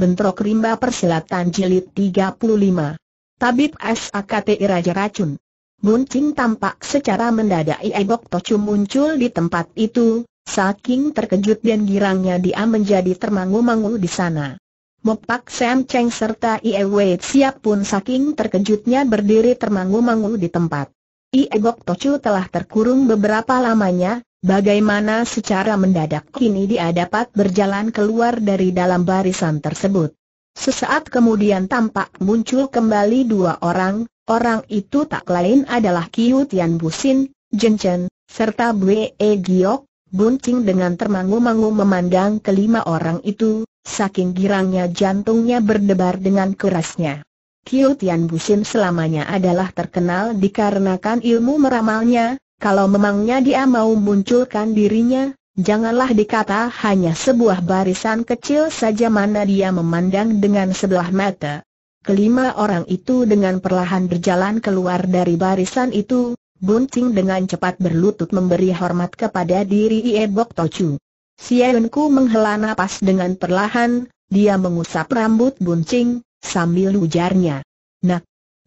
Bentrok Rimba Persilatan Jilid 35 Tabib SAKTI Raja Racun Muncing tampak secara mendadak Iebok Tocu muncul di tempat itu, saking terkejut dan girangnya dia menjadi termangu-mangu di sana. Mopak Sam Cheng serta Iewei Siap pun saking terkejutnya berdiri termangu-mangu di tempat. Iebok Tocu telah terkurung beberapa lamanya, Bagaimana secara mendadak kini dia dapat berjalan keluar dari dalam barisan tersebut? Sesaat kemudian tampak muncul kembali dua orang, orang itu tak lain adalah Kiu Tian Busin, Chen, serta Bwe e Giok, Buncing dengan termangu-mangu memandang kelima orang itu, saking girangnya jantungnya berdebar dengan kerasnya. Kiu Tian Busin selamanya adalah terkenal dikarenakan ilmu meramalnya, kalau memangnya dia mau munculkan dirinya, janganlah dikata hanya sebuah barisan kecil saja mana dia memandang dengan sebelah mata. Kelima orang itu dengan perlahan berjalan keluar dari barisan itu, Bunting dengan cepat berlutut memberi hormat kepada diri Ie Bok Tochu. Sienku menghela napas dengan perlahan, dia mengusap rambut Bunting, sambil ujarnya. Nak,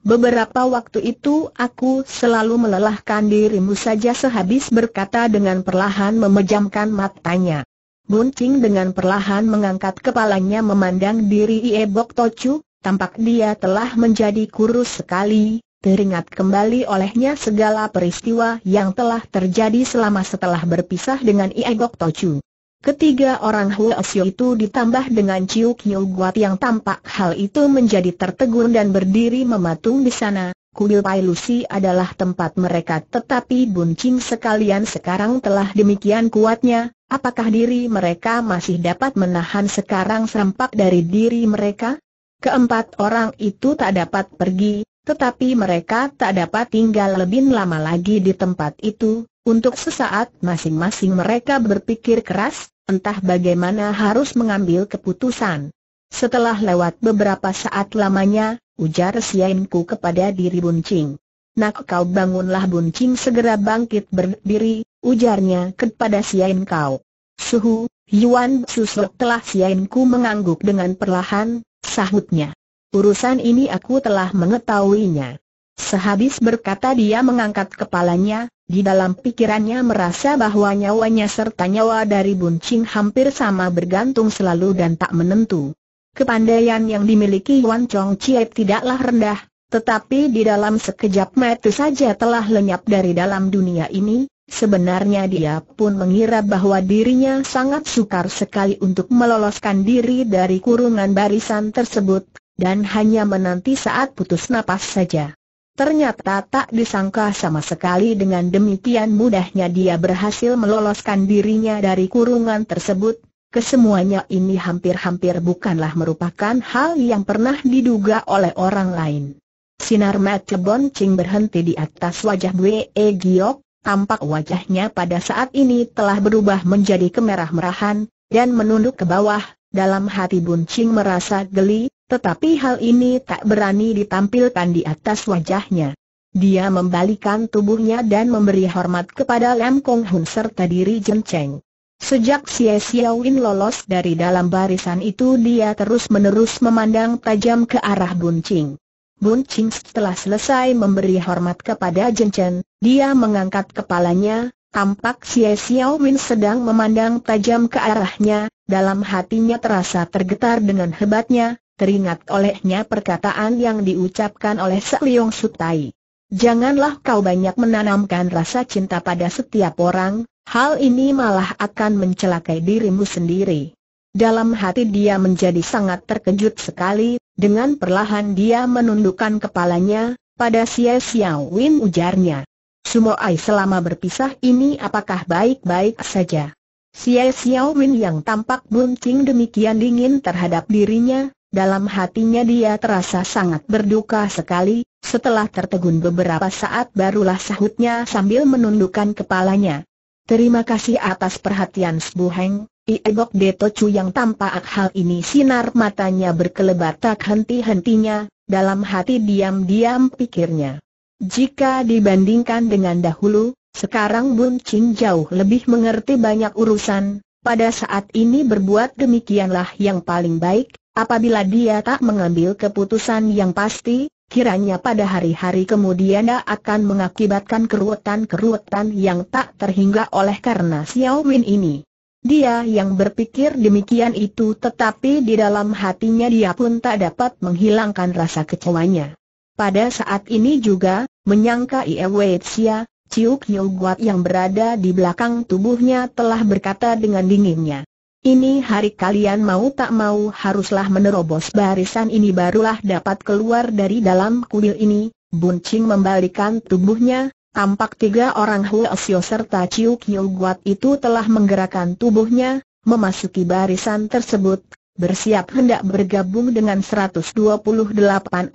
Beberapa waktu itu aku selalu melelahkan dirimu saja sehabis berkata dengan perlahan memejamkan matanya. Buncing dengan perlahan mengangkat kepalanya memandang diri Iebok Tochu, tampak dia telah menjadi kurus sekali, teringat kembali olehnya segala peristiwa yang telah terjadi selama setelah berpisah dengan Iebok Tochu. Ketiga orang Huasio itu ditambah dengan Ciu Kiu Guat yang tampak hal itu menjadi tertegun dan berdiri mematung di sana. Kuil Pai Lusi adalah tempat mereka tetapi buncing sekalian sekarang telah demikian kuatnya, apakah diri mereka masih dapat menahan sekarang serempak dari diri mereka? Keempat orang itu tak dapat pergi, tetapi mereka tak dapat tinggal lebih lama lagi di tempat itu, untuk sesaat masing-masing mereka berpikir keras, entah bagaimana harus mengambil keputusan. Setelah lewat beberapa saat lamanya, ujar Siainku kepada diri Buncing. Nak kau bangunlah Buncing segera bangkit berdiri, ujarnya kepada Siain Suhu, Yuan Susuk telah Siainku mengangguk dengan perlahan, sahutnya. Urusan ini aku telah mengetahuinya. Sehabis berkata dia mengangkat kepalanya, di dalam pikirannya merasa bahwa nyawanya serta nyawa dari buncing hampir sama bergantung selalu dan tak menentu. Kepandaian yang dimiliki Wan Chong Chie tidaklah rendah, tetapi di dalam sekejap mata saja telah lenyap dari dalam dunia ini, sebenarnya dia pun mengira bahwa dirinya sangat sukar sekali untuk meloloskan diri dari kurungan barisan tersebut, dan hanya menanti saat putus napas saja. Ternyata tak disangka sama sekali dengan demikian mudahnya dia berhasil meloloskan dirinya dari kurungan tersebut. Kesemuanya ini hampir-hampir bukanlah merupakan hal yang pernah diduga oleh orang lain. Sinar mata Ching berhenti di atas wajah Wei e Giok, tampak wajahnya pada saat ini telah berubah menjadi kemerah-merahan, dan menunduk ke bawah, dalam hati Buncing merasa geli, tetapi hal ini tak berani ditampilkan di atas wajahnya. Dia membalikan tubuhnya dan memberi hormat kepada Lam Kong Hun serta diri Jen Cheng. Sejak Xie Xiaowin lolos dari dalam barisan itu dia terus-menerus memandang tajam ke arah Bun Ching. Bun Ching setelah selesai memberi hormat kepada Jen Chen, dia mengangkat kepalanya, tampak Xie Xiaowin sedang memandang tajam ke arahnya, dalam hatinya terasa tergetar dengan hebatnya, teringat olehnya perkataan yang diucapkan oleh Seliong Sutai. Janganlah kau banyak menanamkan rasa cinta pada setiap orang, hal ini malah akan mencelakai dirimu sendiri. Dalam hati dia menjadi sangat terkejut sekali, dengan perlahan dia menundukkan kepalanya, pada Sia Sia Win ujarnya. Sumoai selama berpisah ini apakah baik-baik saja? Sia Sia Win yang tampak buncing demikian dingin terhadap dirinya, dalam hatinya dia terasa sangat berduka sekali, setelah tertegun beberapa saat barulah sahutnya sambil menundukkan kepalanya. Terima kasih atas perhatian Sbu Heng, Iebok Deto Chu yang tanpa hal ini sinar matanya berkelebat tak henti-hentinya, dalam hati diam-diam pikirnya. Jika dibandingkan dengan dahulu, sekarang Bun Ching jauh lebih mengerti banyak urusan, pada saat ini berbuat demikianlah yang paling baik, Apabila dia tak mengambil keputusan yang pasti, kiranya pada hari-hari kemudian dia akan mengakibatkan keruwetan-keruwetan yang tak terhingga oleh karena Xiao Win ini. Dia yang berpikir demikian itu tetapi di dalam hatinya dia pun tak dapat menghilangkan rasa kecewanya. Pada saat ini juga, menyangka Wei Xia, Ciu Kiu Guat yang berada di belakang tubuhnya telah berkata dengan dinginnya. Ini hari kalian mau tak mau haruslah menerobos barisan ini barulah dapat keluar dari dalam kuil ini. Buncing membalikan tubuhnya, tampak tiga orang Huosio serta Ciu Kiu Guat itu telah menggerakkan tubuhnya, memasuki barisan tersebut, bersiap hendak bergabung dengan 128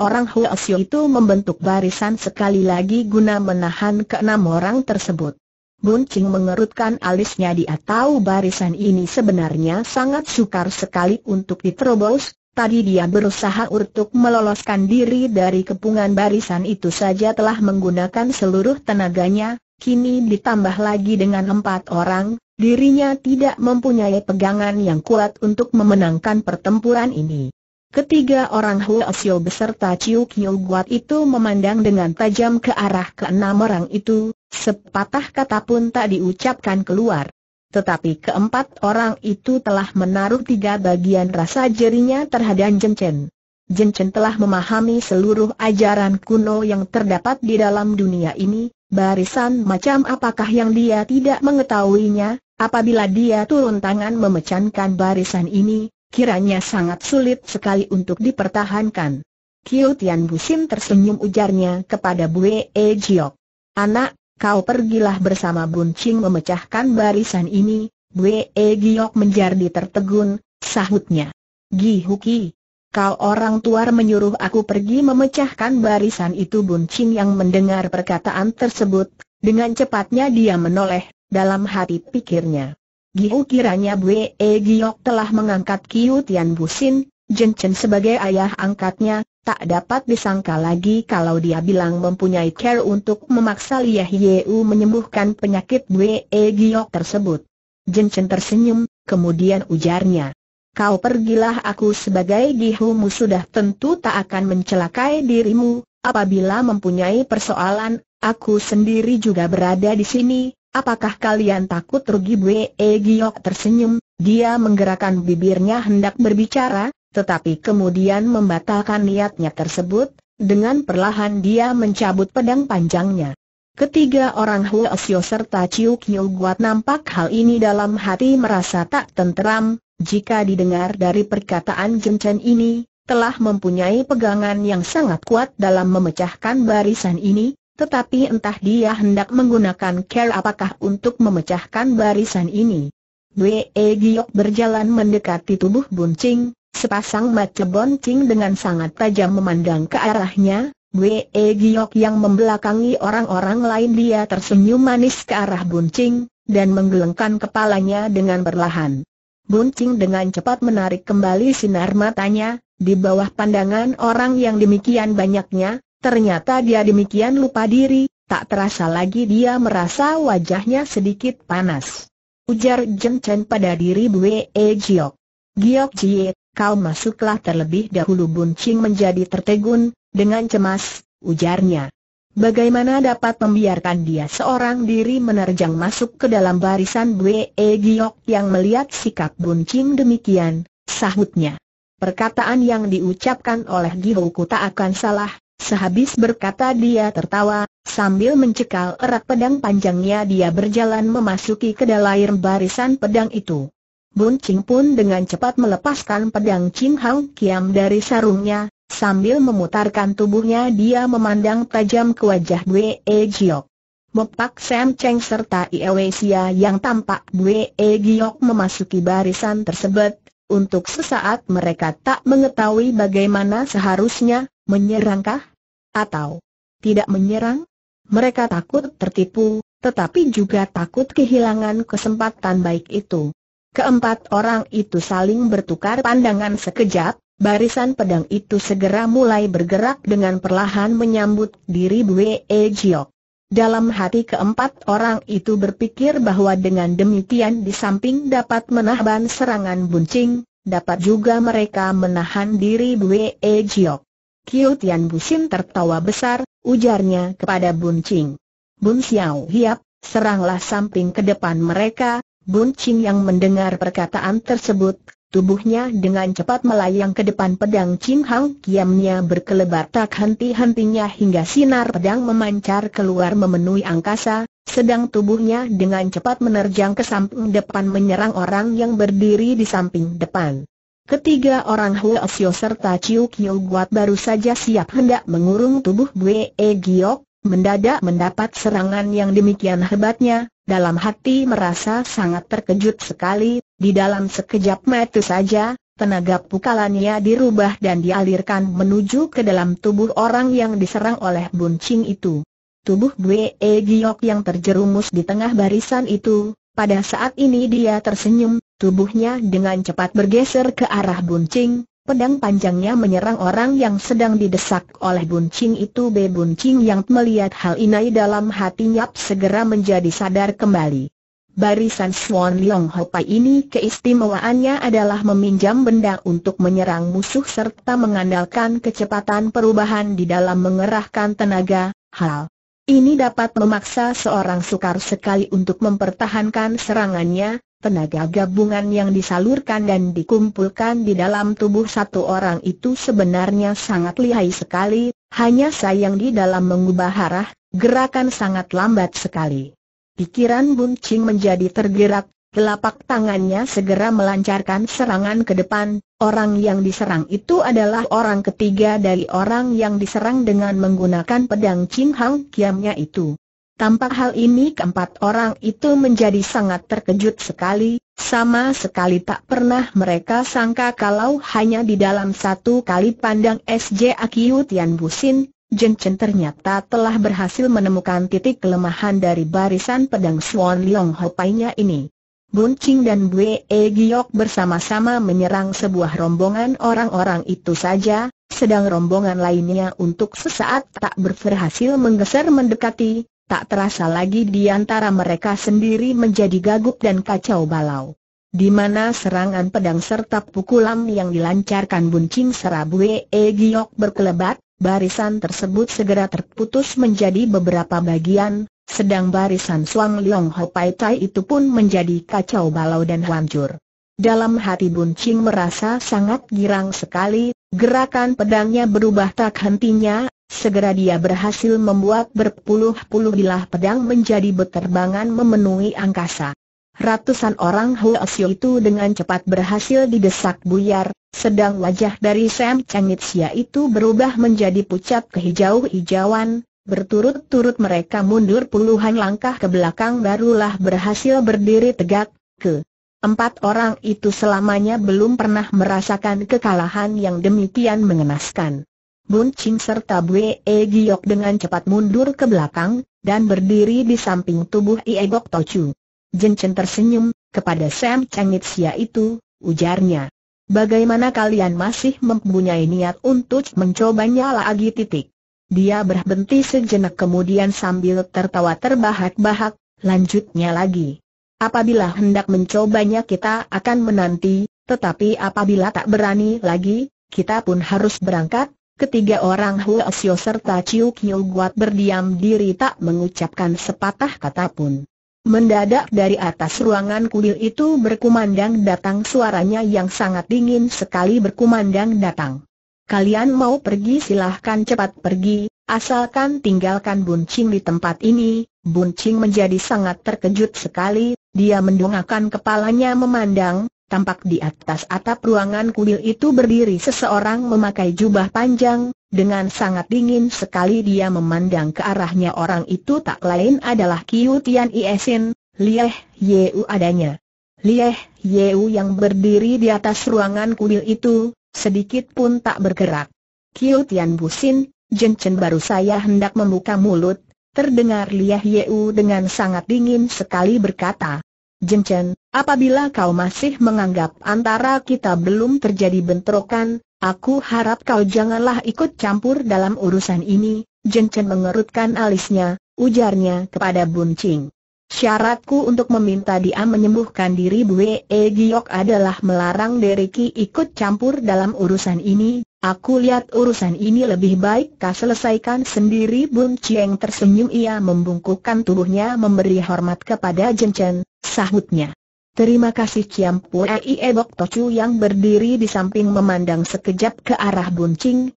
orang Osio itu membentuk barisan sekali lagi guna menahan keenam orang tersebut. Bun Ching mengerutkan alisnya dia tahu barisan ini sebenarnya sangat sukar sekali untuk diterobos, tadi dia berusaha untuk meloloskan diri dari kepungan barisan itu saja telah menggunakan seluruh tenaganya, kini ditambah lagi dengan empat orang, dirinya tidak mempunyai pegangan yang kuat untuk memenangkan pertempuran ini. Ketiga orang Huo Xiu beserta Chiu Kiu Guat itu memandang dengan tajam ke arah keenam orang itu, Sepatah kata pun tak diucapkan keluar. Tetapi keempat orang itu telah menaruh tiga bagian rasa jerinya terhadap Jencen. Jencen telah memahami seluruh ajaran kuno yang terdapat di dalam dunia ini, barisan macam apakah yang dia tidak mengetahuinya, apabila dia turun tangan memecankan barisan ini, kiranya sangat sulit sekali untuk dipertahankan. Kiu Tian Busim tersenyum ujarnya kepada Bu E Jiok. Anak kau pergilah bersama Buncing memecahkan barisan ini, Bwe e Giok menjadi tertegun, sahutnya. Gi Huki, kau orang tuar menyuruh aku pergi memecahkan barisan itu Buncing yang mendengar perkataan tersebut, dengan cepatnya dia menoleh, dalam hati pikirnya. Giu kiranya Bwe e Giok telah mengangkat Kiu Tian Busin, Jen Chen sebagai ayah angkatnya, Tak dapat disangka lagi kalau dia bilang mempunyai care untuk memaksa Liah Yeu menyembuhkan penyakit Bwe Giok tersebut. Jenchen tersenyum, kemudian ujarnya. Kau pergilah aku sebagai gihumu sudah tentu tak akan mencelakai dirimu, apabila mempunyai persoalan, aku sendiri juga berada di sini, apakah kalian takut rugi Bwe Giok tersenyum, dia menggerakkan bibirnya hendak berbicara, tetapi kemudian membatalkan niatnya tersebut, dengan perlahan dia mencabut pedang panjangnya. Ketiga orang Huosio serta Ciu Kiu Guat nampak hal ini dalam hati merasa tak tenteram, jika didengar dari perkataan Jenchen ini, telah mempunyai pegangan yang sangat kuat dalam memecahkan barisan ini, tetapi entah dia hendak menggunakan care apakah untuk memecahkan barisan ini. Wei e Giok berjalan mendekati tubuh Buncing, Sepasang mata boncing dengan sangat tajam memandang ke arahnya, Wee Giok yang membelakangi orang-orang lain dia tersenyum manis ke arah buncing, dan menggelengkan kepalanya dengan perlahan. Buncing dengan cepat menarik kembali sinar matanya, di bawah pandangan orang yang demikian banyaknya, ternyata dia demikian lupa diri, tak terasa lagi dia merasa wajahnya sedikit panas. Ujar Jen Chen pada diri Wee Giok. Giok Jie, kau masuklah terlebih dahulu Buncing menjadi tertegun, dengan cemas, ujarnya. Bagaimana dapat membiarkan dia seorang diri menerjang masuk ke dalam barisan E Giok yang melihat sikap Buncing demikian, sahutnya. Perkataan yang diucapkan oleh Gihoku tak akan salah, sehabis berkata dia tertawa, sambil mencekal erat pedang panjangnya dia berjalan memasuki kedalair barisan pedang itu. Bun Ching pun dengan cepat melepaskan pedang Ching Hao Kiam dari sarungnya, sambil memutarkan tubuhnya dia memandang tajam ke wajah Bue E Giok. Mepak Sam Cheng serta Iewesia yang tampak Bue E Giok memasuki barisan tersebut, untuk sesaat mereka tak mengetahui bagaimana seharusnya, menyerangkah? Atau tidak menyerang? Mereka takut tertipu, tetapi juga takut kehilangan kesempatan baik itu. Keempat orang itu saling bertukar pandangan sekejap, barisan pedang itu segera mulai bergerak dengan perlahan menyambut diri Bwe Jiok. Dalam hati keempat orang itu berpikir bahwa dengan demikian di samping dapat menahan serangan buncing, dapat juga mereka menahan diri Bwe Jiok. Kiu Tian Busin tertawa besar, ujarnya kepada buncing. Bun Xiao Hiap, seranglah samping ke depan mereka, Bun Ching yang mendengar perkataan tersebut, tubuhnya dengan cepat melayang ke depan pedang Chin Hang Kiamnya berkelebar tak henti-hentinya hingga sinar pedang memancar keluar memenuhi angkasa, sedang tubuhnya dengan cepat menerjang ke samping depan menyerang orang yang berdiri di samping depan. Ketiga orang Huo Osio serta Chiu Kiu Guat baru saja siap hendak mengurung tubuh Wei Giok, mendadak mendapat serangan yang demikian hebatnya, dalam hati merasa sangat terkejut sekali, di dalam sekejap mata saja, tenaga pukalannya dirubah dan dialirkan menuju ke dalam tubuh orang yang diserang oleh buncing itu. Tubuh Bwe e Giok yang terjerumus di tengah barisan itu, pada saat ini dia tersenyum, tubuhnya dengan cepat bergeser ke arah buncing, Pedang panjangnya menyerang orang yang sedang didesak oleh Buncing itu Be Buncing yang melihat hal ini dalam hatinya segera menjadi sadar kembali. Barisan Swan Leong Hopai ini keistimewaannya adalah meminjam benda untuk menyerang musuh serta mengandalkan kecepatan perubahan di dalam mengerahkan tenaga, hal ini dapat memaksa seorang sukar sekali untuk mempertahankan serangannya, Tenaga gabungan yang disalurkan dan dikumpulkan di dalam tubuh satu orang itu sebenarnya sangat lihai sekali, hanya sayang di dalam mengubah arah, gerakan sangat lambat sekali. Pikiran Buncing menjadi tergerak, telapak tangannya segera melancarkan serangan ke depan, orang yang diserang itu adalah orang ketiga dari orang yang diserang dengan menggunakan pedang Ching Hang Kiamnya itu. Tampak hal ini keempat orang itu menjadi sangat terkejut sekali, sama sekali tak pernah mereka sangka kalau hanya di dalam satu kali pandang SJ Akiu Tian Busin, Jeng Chen ternyata telah berhasil menemukan titik kelemahan dari barisan pedang Swan Leong Hopainya ini. Bun Ching dan Bue E Giok bersama-sama menyerang sebuah rombongan orang-orang itu saja, sedang rombongan lainnya untuk sesaat tak berhasil menggeser mendekati, Tak terasa lagi di antara mereka sendiri menjadi gagap dan kacau balau. Di mana serangan pedang serta pukulan yang dilancarkan buncing serabue e Giyok berkelebat, barisan tersebut segera terputus menjadi beberapa bagian, sedang barisan Suang Leong Ho Pai Tai itu pun menjadi kacau balau dan hancur. Dalam hati buncing merasa sangat girang sekali, gerakan pedangnya berubah tak hentinya, Segera dia berhasil membuat berpuluh-puluh bilah pedang menjadi beterbangan memenuhi angkasa. Ratusan orang Xiu itu dengan cepat berhasil didesak buyar, sedang wajah dari Sam Changitsia itu berubah menjadi pucat kehijau-hijauan, berturut-turut mereka mundur puluhan langkah ke belakang barulah berhasil berdiri tegak, ke Empat orang itu selamanya belum pernah merasakan kekalahan yang demikian mengenaskan. Bun Ching serta Bue E Giok dengan cepat mundur ke belakang, dan berdiri di samping tubuh Ie Gok Tochu. Jenchen tersenyum, kepada Sam Changit Sia itu, ujarnya. Bagaimana kalian masih mempunyai niat untuk mencobanya lagi titik? Dia berhenti sejenak kemudian sambil tertawa terbahak-bahak, lanjutnya lagi. Apabila hendak mencobanya kita akan menanti, tetapi apabila tak berani lagi, kita pun harus berangkat, Ketiga orang Hua Xiu serta Chiu Kiu Guat berdiam diri tak mengucapkan sepatah kata pun. Mendadak dari atas ruangan kuil itu berkumandang datang suaranya yang sangat dingin sekali berkumandang datang. Kalian mau pergi silahkan cepat pergi, asalkan tinggalkan buncing di tempat ini. Buncing menjadi sangat terkejut sekali, dia mendongakkan kepalanya memandang, tampak di atas atap ruangan kuil itu berdiri seseorang memakai jubah panjang, dengan sangat dingin sekali dia memandang ke arahnya orang itu tak lain adalah Kiu Tian Iesin, Lieh Yeu adanya. Lieh Yeu yang berdiri di atas ruangan kuil itu, sedikit pun tak bergerak. Kiu Tian Busin, Jenchen baru saya hendak membuka mulut, terdengar Lieh Yeu dengan sangat dingin sekali berkata, Chen, apabila kau masih menganggap antara kita belum terjadi bentrokan, aku harap kau janganlah ikut campur dalam urusan ini, Chen mengerutkan alisnya, ujarnya kepada Bun Ching. Syaratku untuk meminta dia menyembuhkan diri Bu e Giyok adalah melarang Deriki ikut campur dalam urusan ini. Aku lihat urusan ini lebih baik kau selesaikan sendiri Bun Chieng tersenyum ia membungkukkan tubuhnya memberi hormat kepada Jen Chen, sahutnya. Terima kasih Chiam Pue Ebok e Tocu yang berdiri di samping memandang sekejap ke arah Bun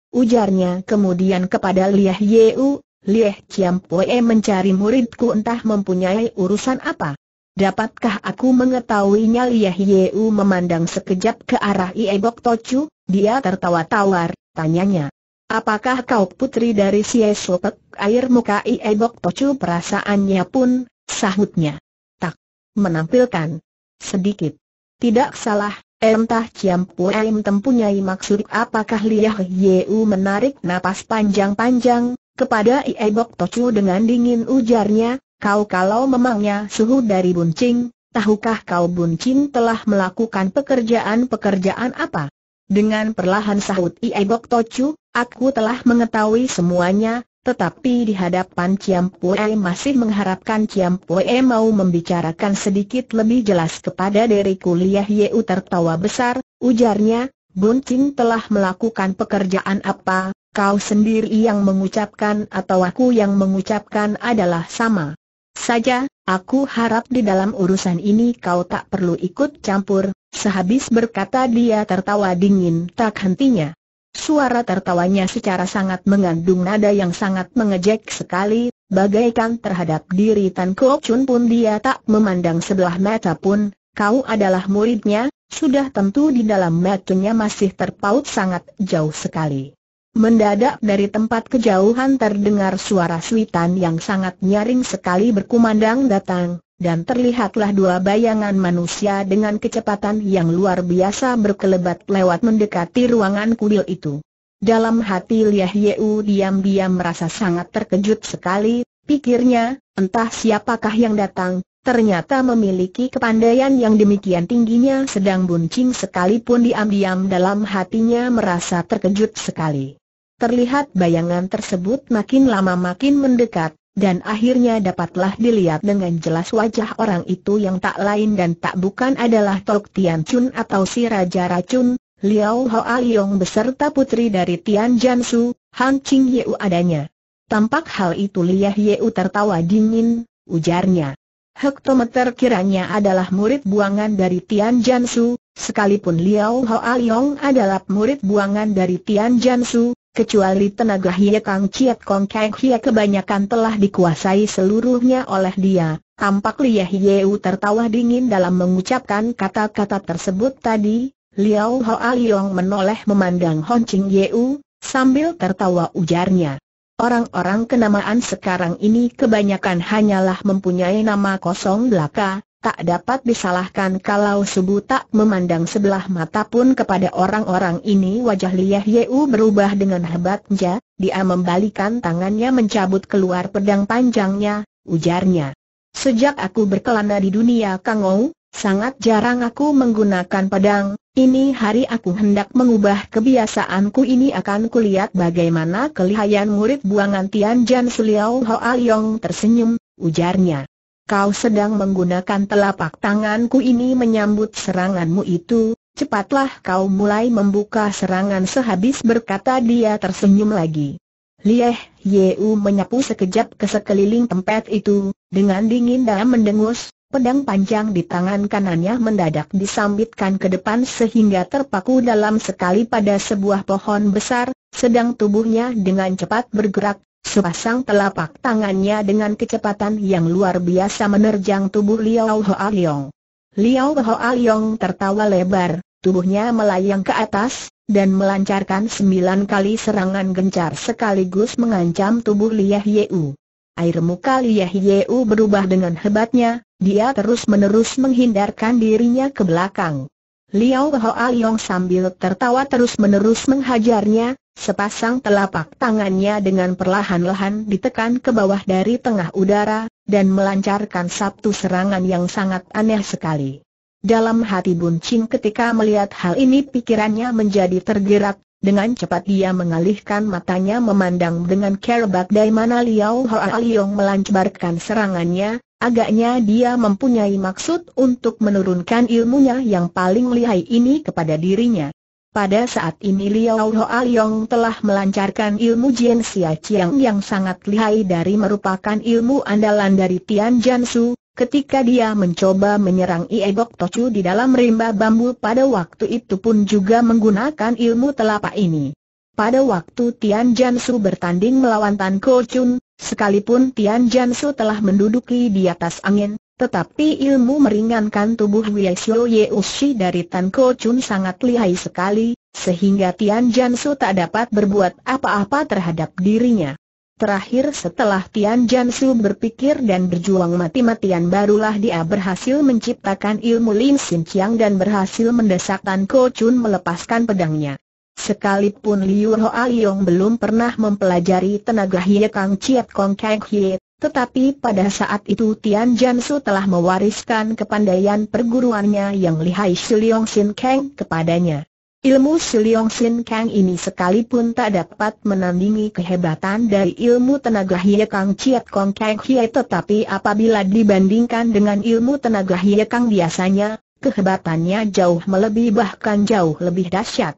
ujarnya kemudian kepada Liah Yeu, Lieh Kiam Pue mencari muridku entah mempunyai urusan apa. Dapatkah aku mengetahuinya Lieh Yeu memandang sekejap ke arah Iebok Tochu. dia tertawa tawar, tanyanya. Apakah kau putri dari si Sopek? Air muka Iebok Tochu perasaannya pun, sahutnya. Tak, menampilkan. Sedikit. Tidak salah, Entah Ciam Puaim mempunyai maksud apakah Liah Yeu menarik napas panjang-panjang, kepada Iebok Tocu dengan dingin ujarnya, kau kalau memangnya suhu dari buncing, tahukah kau buncing telah melakukan pekerjaan-pekerjaan apa? Dengan perlahan sahut Iebok Tocu, aku telah mengetahui semuanya, tetapi di hadapan Ciam Pue masih mengharapkan Ciam Pue mau membicarakan sedikit lebih jelas kepada Dari Kuliah Yeu tertawa besar, ujarnya, Bun telah melakukan pekerjaan apa, kau sendiri yang mengucapkan atau aku yang mengucapkan adalah sama. Saja, aku harap di dalam urusan ini kau tak perlu ikut campur, sehabis berkata dia tertawa dingin tak hentinya. Suara tertawanya secara sangat mengandung nada yang sangat mengejek sekali, bagaikan terhadap diri Tan Kuo Chun pun dia tak memandang sebelah mata pun, kau adalah muridnya, sudah tentu di dalam matanya masih terpaut sangat jauh sekali. Mendadak dari tempat kejauhan terdengar suara suitan yang sangat nyaring sekali berkumandang datang, dan terlihatlah dua bayangan manusia dengan kecepatan yang luar biasa berkelebat lewat mendekati ruangan kuil itu. Dalam hati Liah Yeu diam-diam merasa sangat terkejut sekali, pikirnya, entah siapakah yang datang, ternyata memiliki kepandaian yang demikian tingginya sedang buncing sekalipun diam-diam dalam hatinya merasa terkejut sekali. Terlihat bayangan tersebut makin lama makin mendekat, dan akhirnya dapatlah dilihat dengan jelas wajah orang itu yang tak lain dan tak bukan adalah Tok Tian Chun atau si Raja Racun, Liao Hoa Liong beserta putri dari Tian Jansu, Han Ching Yeu adanya. Tampak hal itu Liah Yeu tertawa dingin, ujarnya. Hektometer kiranya adalah murid buangan dari Tian Jansu, sekalipun Liao Hoa Liong adalah murid buangan dari Tian Jansu, Kecuali tenaga Hie Kang Chiat Kong Kang Hie kebanyakan telah dikuasai seluruhnya oleh dia. Tampak Lia U tertawa dingin dalam mengucapkan kata-kata tersebut tadi. Liao Hoa Liong menoleh memandang Hon Ching U, sambil tertawa ujarnya. Orang-orang kenamaan sekarang ini kebanyakan hanyalah mempunyai nama kosong belaka, tak dapat disalahkan kalau Subu tak memandang sebelah mata pun kepada orang-orang ini wajah Liah Yeu berubah dengan hebatnya, dia membalikan tangannya mencabut keluar pedang panjangnya, ujarnya. Sejak aku berkelana di dunia Kangou, sangat jarang aku menggunakan pedang, ini hari aku hendak mengubah kebiasaanku ini akan kulihat bagaimana kelihayan murid buangan Jan Suliao Hoa Yong tersenyum, ujarnya. Kau sedang menggunakan telapak tanganku ini menyambut seranganmu itu, cepatlah kau mulai membuka serangan sehabis berkata dia tersenyum lagi. Lieh Yeu menyapu sekejap ke sekeliling tempat itu, dengan dingin dan mendengus, pedang panjang di tangan kanannya mendadak disambitkan ke depan sehingga terpaku dalam sekali pada sebuah pohon besar, sedang tubuhnya dengan cepat bergerak, Sepasang telapak tangannya dengan kecepatan yang luar biasa menerjang tubuh Liao Hoa Liong. Liao Hoa Liong tertawa lebar, tubuhnya melayang ke atas, dan melancarkan sembilan kali serangan gencar sekaligus mengancam tubuh Liah Yeu. Air muka Liah Yeu berubah dengan hebatnya, dia terus-menerus menghindarkan dirinya ke belakang. Liao Hoa Liong sambil tertawa terus-menerus menghajarnya, Sepasang telapak tangannya dengan perlahan-lahan ditekan ke bawah dari tengah udara, dan melancarkan satu serangan yang sangat aneh sekali. Dalam hati Buncing ketika melihat hal ini pikirannya menjadi tergerak, dengan cepat dia mengalihkan matanya memandang dengan kerbak dari mana Liao Hoa Liong melancarkan serangannya, agaknya dia mempunyai maksud untuk menurunkan ilmunya yang paling lihai ini kepada dirinya. Pada saat ini Liao Hoa Liong telah melancarkan ilmu Jian Xia Chiang yang sangat lihai dari merupakan ilmu andalan dari Tian Su, ketika dia mencoba menyerang Iebok Tochu di dalam rimba bambu pada waktu itu pun juga menggunakan ilmu telapak ini. Pada waktu Tian Su bertanding melawan Tan Ko Chun, sekalipun Tian Su telah menduduki di atas angin, tetapi ilmu meringankan tubuh Wei Xiu Ushi dari Tan Ko Chun sangat lihai sekali, sehingga Tian Su tak dapat berbuat apa-apa terhadap dirinya. Terakhir setelah Tian Su berpikir dan berjuang mati-matian barulah dia berhasil menciptakan ilmu Lin Sin Chiang dan berhasil mendesak Tan Ko Chun melepaskan pedangnya. Sekalipun Liu Hoa Yong belum pernah mempelajari tenaga Hie Kang Chiat Kong Kang Hie, tetapi pada saat itu Tian Jansu telah mewariskan kepandaian perguruannya yang lihai Shuliong Sin Kang kepadanya. Ilmu Shuliong Sin Kang ini sekalipun tak dapat menandingi kehebatan dari ilmu tenaga Hie Kang Chiat Kong Kang Hie tetapi apabila dibandingkan dengan ilmu tenaga Hie Kang biasanya, kehebatannya jauh melebihi bahkan jauh lebih dahsyat.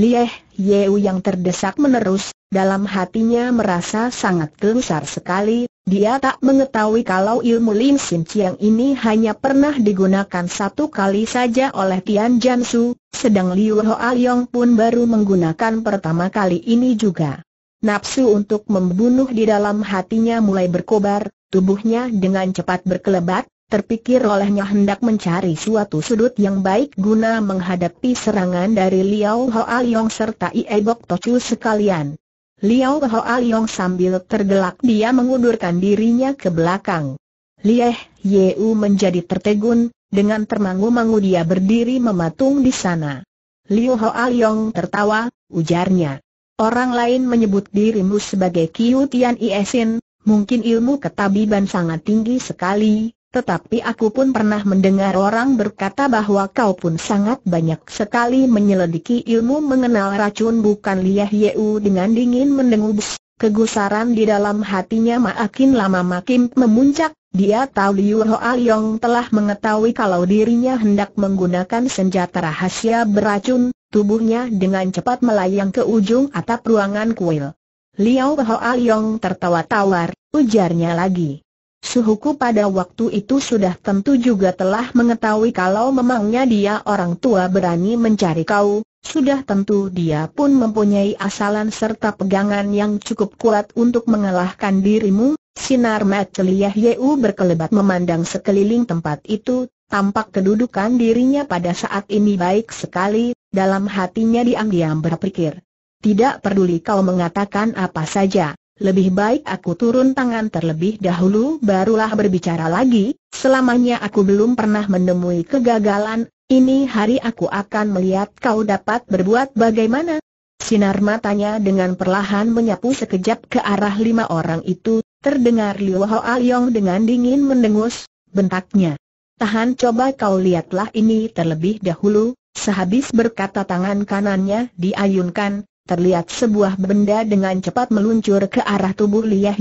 Lieh Yeu yang terdesak menerus, dalam hatinya merasa sangat gelisar sekali, dia tak mengetahui kalau ilmu Lin Sin Chiang ini hanya pernah digunakan satu kali saja oleh Tian Jansu, sedang Liu Hoa Leong pun baru menggunakan pertama kali ini juga. Nafsu untuk membunuh di dalam hatinya mulai berkobar, tubuhnya dengan cepat berkelebat, Terpikir olehnya hendak mencari suatu sudut yang baik guna menghadapi serangan dari Liao Hoa Liong serta Ie Bok Tochu sekalian. Liao Hoa Liong sambil tergelak dia mengundurkan dirinya ke belakang. Lieh Yeu menjadi tertegun, dengan termangu-mangu dia berdiri mematung di sana. Liu Hoa Liong tertawa, ujarnya. Orang lain menyebut dirimu sebagai Kiu Tian Iesin, mungkin ilmu ketabiban sangat tinggi sekali, tetapi aku pun pernah mendengar orang berkata bahwa kau pun sangat banyak sekali menyelidiki ilmu mengenal racun bukan Liah Yeu dengan dingin mendengubus. Kegusaran di dalam hatinya makin lama makin memuncak, dia tahu Liu Hoa Liang telah mengetahui kalau dirinya hendak menggunakan senjata rahasia beracun, tubuhnya dengan cepat melayang ke ujung atap ruangan kuil. Liu Hoa Liang tertawa tawar, ujarnya lagi. Suhuku pada waktu itu sudah tentu juga telah mengetahui kalau memangnya dia orang tua berani mencari kau, sudah tentu dia pun mempunyai asalan serta pegangan yang cukup kuat untuk mengalahkan dirimu. Sinar mata Yeu berkelebat memandang sekeliling tempat itu, tampak kedudukan dirinya pada saat ini baik sekali, dalam hatinya diam-diam berpikir. Tidak peduli kau mengatakan apa saja lebih baik aku turun tangan terlebih dahulu barulah berbicara lagi, selamanya aku belum pernah menemui kegagalan, ini hari aku akan melihat kau dapat berbuat bagaimana. Sinar matanya dengan perlahan menyapu sekejap ke arah lima orang itu, terdengar Liu Hoa Yong dengan dingin mendengus, bentaknya. Tahan coba kau lihatlah ini terlebih dahulu, sehabis berkata tangan kanannya diayunkan, terlihat sebuah benda dengan cepat meluncur ke arah tubuh Liah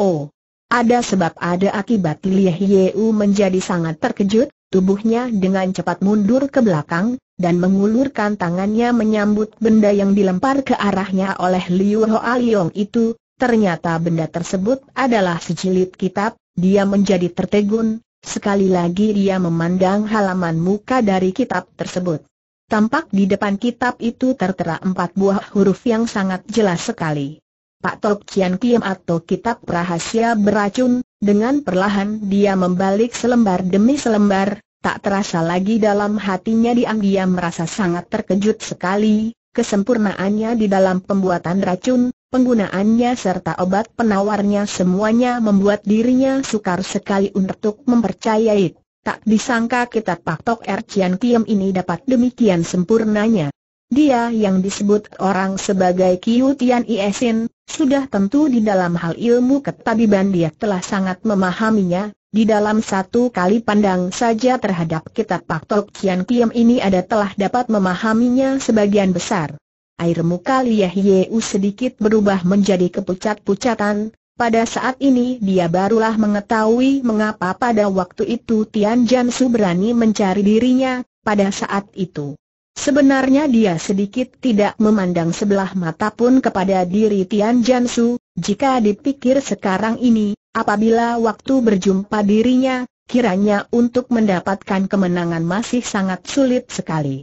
O. Ada sebab ada akibat Liah Yeu menjadi sangat terkejut, tubuhnya dengan cepat mundur ke belakang, dan mengulurkan tangannya menyambut benda yang dilempar ke arahnya oleh Liu Hoa Liong itu, ternyata benda tersebut adalah sejilid kitab, dia menjadi tertegun, sekali lagi dia memandang halaman muka dari kitab tersebut. Tampak di depan kitab itu tertera empat buah huruf yang sangat jelas sekali. Pak Tok Cian Kiem atau kitab rahasia beracun, dengan perlahan dia membalik selembar demi selembar, tak terasa lagi dalam hatinya diam-diam merasa sangat terkejut sekali, kesempurnaannya di dalam pembuatan racun, penggunaannya serta obat penawarnya semuanya membuat dirinya sukar sekali untuk mempercayai Tak disangka kitab Er Cian Kiem ini dapat demikian sempurnanya. Dia yang disebut orang sebagai Kiu Tian Iesin, sudah tentu di dalam hal ilmu ketabiban dia telah sangat memahaminya, di dalam satu kali pandang saja terhadap kitab Tok Cian Kiem ini ada telah dapat memahaminya sebagian besar. Air muka Liah Yeu sedikit berubah menjadi kepucat-pucatan, pada saat ini dia barulah mengetahui mengapa pada waktu itu Tian Jansu berani mencari dirinya, pada saat itu. Sebenarnya dia sedikit tidak memandang sebelah mata pun kepada diri Tian Jansu, jika dipikir sekarang ini, apabila waktu berjumpa dirinya, kiranya untuk mendapatkan kemenangan masih sangat sulit sekali.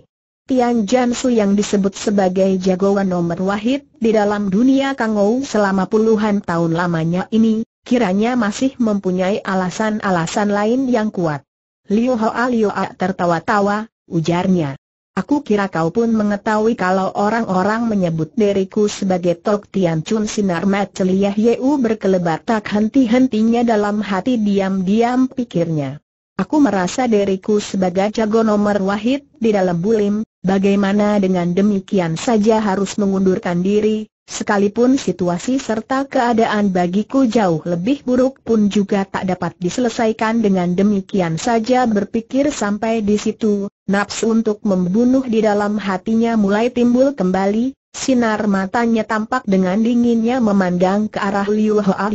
Tian Jansu yang disebut sebagai jagoan nomor wahid di dalam dunia Kangou selama puluhan tahun lamanya ini, kiranya masih mempunyai alasan-alasan lain yang kuat. Liu Hoa Liu A tertawa-tawa, ujarnya. Aku kira kau pun mengetahui kalau orang-orang menyebut diriku sebagai Tok Tian Chun Sinar Mat Celiah Yeu berkelebat tak henti-hentinya dalam hati diam-diam pikirnya. Aku merasa diriku sebagai jago nomor wahid di dalam bulim, bagaimana dengan demikian saja harus mengundurkan diri, sekalipun situasi serta keadaan bagiku jauh lebih buruk pun juga tak dapat diselesaikan dengan demikian saja berpikir sampai di situ, nafsu untuk membunuh di dalam hatinya mulai timbul kembali, sinar matanya tampak dengan dinginnya memandang ke arah Liu Hoa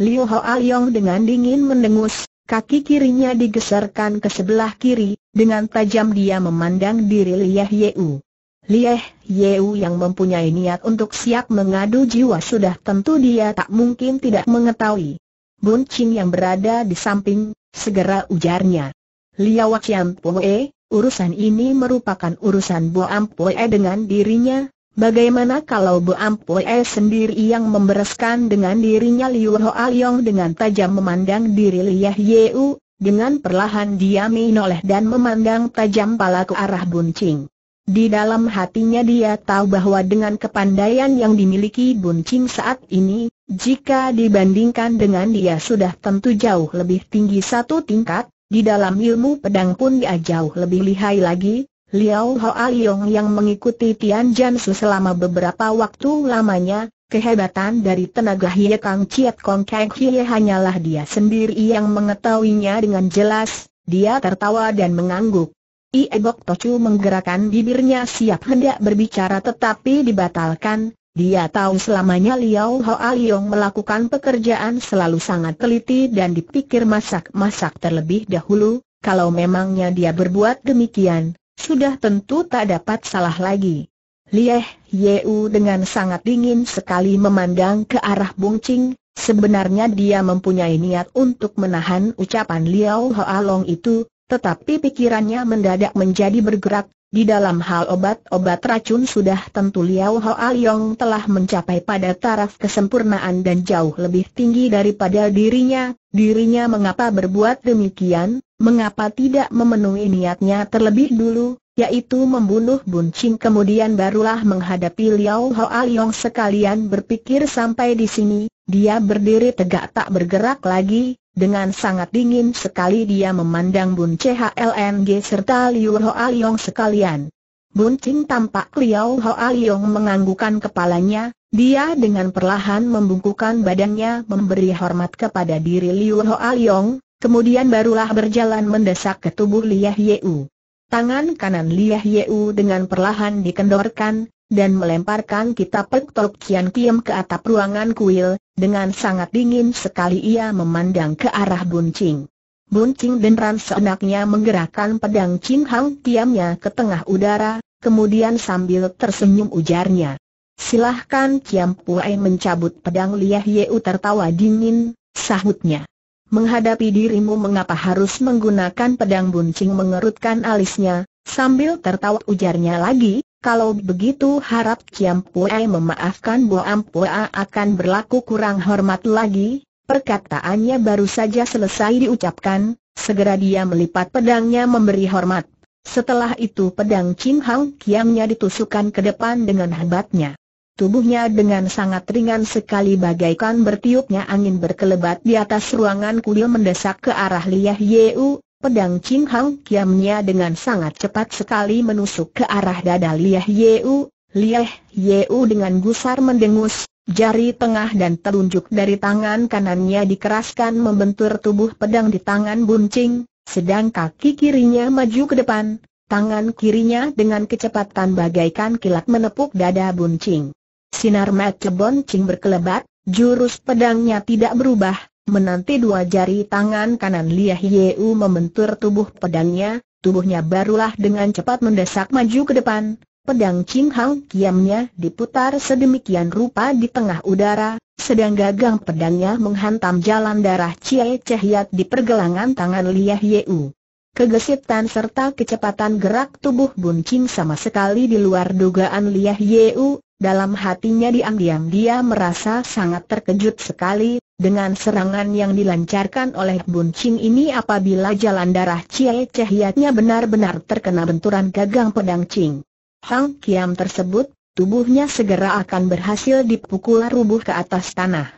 Liu Hoa dengan dingin mendengus, Kaki kirinya digeserkan ke sebelah kiri, dengan tajam dia memandang diri Lieh Yeu. Lieh Yeu yang mempunyai niat untuk siap mengadu jiwa sudah tentu dia tak mungkin tidak mengetahui. Bun Ching yang berada di samping, segera ujarnya. Liawak Chiam Poe, urusan ini merupakan urusan Bu Poe dengan dirinya, Bagaimana kalau Bu Ampue sendiri yang membereskan dengan dirinya Liu Hoa Leong dengan tajam memandang diri Liah Yeu, dengan perlahan dia minoleh dan memandang tajam pala ke arah Buncing. Di dalam hatinya dia tahu bahwa dengan kepandaian yang dimiliki Buncing saat ini, jika dibandingkan dengan dia sudah tentu jauh lebih tinggi satu tingkat, di dalam ilmu pedang pun dia jauh lebih lihai lagi, Liao Hoa Liong yang mengikuti Tian Jansu selama beberapa waktu lamanya, kehebatan dari tenaga Hie Kang Chiat Kong Kang Hie hanyalah dia sendiri yang mengetahuinya dengan jelas, dia tertawa dan mengangguk. Iebok Tocu menggerakkan bibirnya siap hendak berbicara tetapi dibatalkan. Dia tahu selamanya Liao Hoa Liong melakukan pekerjaan selalu sangat teliti dan dipikir masak-masak terlebih dahulu, kalau memangnya dia berbuat demikian, sudah tentu tak dapat salah lagi. Lieh Yeu dengan sangat dingin sekali memandang ke arah Bung Ching, sebenarnya dia mempunyai niat untuk menahan ucapan Liao Hoa Long itu, tetapi pikirannya mendadak menjadi bergerak, di dalam hal obat-obat racun sudah tentu Liao Hoa Liong telah mencapai pada taraf kesempurnaan dan jauh lebih tinggi daripada dirinya, dirinya mengapa berbuat demikian, mengapa tidak memenuhi niatnya terlebih dulu, yaitu membunuh Buncing kemudian barulah menghadapi Liao Hoa Liong sekalian berpikir sampai di sini, dia berdiri tegak tak bergerak lagi, dengan sangat dingin sekali dia memandang Bun CHLNG serta Liu Hoa Liong sekalian. Bun Ching tampak Liu Hoa Liong menganggukan kepalanya, dia dengan perlahan membungkukan badannya memberi hormat kepada diri Liu Hoa Liong, kemudian barulah berjalan mendesak ke tubuh Liah Yeu. Tangan kanan Liah Yeu dengan perlahan dikendorkan, dan melemparkan kitab Pektok Kian Kiem ke atap ruangan kuil, dengan sangat dingin sekali ia memandang ke arah Buncing. Buncing Ran seenaknya menggerakkan pedang Ching Hang Kiemnya ke tengah udara, kemudian sambil tersenyum ujarnya. Silahkan Kiam Puai mencabut pedang Liah Yeu tertawa dingin, sahutnya. Menghadapi dirimu mengapa harus menggunakan pedang buncing mengerutkan alisnya, sambil tertawa ujarnya lagi, kalau begitu harap Ciam Pue memaafkan Bo Ampua akan berlaku kurang hormat lagi, perkataannya baru saja selesai diucapkan, segera dia melipat pedangnya memberi hormat. Setelah itu pedang Chin Hang Kiamnya ditusukkan ke depan dengan hebatnya. Tubuhnya dengan sangat ringan sekali bagaikan bertiupnya angin berkelebat di atas ruangan kuil mendesak ke arah Liah Yeu, Pedang Ching Hang Kiamnya dengan sangat cepat sekali menusuk ke arah dada Lieh Yeu, Lieh Yeu dengan gusar mendengus, jari tengah dan telunjuk dari tangan kanannya dikeraskan membentur tubuh pedang di tangan Buncing, sedang kaki kirinya maju ke depan, tangan kirinya dengan kecepatan bagaikan kilat menepuk dada Buncing. Sinar mata Ching berkelebat, jurus pedangnya tidak berubah, Menanti dua jari tangan kanan Lia U membentur tubuh pedangnya, tubuhnya barulah dengan cepat mendesak maju ke depan. Pedang Ching Hang Kiamnya diputar sedemikian rupa di tengah udara, sedang gagang pedangnya menghantam jalan darah Cie Cehyat di pergelangan tangan Lia U. Kegesitan serta kecepatan gerak tubuh Bun Ching sama sekali di luar dugaan Lia U, dalam hatinya diam-diam dia merasa sangat terkejut sekali, dengan serangan yang dilancarkan oleh Bun Ching ini apabila jalan darah Cie Cehiatnya benar-benar terkena benturan gagang pedang Ching. Hang Kiam tersebut, tubuhnya segera akan berhasil dipukul rubuh ke atas tanah.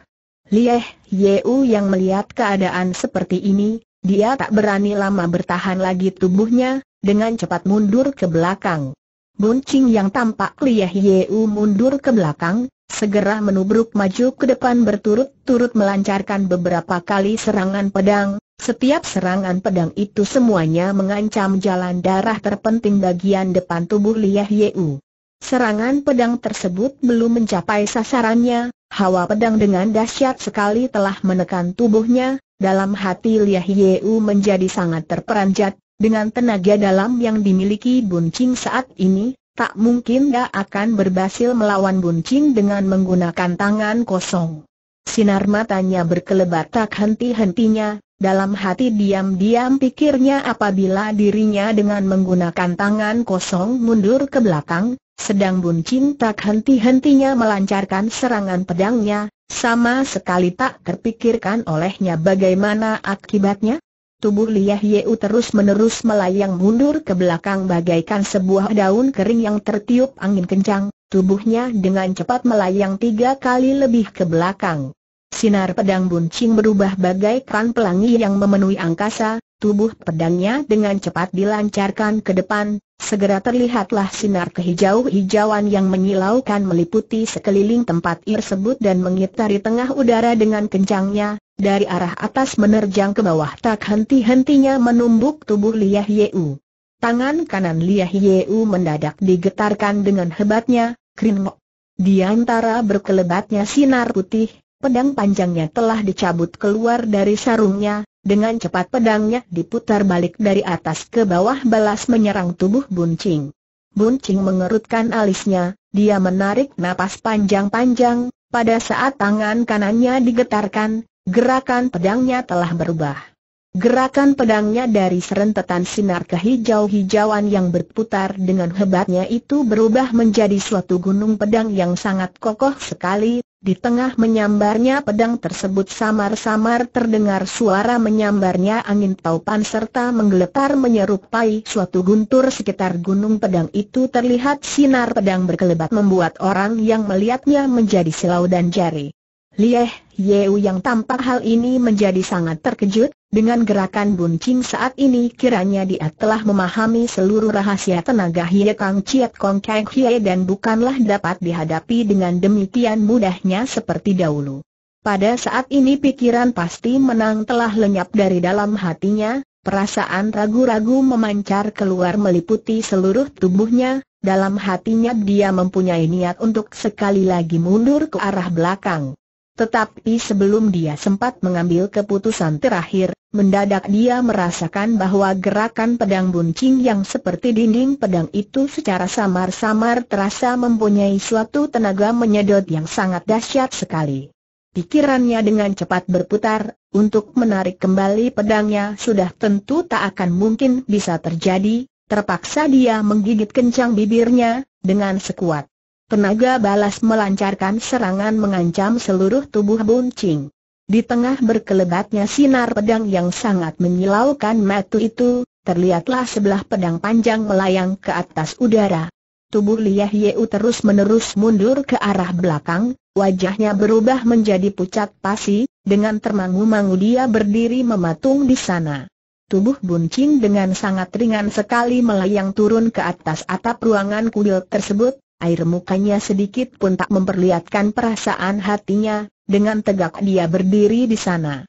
Lieh Yeu yang melihat keadaan seperti ini, dia tak berani lama bertahan lagi tubuhnya, dengan cepat mundur ke belakang. Buncing yang tampak Lieh Yeu mundur ke belakang, segera menubruk maju ke depan berturut-turut melancarkan beberapa kali serangan pedang. Setiap serangan pedang itu semuanya mengancam jalan darah terpenting bagian depan tubuh Lieh Yeu. Serangan pedang tersebut belum mencapai sasarannya, hawa pedang dengan dahsyat sekali telah menekan tubuhnya, dalam hati Liah Yeu menjadi sangat terperanjat, dengan tenaga dalam yang dimiliki Bun Ching saat ini, tak mungkin dia akan berhasil melawan Bun Ching dengan menggunakan tangan kosong. Sinar matanya berkelebat tak henti-hentinya, dalam hati diam-diam pikirnya apabila dirinya dengan menggunakan tangan kosong mundur ke belakang, sedang Bun Ching tak henti-hentinya melancarkan serangan pedangnya, sama sekali tak terpikirkan olehnya bagaimana akibatnya. Tubuh Liah Yeu terus-menerus melayang mundur ke belakang bagaikan sebuah daun kering yang tertiup angin kencang, tubuhnya dengan cepat melayang tiga kali lebih ke belakang. Sinar pedang buncing berubah bagaikan pelangi yang memenuhi angkasa, tubuh pedangnya dengan cepat dilancarkan ke depan, Segera terlihatlah sinar kehijau-hijauan yang menyilaukan meliputi sekeliling tempat tersebut dan mengitari tengah udara dengan kencangnya, dari arah atas menerjang ke bawah tak henti-hentinya menumbuk tubuh Liah Yeu. Tangan kanan Liah Yeu mendadak digetarkan dengan hebatnya, krimo. Di antara berkelebatnya sinar putih, pedang panjangnya telah dicabut keluar dari sarungnya, dengan cepat pedangnya diputar balik dari atas ke bawah balas menyerang tubuh Buncing. Buncing mengerutkan alisnya, dia menarik napas panjang-panjang, pada saat tangan kanannya digetarkan, gerakan pedangnya telah berubah. Gerakan pedangnya dari serentetan sinar ke hijau hijauan yang berputar dengan hebatnya itu berubah menjadi suatu gunung pedang yang sangat kokoh sekali, di tengah menyambarnya pedang tersebut samar-samar terdengar suara menyambarnya angin taupan serta menggeletar menyerupai suatu guntur sekitar gunung pedang itu terlihat sinar pedang berkelebat membuat orang yang melihatnya menjadi silau dan jari. Lieh, Yeu yang tampak hal ini menjadi sangat terkejut, dengan gerakan buncing saat ini kiranya dia telah memahami seluruh rahasia tenaga Hie Kang Chiat Kong Kang Hie dan bukanlah dapat dihadapi dengan demikian mudahnya seperti dahulu. Pada saat ini pikiran pasti menang telah lenyap dari dalam hatinya, perasaan ragu-ragu memancar keluar meliputi seluruh tubuhnya, dalam hatinya dia mempunyai niat untuk sekali lagi mundur ke arah belakang. Tetapi sebelum dia sempat mengambil keputusan terakhir, mendadak dia merasakan bahwa gerakan pedang buncing yang seperti dinding pedang itu secara samar-samar terasa mempunyai suatu tenaga menyedot yang sangat dahsyat sekali. Pikirannya dengan cepat berputar, untuk menarik kembali pedangnya sudah tentu tak akan mungkin bisa terjadi, terpaksa dia menggigit kencang bibirnya, dengan sekuat Tenaga balas melancarkan serangan mengancam seluruh tubuh buncing. Di tengah berkelebatnya sinar pedang yang sangat menyilaukan mata itu, terlihatlah sebelah pedang panjang melayang ke atas udara. Tubuh Liah Yeu terus-menerus mundur ke arah belakang, wajahnya berubah menjadi pucat pasi, dengan termangu-mangu dia berdiri mematung di sana. Tubuh buncing dengan sangat ringan sekali melayang turun ke atas atap ruangan kuil tersebut, air mukanya sedikit pun tak memperlihatkan perasaan hatinya, dengan tegak dia berdiri di sana.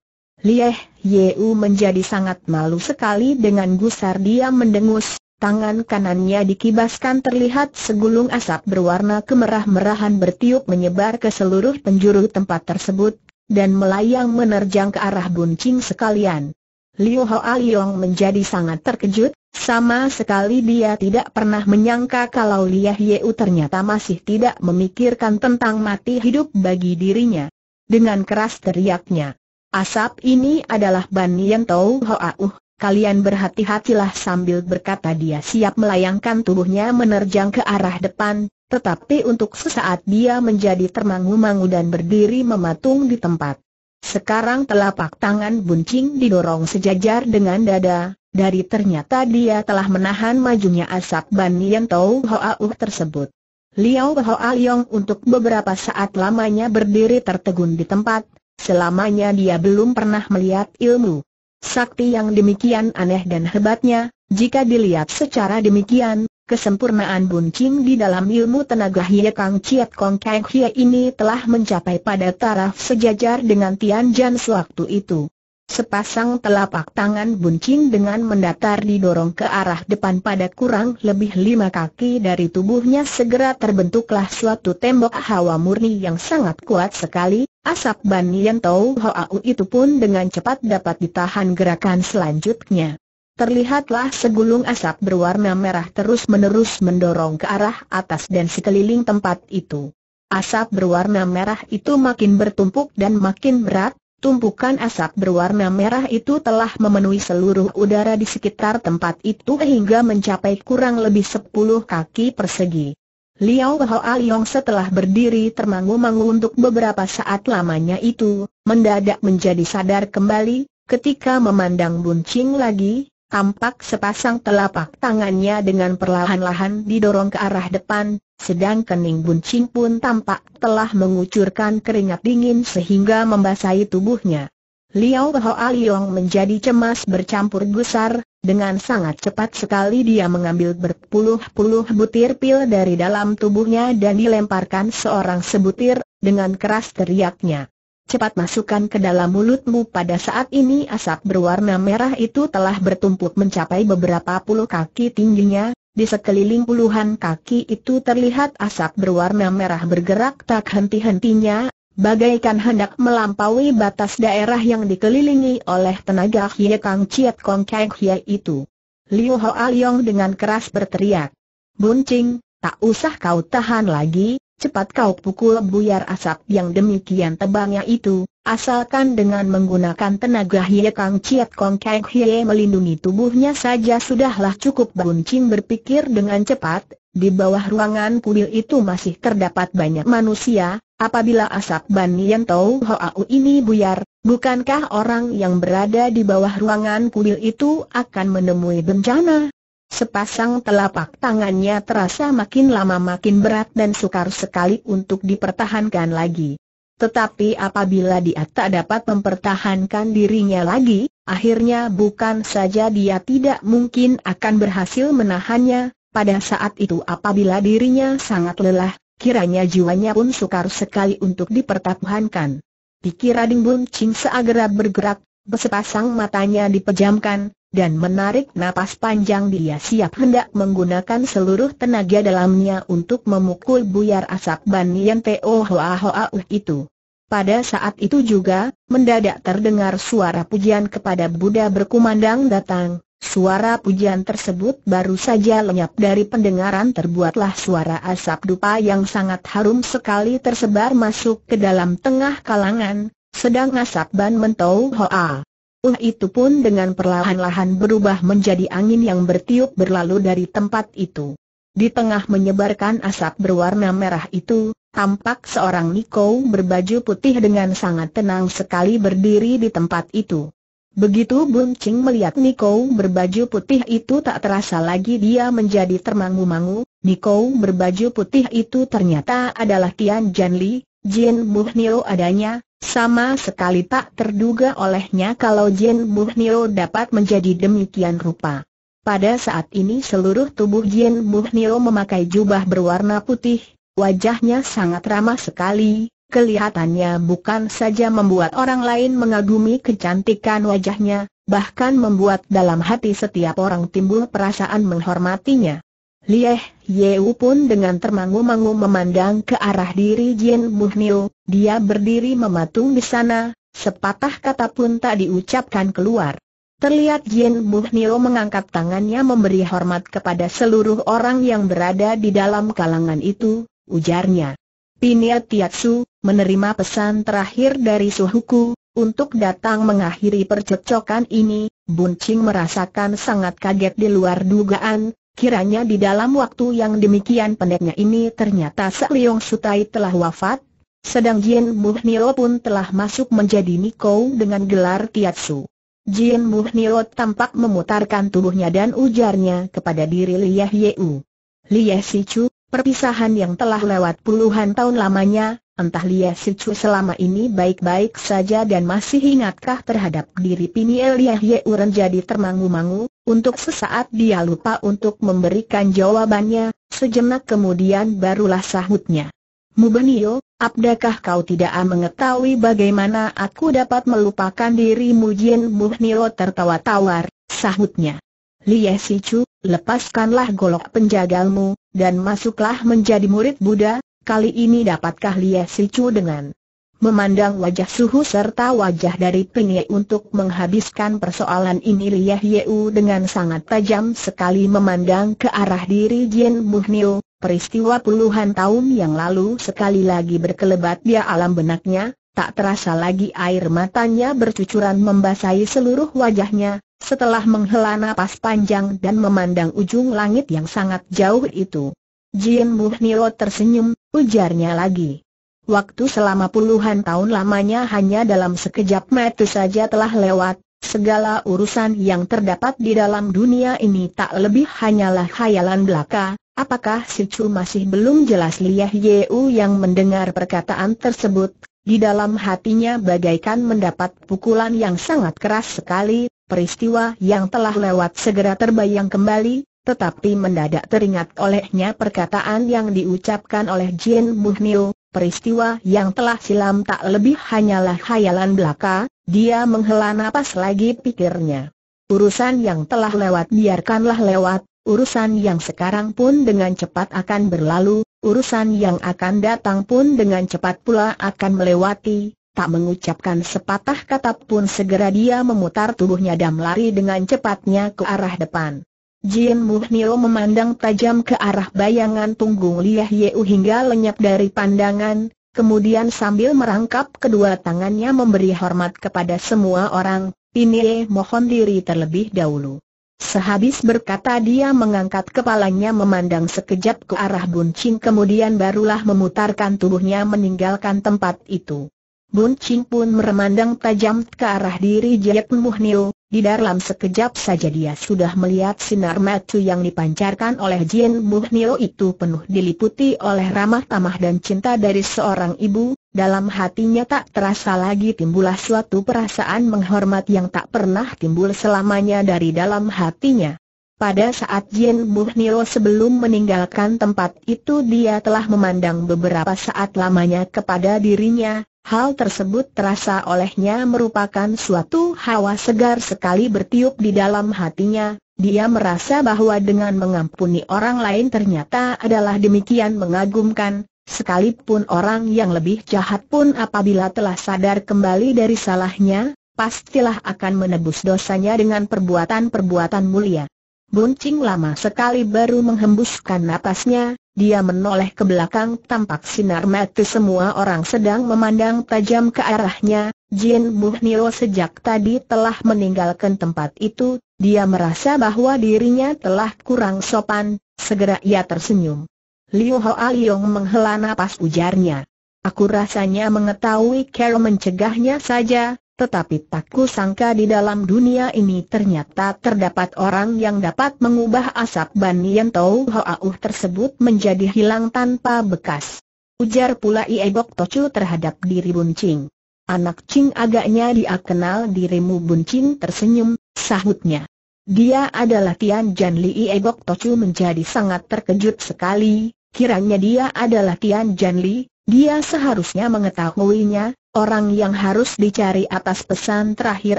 Lieh Yeu menjadi sangat malu sekali dengan gusar dia mendengus, tangan kanannya dikibaskan terlihat segulung asap berwarna kemerah-merahan bertiup menyebar ke seluruh penjuru tempat tersebut, dan melayang menerjang ke arah buncing sekalian. Liu Hoa Liong menjadi sangat terkejut, sama sekali dia tidak pernah menyangka kalau Liah Yeu ternyata masih tidak memikirkan tentang mati hidup bagi dirinya. Dengan keras teriaknya. Asap ini adalah Ban tahu Tau Uh, Kalian berhati-hatilah sambil berkata dia siap melayangkan tubuhnya menerjang ke arah depan, tetapi untuk sesaat dia menjadi termangu-mangu dan berdiri mematung di tempat. Sekarang telapak tangan buncing didorong sejajar dengan dada, dari ternyata dia telah menahan majunya asap Ban yang Tau Hoa uh tersebut. Liao Hoa Leong untuk beberapa saat lamanya berdiri tertegun di tempat, selamanya dia belum pernah melihat ilmu. Sakti yang demikian aneh dan hebatnya, jika dilihat secara demikian, kesempurnaan buncing di dalam ilmu tenaga Hie Kang Chiat Kong Kang Hie ini telah mencapai pada taraf sejajar dengan Tian Jan sewaktu itu. Sepasang telapak tangan buncing dengan mendatar didorong ke arah depan pada kurang lebih lima kaki dari tubuhnya segera terbentuklah suatu tembok hawa murni yang sangat kuat sekali, asap Ban yang Tau Hoau itu pun dengan cepat dapat ditahan gerakan selanjutnya. Terlihatlah segulung asap berwarna merah terus-menerus mendorong ke arah atas dan sekeliling tempat itu. Asap berwarna merah itu makin bertumpuk dan makin berat, Tumpukan asap berwarna merah itu telah memenuhi seluruh udara di sekitar tempat itu hingga mencapai kurang lebih sepuluh kaki persegi. Liao Hoa Liong setelah berdiri termangu-mangu untuk beberapa saat lamanya itu, mendadak menjadi sadar kembali, ketika memandang buncing lagi, Tampak sepasang telapak tangannya dengan perlahan-lahan didorong ke arah depan, sedang kening buncing pun tampak telah mengucurkan keringat dingin sehingga membasahi tubuhnya. Liao Hoa Liong menjadi cemas bercampur gusar, dengan sangat cepat sekali dia mengambil berpuluh-puluh butir pil dari dalam tubuhnya dan dilemparkan seorang sebutir, dengan keras teriaknya cepat masukkan ke dalam mulutmu pada saat ini asap berwarna merah itu telah bertumpuk mencapai beberapa puluh kaki tingginya, di sekeliling puluhan kaki itu terlihat asap berwarna merah bergerak tak henti-hentinya, bagaikan hendak melampaui batas daerah yang dikelilingi oleh tenaga Hye Kang Chiat Kong Kai Hye itu. Liu Hoa Leong dengan keras berteriak. Buncing, tak usah kau tahan lagi, cepat kau pukul buyar asap yang demikian tebangnya itu, asalkan dengan menggunakan tenaga Hie Kang Chiat Kong Kang Hie melindungi tubuhnya saja sudahlah cukup Buncin berpikir dengan cepat, di bawah ruangan kuil itu masih terdapat banyak manusia, apabila asap Ban Nian Tau Hoau ini buyar, bukankah orang yang berada di bawah ruangan kuil itu akan menemui bencana? Sepasang telapak tangannya terasa makin lama makin berat dan sukar sekali untuk dipertahankan lagi. Tetapi apabila dia tak dapat mempertahankan dirinya lagi, akhirnya bukan saja dia tidak mungkin akan berhasil menahannya, pada saat itu apabila dirinya sangat lelah, kiranya jiwanya pun sukar sekali untuk dipertahankan. Pikir Ading Bun Ching seagera bergerak, sepasang matanya dipejamkan, dan menarik napas panjang dia siap hendak menggunakan seluruh tenaga dalamnya untuk memukul buyar asap Ban yang Teo Hoa Hoa uh itu. Pada saat itu juga, mendadak terdengar suara pujian kepada Buddha berkumandang datang. Suara pujian tersebut baru saja lenyap dari pendengaran terbuatlah suara asap dupa yang sangat harum sekali tersebar masuk ke dalam tengah kalangan, sedang asap ban mentau hoa. Uh itu pun dengan perlahan-lahan berubah menjadi angin yang bertiup berlalu dari tempat itu. Di tengah menyebarkan asap berwarna merah itu, tampak seorang Niko berbaju putih dengan sangat tenang sekali berdiri di tempat itu. Begitu Bun Ching melihat Niko berbaju putih itu tak terasa lagi dia menjadi termangu-mangu, Niko berbaju putih itu ternyata adalah Tian Janli, Jin Nio adanya, sama sekali tak terduga olehnya kalau Jin Nio dapat menjadi demikian rupa. Pada saat ini seluruh tubuh Jin Nio memakai jubah berwarna putih, wajahnya sangat ramah sekali, kelihatannya bukan saja membuat orang lain mengagumi kecantikan wajahnya, bahkan membuat dalam hati setiap orang timbul perasaan menghormatinya. Lieh Yeu pun dengan termangu-mangu memandang ke arah diri Jin Muhnil, dia berdiri mematung di sana, sepatah kata pun tak diucapkan keluar. Terlihat Jin Muhnil mengangkat tangannya memberi hormat kepada seluruh orang yang berada di dalam kalangan itu, ujarnya. Pinia Tiatsu, menerima pesan terakhir dari suhuku, untuk datang mengakhiri percocokan ini, Buncing merasakan sangat kaget di luar dugaan, Kiranya di dalam waktu yang demikian pendeknya ini ternyata Sak Sutai telah wafat, sedang Jin Muhniro pun telah masuk menjadi Niko dengan gelar Tiatsu. Jin Muhniro tampak memutarkan tubuhnya dan ujarnya kepada diri Liah Yeu. Si Sicu, perpisahan yang telah lewat puluhan tahun lamanya, Entah Lia sichu selama ini baik-baik saja dan masih ingatkah terhadap diri Piniel Yahye Uren jadi termangu-mangu, untuk sesaat dia lupa untuk memberikan jawabannya, sejenak kemudian barulah sahutnya. Mubenio, apdakah kau tidak mengetahui bagaimana aku dapat melupakan dirimu Jin Muhnio tertawa tawar, sahutnya. Lia sichu, lepaskanlah golok penjagalmu, dan masuklah menjadi murid Buddha, Kali ini dapatkah Lia Sicu dengan memandang wajah suhu serta wajah dari Pingye untuk menghabiskan persoalan ini Lia Yeu dengan sangat tajam sekali memandang ke arah diri Jin Muhnil, peristiwa puluhan tahun yang lalu sekali lagi berkelebat dia alam benaknya, tak terasa lagi air matanya bercucuran membasahi seluruh wajahnya, setelah menghela nafas panjang dan memandang ujung langit yang sangat jauh itu. Jin Muhnio tersenyum, ujarnya lagi. Waktu selama puluhan tahun lamanya hanya dalam sekejap mata saja telah lewat, segala urusan yang terdapat di dalam dunia ini tak lebih hanyalah khayalan belaka, apakah si Chu masih belum jelas Liah Yeu yang mendengar perkataan tersebut, di dalam hatinya bagaikan mendapat pukulan yang sangat keras sekali, peristiwa yang telah lewat segera terbayang kembali, tetapi mendadak teringat olehnya perkataan yang diucapkan oleh Jin Muhnil, peristiwa yang telah silam tak lebih hanyalah khayalan belaka, dia menghela napas lagi pikirnya. Urusan yang telah lewat biarkanlah lewat, urusan yang sekarang pun dengan cepat akan berlalu, urusan yang akan datang pun dengan cepat pula akan melewati, tak mengucapkan sepatah kata pun segera dia memutar tubuhnya dan lari dengan cepatnya ke arah depan. Jin Muhnio memandang tajam ke arah bayangan punggung Liah Yeu hingga lenyap dari pandangan, kemudian sambil merangkap kedua tangannya memberi hormat kepada semua orang, ini eh, mohon diri terlebih dahulu. Sehabis berkata dia mengangkat kepalanya memandang sekejap ke arah Buncing kemudian barulah memutarkan tubuhnya meninggalkan tempat itu. Buncing pun meremandang tajam ke arah diri Jiet Muhnio, di dalam sekejap saja dia sudah melihat sinar matu yang dipancarkan oleh Jin Muhnio itu penuh diliputi oleh ramah tamah dan cinta dari seorang ibu, dalam hatinya tak terasa lagi timbullah suatu perasaan menghormat yang tak pernah timbul selamanya dari dalam hatinya. Pada saat Jin Muhnio sebelum meninggalkan tempat itu dia telah memandang beberapa saat lamanya kepada dirinya, Hal tersebut terasa olehnya merupakan suatu hawa segar sekali bertiup di dalam hatinya. Dia merasa bahwa dengan mengampuni orang lain ternyata adalah demikian mengagumkan, sekalipun orang yang lebih jahat pun apabila telah sadar kembali dari salahnya, pastilah akan menebus dosanya dengan perbuatan-perbuatan mulia. Buncing lama sekali baru menghembuskan napasnya, dia menoleh ke belakang tampak sinar mati semua orang sedang memandang tajam ke arahnya, Jin Muhnio sejak tadi telah meninggalkan tempat itu, dia merasa bahwa dirinya telah kurang sopan, segera ia tersenyum. Liu Hao Liong menghela napas ujarnya. Aku rasanya mengetahui Carol mencegahnya saja, tetapi tak kusangka di dalam dunia ini ternyata terdapat orang yang dapat mengubah asap Ban tahu Tau Hoauh tersebut menjadi hilang tanpa bekas. Ujar pula iebok Tocu terhadap diri Bun Ching. Anak Ching agaknya dia kenal dirimu Bun Ching tersenyum, sahutnya. Dia adalah Tian Jan Li tochu Tocu menjadi sangat terkejut sekali, kiranya dia adalah Tian Jan Li, dia seharusnya mengetahuinya, orang yang harus dicari atas pesan terakhir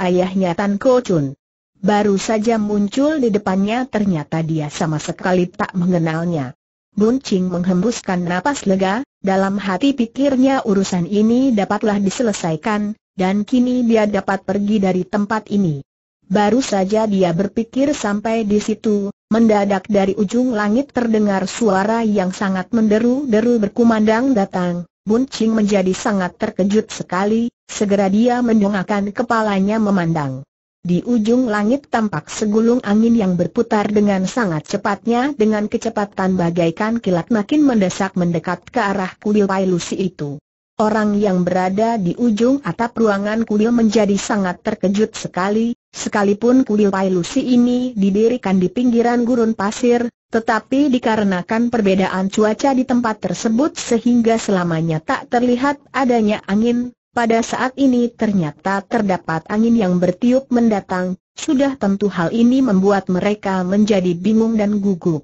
ayahnya Tan Ko Chun. Baru saja muncul di depannya ternyata dia sama sekali tak mengenalnya. Bun Ching menghembuskan napas lega, dalam hati pikirnya urusan ini dapatlah diselesaikan, dan kini dia dapat pergi dari tempat ini. Baru saja dia berpikir sampai di situ, mendadak dari ujung langit terdengar suara yang sangat menderu-deru berkumandang datang, Bun Ching menjadi sangat terkejut sekali, segera dia mendongakkan kepalanya memandang. Di ujung langit tampak segulung angin yang berputar dengan sangat cepatnya dengan kecepatan bagaikan kilat makin mendesak mendekat ke arah kuil Pai Lusi itu. Orang yang berada di ujung atap ruangan kuil menjadi sangat terkejut sekali, sekalipun kuil Pailusi ini didirikan di pinggiran gurun pasir, tetapi dikarenakan perbedaan cuaca di tempat tersebut sehingga selamanya tak terlihat adanya angin, pada saat ini ternyata terdapat angin yang bertiup mendatang, sudah tentu hal ini membuat mereka menjadi bingung dan gugup.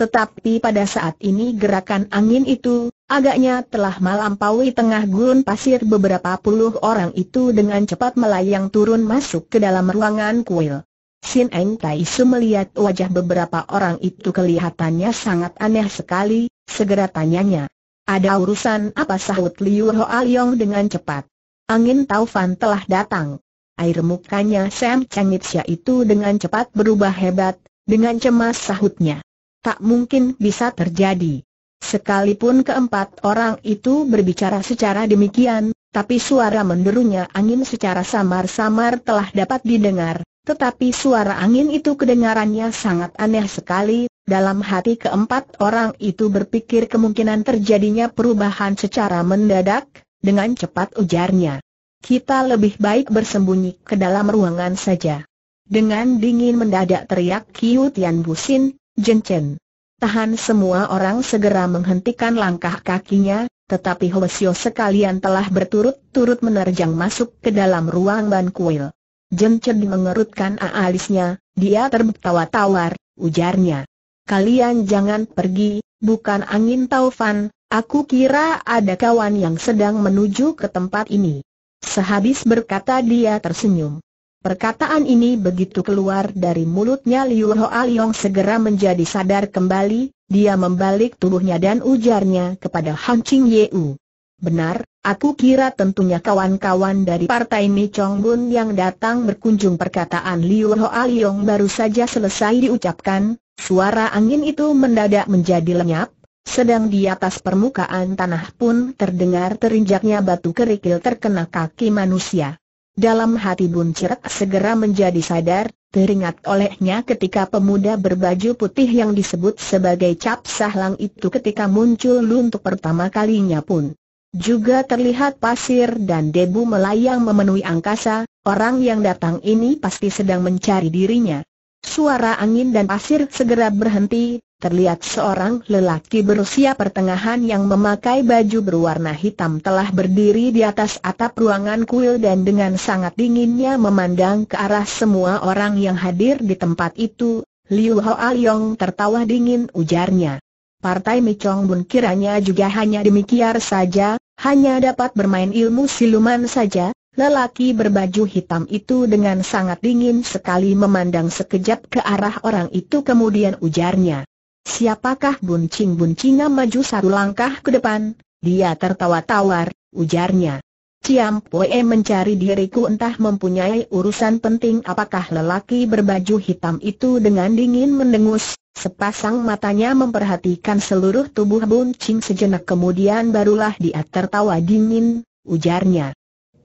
Tetapi pada saat ini gerakan angin itu, agaknya telah melampaui tengah gurun pasir beberapa puluh orang itu dengan cepat melayang turun masuk ke dalam ruangan kuil. Sin Eng Tai Su melihat wajah beberapa orang itu kelihatannya sangat aneh sekali, segera tanyanya. Ada urusan apa sahut Liu Hoa Leong dengan cepat. Angin taufan telah datang. Air mukanya Sam Changitsya itu dengan cepat berubah hebat, dengan cemas sahutnya tak mungkin bisa terjadi. Sekalipun keempat orang itu berbicara secara demikian, tapi suara menderunya angin secara samar-samar telah dapat didengar, tetapi suara angin itu kedengarannya sangat aneh sekali, dalam hati keempat orang itu berpikir kemungkinan terjadinya perubahan secara mendadak, dengan cepat ujarnya. Kita lebih baik bersembunyi ke dalam ruangan saja. Dengan dingin mendadak teriak Kiu Tian Busin, Jenchen. Tahan semua orang segera menghentikan langkah kakinya, tetapi Hoesio sekalian telah berturut-turut menerjang masuk ke dalam ruang ban kuil. Jenchen mengerutkan alisnya, dia terbetawa tawar ujarnya. Kalian jangan pergi, bukan angin taufan, aku kira ada kawan yang sedang menuju ke tempat ini. Sehabis berkata dia tersenyum. Perkataan ini begitu keluar dari mulutnya Liu Hoa Liong segera menjadi sadar kembali, dia membalik tubuhnya dan ujarnya kepada Han Ching Yeu. Benar, aku kira tentunya kawan-kawan dari partai Mi Chong Bun yang datang berkunjung perkataan Liu Hoa Liong baru saja selesai diucapkan, suara angin itu mendadak menjadi lenyap, sedang di atas permukaan tanah pun terdengar terinjaknya batu kerikil terkena kaki manusia. Dalam hati Bun segera menjadi sadar, teringat olehnya ketika pemuda berbaju putih yang disebut sebagai Cap Sahlang itu ketika muncul untuk pertama kalinya pun. Juga terlihat pasir dan debu melayang memenuhi angkasa, orang yang datang ini pasti sedang mencari dirinya. Suara angin dan pasir segera berhenti, terlihat seorang lelaki berusia pertengahan yang memakai baju berwarna hitam telah berdiri di atas atap ruangan kuil dan dengan sangat dinginnya memandang ke arah semua orang yang hadir di tempat itu, Liu Hoa Liong tertawa dingin ujarnya. Partai Micong Bun kiranya juga hanya demikian saja, hanya dapat bermain ilmu siluman saja, Lelaki berbaju hitam itu dengan sangat dingin sekali memandang sekejap ke arah orang itu kemudian ujarnya. Siapakah buncing-buncinga maju satu langkah ke depan? Dia tertawa tawar, ujarnya. Ciam Poe mencari diriku entah mempunyai urusan penting apakah lelaki berbaju hitam itu dengan dingin mendengus, sepasang matanya memperhatikan seluruh tubuh buncing sejenak kemudian barulah dia tertawa dingin, ujarnya.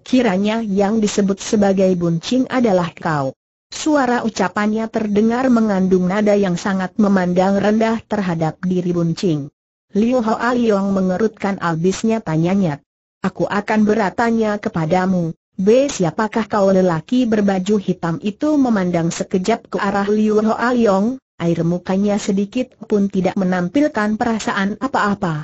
Kiranya yang disebut sebagai buncing adalah kau. Suara ucapannya terdengar mengandung nada yang sangat memandang rendah terhadap diri Buncing. Liu Hoa Liong mengerutkan albisnya tanyanya. Aku akan beratanya kepadamu, B. Siapakah kau lelaki berbaju hitam itu memandang sekejap ke arah Liu Hao Liong, air mukanya sedikit pun tidak menampilkan perasaan apa-apa.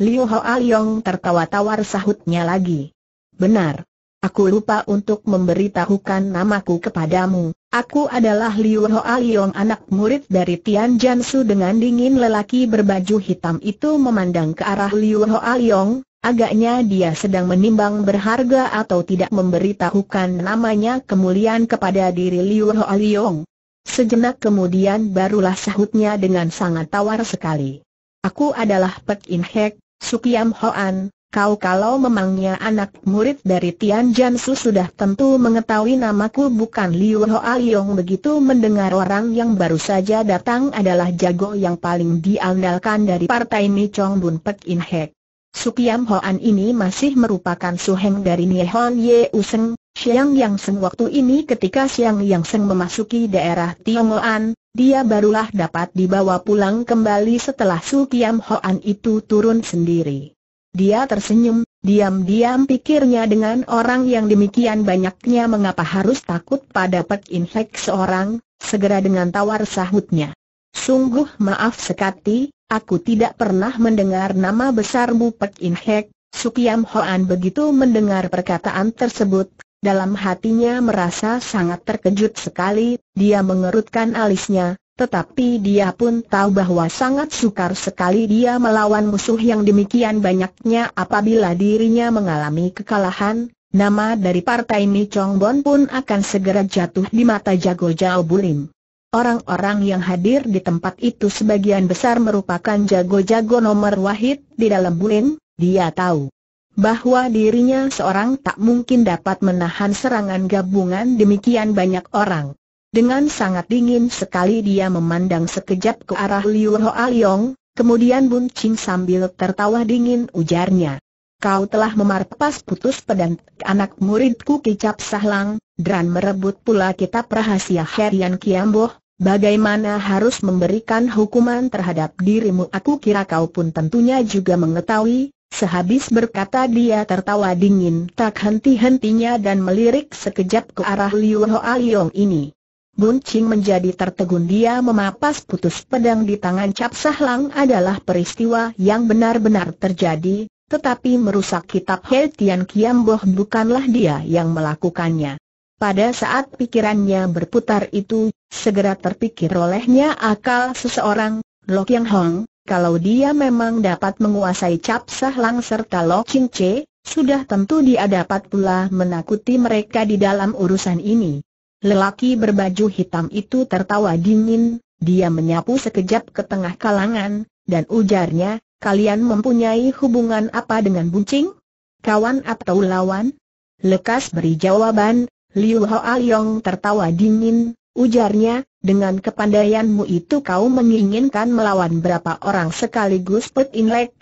Liu Hoa Liong tertawa-tawar sahutnya lagi. Benar, Aku lupa untuk memberitahukan namaku kepadamu. Aku adalah Liu Hoa Liong anak murid dari Tian Jansu dengan dingin lelaki berbaju hitam itu memandang ke arah Liu Hoa Liong, Agaknya dia sedang menimbang berharga atau tidak memberitahukan namanya kemuliaan kepada diri Liu Hoa Liong. Sejenak kemudian barulah sahutnya dengan sangat tawar sekali. Aku adalah Pek In Hek, Sukiam Hoan, Kau kalau memangnya anak murid dari Tian Jansu sudah tentu mengetahui namaku bukan Liu Hoa Liong begitu mendengar orang yang baru saja datang adalah jago yang paling diandalkan dari partai Mi Chong Bun Pek In Hek. Sukiam Hoan ini masih merupakan suheng dari Nihon Ye Useng, Xiang Yang Seng waktu ini ketika Xiang Yang Seng memasuki daerah Tionghoan, dia barulah dapat dibawa pulang kembali setelah Sukiam Hoan itu turun sendiri. Dia tersenyum, diam-diam pikirnya dengan orang yang demikian banyaknya mengapa harus takut pada Pek Infek seorang, segera dengan tawar sahutnya. Sungguh maaf sekati, aku tidak pernah mendengar nama besarmu Pek Infek, Sukiam Hoan begitu mendengar perkataan tersebut, dalam hatinya merasa sangat terkejut sekali, dia mengerutkan alisnya, tetapi dia pun tahu bahwa sangat sukar sekali dia melawan musuh yang demikian banyaknya apabila dirinya mengalami kekalahan, nama dari partai Mi Chong Bon pun akan segera jatuh di mata jago Jao Bulim. Orang-orang yang hadir di tempat itu sebagian besar merupakan jago-jago nomor wahid di dalam Bulim, dia tahu bahwa dirinya seorang tak mungkin dapat menahan serangan gabungan demikian banyak orang. Dengan sangat dingin sekali dia memandang sekejap ke arah Liu Hoa Liong, kemudian Bun Ching sambil tertawa dingin ujarnya. Kau telah memarpas putus pedang anak muridku Kicap Sahlang, dan merebut pula kitab rahasia Herian Kiamboh, bagaimana harus memberikan hukuman terhadap dirimu aku kira kau pun tentunya juga mengetahui, Sehabis berkata dia tertawa dingin tak henti-hentinya dan melirik sekejap ke arah Liu Hoa Liong ini. Bun Ching menjadi tertegun dia memapas putus pedang di tangan Cap Sahlang adalah peristiwa yang benar-benar terjadi, tetapi merusak kitab He Tian Kiam Boh bukanlah dia yang melakukannya. Pada saat pikirannya berputar itu, segera terpikir olehnya akal seseorang, Lok Yang Hong, kalau dia memang dapat menguasai Cap Sahlang serta Lok Ching Che, sudah tentu dia dapat pula menakuti mereka di dalam urusan ini. Lelaki berbaju hitam itu tertawa dingin, dia menyapu sekejap ke tengah kalangan, dan ujarnya, kalian mempunyai hubungan apa dengan buncing? Kawan atau lawan? Lekas beri jawaban, Liu Hoa Liong tertawa dingin, ujarnya, dengan kepandaianmu itu kau menginginkan melawan berapa orang sekaligus put leg? Inlek,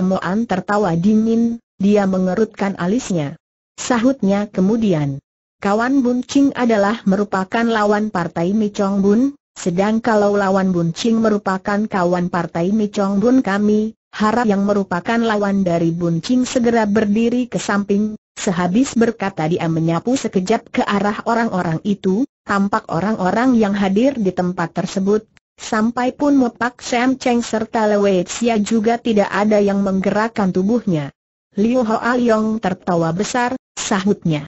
Moan tertawa dingin, dia mengerutkan alisnya. Sahutnya kemudian kawan Bun Ching adalah merupakan lawan partai Mi Chong Bun, sedang kalau lawan Bun Ching merupakan kawan partai Mi Chong Bun kami, Harap yang merupakan lawan dari Bun Ching segera berdiri ke samping, sehabis berkata dia menyapu sekejap ke arah orang-orang itu, tampak orang-orang yang hadir di tempat tersebut, sampai pun mepak Sam Cheng serta Lewei Xia juga tidak ada yang menggerakkan tubuhnya. Liu Hoa Yong tertawa besar, sahutnya.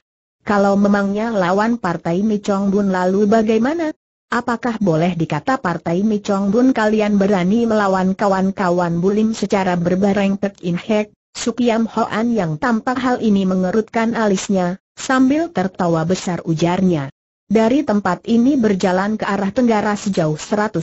Kalau memangnya lawan partai Micong Bun lalu bagaimana? Apakah boleh dikata partai Micong Bun kalian berani melawan kawan-kawan Bulim secara berbareng Pek In Hek? Sukiam Hoan yang tampak hal ini mengerutkan alisnya, sambil tertawa besar ujarnya. Dari tempat ini berjalan ke arah tenggara sejauh 120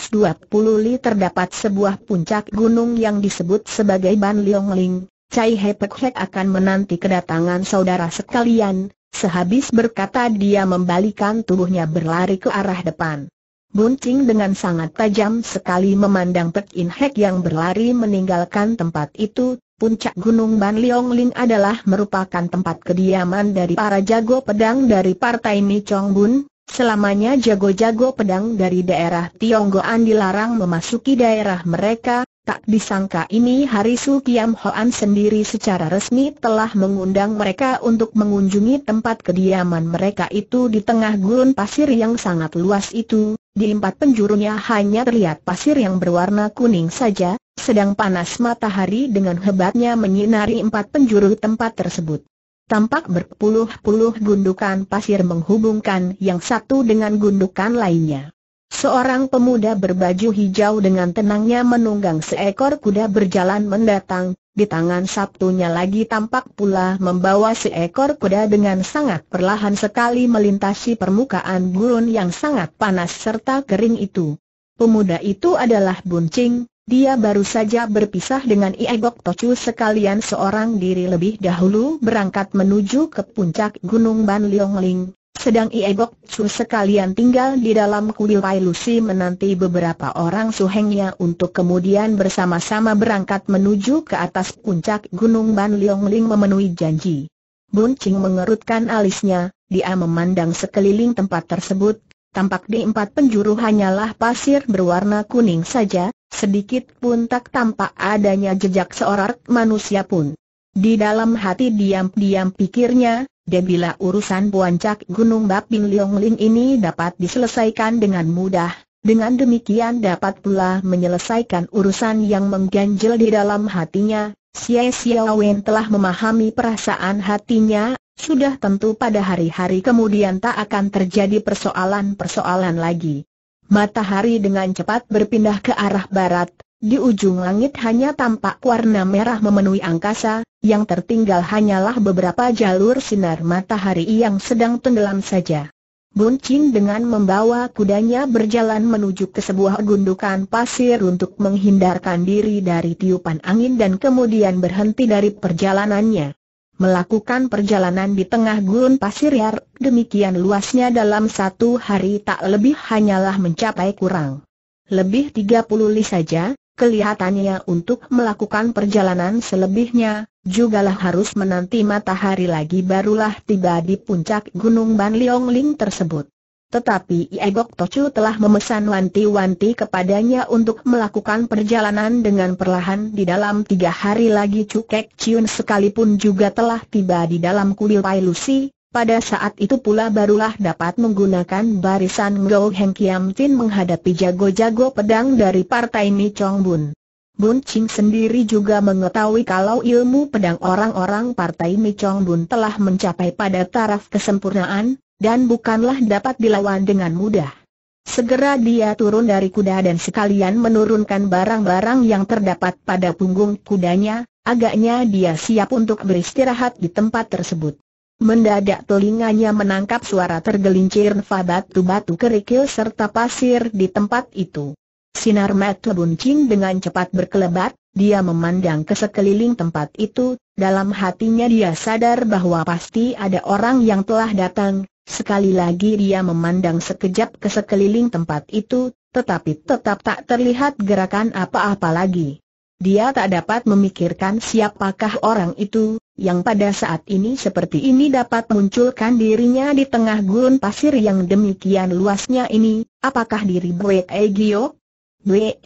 li terdapat sebuah puncak gunung yang disebut sebagai Ban Liong Ling. Cai Hepek Hek akan menanti kedatangan saudara sekalian, Sehabis berkata dia membalikan tubuhnya berlari ke arah depan. Buncing dengan sangat tajam sekali memandang Pek In Hek yang berlari meninggalkan tempat itu, puncak Gunung Ban Liong Ling adalah merupakan tempat kediaman dari para jago pedang dari Partai Mi Chong Bun, Selamanya jago-jago pedang dari daerah Tionggoan dilarang memasuki daerah mereka, Tak disangka ini hari Su Kiam Hoan sendiri secara resmi telah mengundang mereka untuk mengunjungi tempat kediaman mereka itu di tengah gurun pasir yang sangat luas itu, di empat penjurunya hanya terlihat pasir yang berwarna kuning saja, sedang panas matahari dengan hebatnya menyinari empat penjuru tempat tersebut. Tampak berpuluh-puluh gundukan pasir menghubungkan yang satu dengan gundukan lainnya. Seorang pemuda berbaju hijau dengan tenangnya menunggang seekor kuda berjalan mendatang, di tangan sabtunya lagi tampak pula membawa seekor kuda dengan sangat perlahan sekali melintasi permukaan gurun yang sangat panas serta kering itu. Pemuda itu adalah Buncing, dia baru saja berpisah dengan Iegok Tocu sekalian seorang diri lebih dahulu berangkat menuju ke puncak Gunung Ban Liongling sedang Iegok Chu sekalian tinggal di dalam kuil Pai Lusi menanti beberapa orang suhengnya untuk kemudian bersama-sama berangkat menuju ke atas puncak Gunung Ban Leong Ling memenuhi janji. Bun Ching mengerutkan alisnya, dia memandang sekeliling tempat tersebut, tampak di empat penjuru hanyalah pasir berwarna kuning saja, sedikit pun tak tampak adanya jejak seorang manusia pun. Di dalam hati diam-diam pikirnya, dan bila urusan puancak Gunung Baping Liong Ling ini dapat diselesaikan dengan mudah, dengan demikian dapat pula menyelesaikan urusan yang mengganjil di dalam hatinya, Sia-sia Xiaowen telah memahami perasaan hatinya, sudah tentu pada hari-hari kemudian tak akan terjadi persoalan-persoalan lagi. Matahari dengan cepat berpindah ke arah barat, di ujung langit hanya tampak warna merah memenuhi angkasa, yang tertinggal hanyalah beberapa jalur sinar matahari yang sedang tenggelam saja. Bun Chin dengan membawa kudanya berjalan menuju ke sebuah gundukan pasir untuk menghindarkan diri dari tiupan angin dan kemudian berhenti dari perjalanannya. Melakukan perjalanan di tengah gurun pasir yang demikian luasnya dalam satu hari tak lebih hanyalah mencapai kurang lebih 30 li saja, kelihatannya untuk melakukan perjalanan selebihnya, jugalah harus menanti matahari lagi barulah tiba di puncak Gunung Ban Liong Ling tersebut. Tetapi Iegok Tochu telah memesan wanti-wanti kepadanya untuk melakukan perjalanan dengan perlahan di dalam tiga hari lagi Cukek Ciun sekalipun juga telah tiba di dalam kuil Pai Lusi, pada saat itu pula barulah dapat menggunakan barisan Ngou Heng Kiam Tin menghadapi jago-jago pedang dari partai Mi Chong Bun. Bun Ching sendiri juga mengetahui kalau ilmu pedang orang-orang partai Mi Chong Bun telah mencapai pada taraf kesempurnaan, dan bukanlah dapat dilawan dengan mudah. Segera dia turun dari kuda dan sekalian menurunkan barang-barang yang terdapat pada punggung kudanya, agaknya dia siap untuk beristirahat di tempat tersebut. Mendadak telinganya menangkap suara tergelincir batu-batu kerikil serta pasir di tempat itu. Sinar mata buncing dengan cepat berkelebat, dia memandang ke sekeliling tempat itu, dalam hatinya dia sadar bahwa pasti ada orang yang telah datang, sekali lagi dia memandang sekejap ke sekeliling tempat itu, tetapi tetap tak terlihat gerakan apa-apa lagi. Dia tak dapat memikirkan siapakah orang itu, yang pada saat ini seperti ini dapat munculkan dirinya di tengah gurun pasir yang demikian luasnya ini, apakah diri Bwe e Giok? Bwe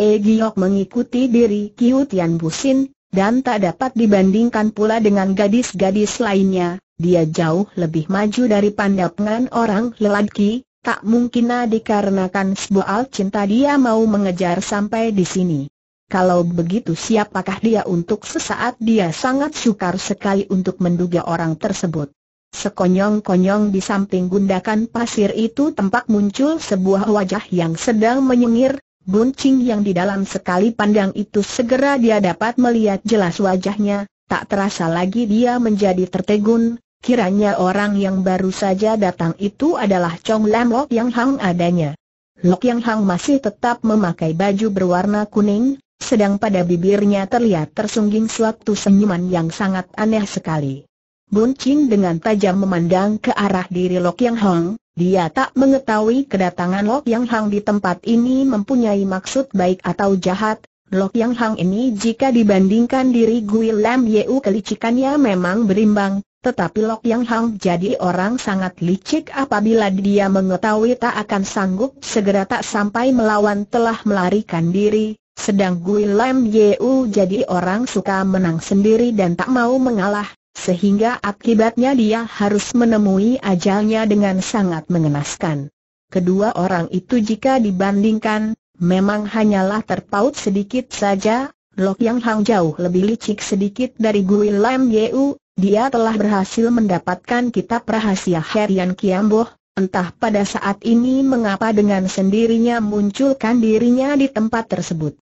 mengikuti diri Kiu Tian Busin, dan tak dapat dibandingkan pula dengan gadis-gadis lainnya, dia jauh lebih maju dari pandangan orang lelaki, tak mungkin dikarenakan sebuah cinta dia mau mengejar sampai di sini. Kalau begitu siapakah dia untuk sesaat dia sangat sukar sekali untuk menduga orang tersebut. Sekonyong-konyong di samping gundakan pasir itu tempat muncul sebuah wajah yang sedang menyengir, buncing yang di dalam sekali pandang itu segera dia dapat melihat jelas wajahnya, tak terasa lagi dia menjadi tertegun, kiranya orang yang baru saja datang itu adalah Chong Lam Lok Yang Hang adanya. Lok Yang Hang masih tetap memakai baju berwarna kuning, sedang pada bibirnya terlihat tersungging suatu senyuman yang sangat aneh sekali. Bun Ching dengan tajam memandang ke arah diri Lok Yang Hong, dia tak mengetahui kedatangan Lok Yang Hang di tempat ini mempunyai maksud baik atau jahat. Lok Yang Hang ini jika dibandingkan diri Gui Lam Yeu kelicikannya memang berimbang, tetapi Lok Yang Hang jadi orang sangat licik apabila dia mengetahui tak akan sanggup segera tak sampai melawan telah melarikan diri, sedang Gui Lam Yu jadi orang suka menang sendiri dan tak mau mengalah, sehingga akibatnya dia harus menemui ajalnya dengan sangat mengenaskan. Kedua orang itu jika dibandingkan, memang hanyalah terpaut sedikit saja, Lok Yang Hang jauh lebih licik sedikit dari Gui Lam Yu, dia telah berhasil mendapatkan kitab rahasia Herian Kiamboh, Entah pada saat ini mengapa dengan sendirinya munculkan dirinya di tempat tersebut.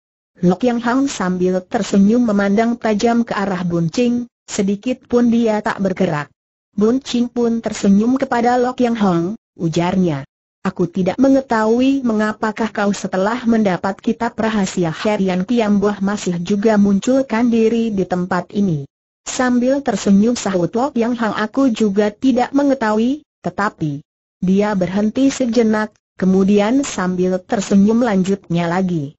Lok Yang Hang sambil tersenyum memandang tajam ke arah Buncing, sedikit pun dia tak bergerak. Buncing pun tersenyum kepada Lok Yang Hang, ujarnya. Aku tidak mengetahui mengapakah kau setelah mendapat kitab rahasia Herian Kiambuah masih juga munculkan diri di tempat ini. Sambil tersenyum sahut Lok Yang Hang aku juga tidak mengetahui, tetapi dia berhenti sejenak, kemudian sambil tersenyum lanjutnya lagi.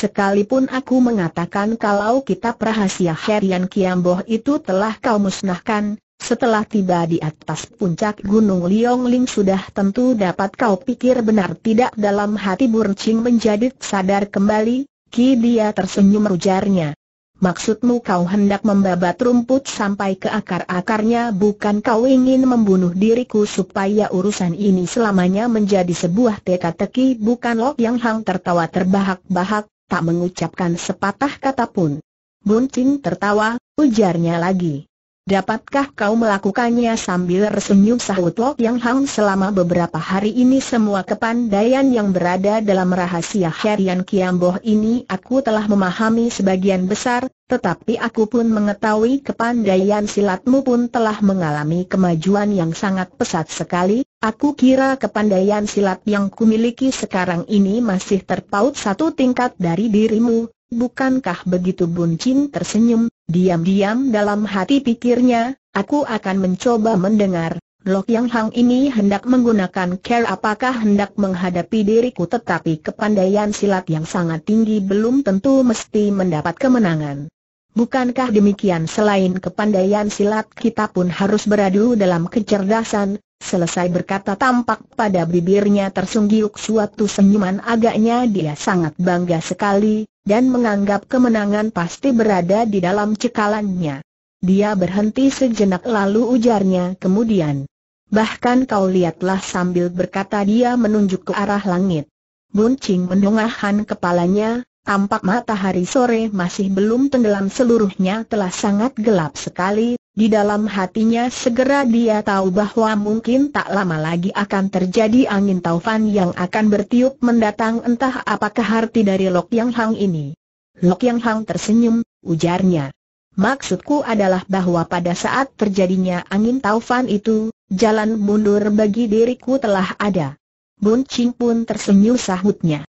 Sekalipun aku mengatakan kalau kitab rahasia Herian Kiamboh itu telah kau musnahkan, setelah tiba di atas puncak Gunung Liongling sudah tentu dapat kau pikir benar tidak dalam hati Burcing menjadi sadar kembali, Ki dia tersenyum ujarnya. Maksudmu kau hendak membabat rumput sampai ke akar-akarnya bukan kau ingin membunuh diriku supaya urusan ini selamanya menjadi sebuah teka-teki bukan Lok Yang Hang tertawa terbahak-bahak, tak mengucapkan sepatah kata pun. Bunting tertawa, ujarnya lagi. Dapatkah kau melakukannya sambil tersenyum sahut Lok Yang Hang selama beberapa hari ini semua kepandaian yang berada dalam rahasia harian Kiamboh ini aku telah memahami sebagian besar, tetapi aku pun mengetahui kepandaian silatmu pun telah mengalami kemajuan yang sangat pesat sekali, aku kira kepandaian silat yang kumiliki sekarang ini masih terpaut satu tingkat dari dirimu, Bukankah begitu Bun Chin tersenyum, Diam-diam dalam hati pikirnya, aku akan mencoba mendengar, Lok Yang Hang ini hendak menggunakan care apakah hendak menghadapi diriku tetapi kepandaian silat yang sangat tinggi belum tentu mesti mendapat kemenangan. Bukankah demikian selain kepandaian silat kita pun harus beradu dalam kecerdasan, Selesai berkata tampak pada bibirnya tersunggiuk suatu senyuman agaknya dia sangat bangga sekali, dan menganggap kemenangan pasti berada di dalam cekalannya. Dia berhenti sejenak lalu ujarnya kemudian. Bahkan kau lihatlah sambil berkata dia menunjuk ke arah langit. Buncing mendongahkan kepalanya, tampak matahari sore masih belum tenggelam seluruhnya telah sangat gelap sekali, di dalam hatinya segera dia tahu bahwa mungkin tak lama lagi akan terjadi angin taufan yang akan bertiup mendatang entah apakah arti dari Lok Yang Hang ini. Lok Yang Hang tersenyum, ujarnya. Maksudku adalah bahwa pada saat terjadinya angin taufan itu, jalan mundur bagi diriku telah ada. Bun Ching pun tersenyum sahutnya.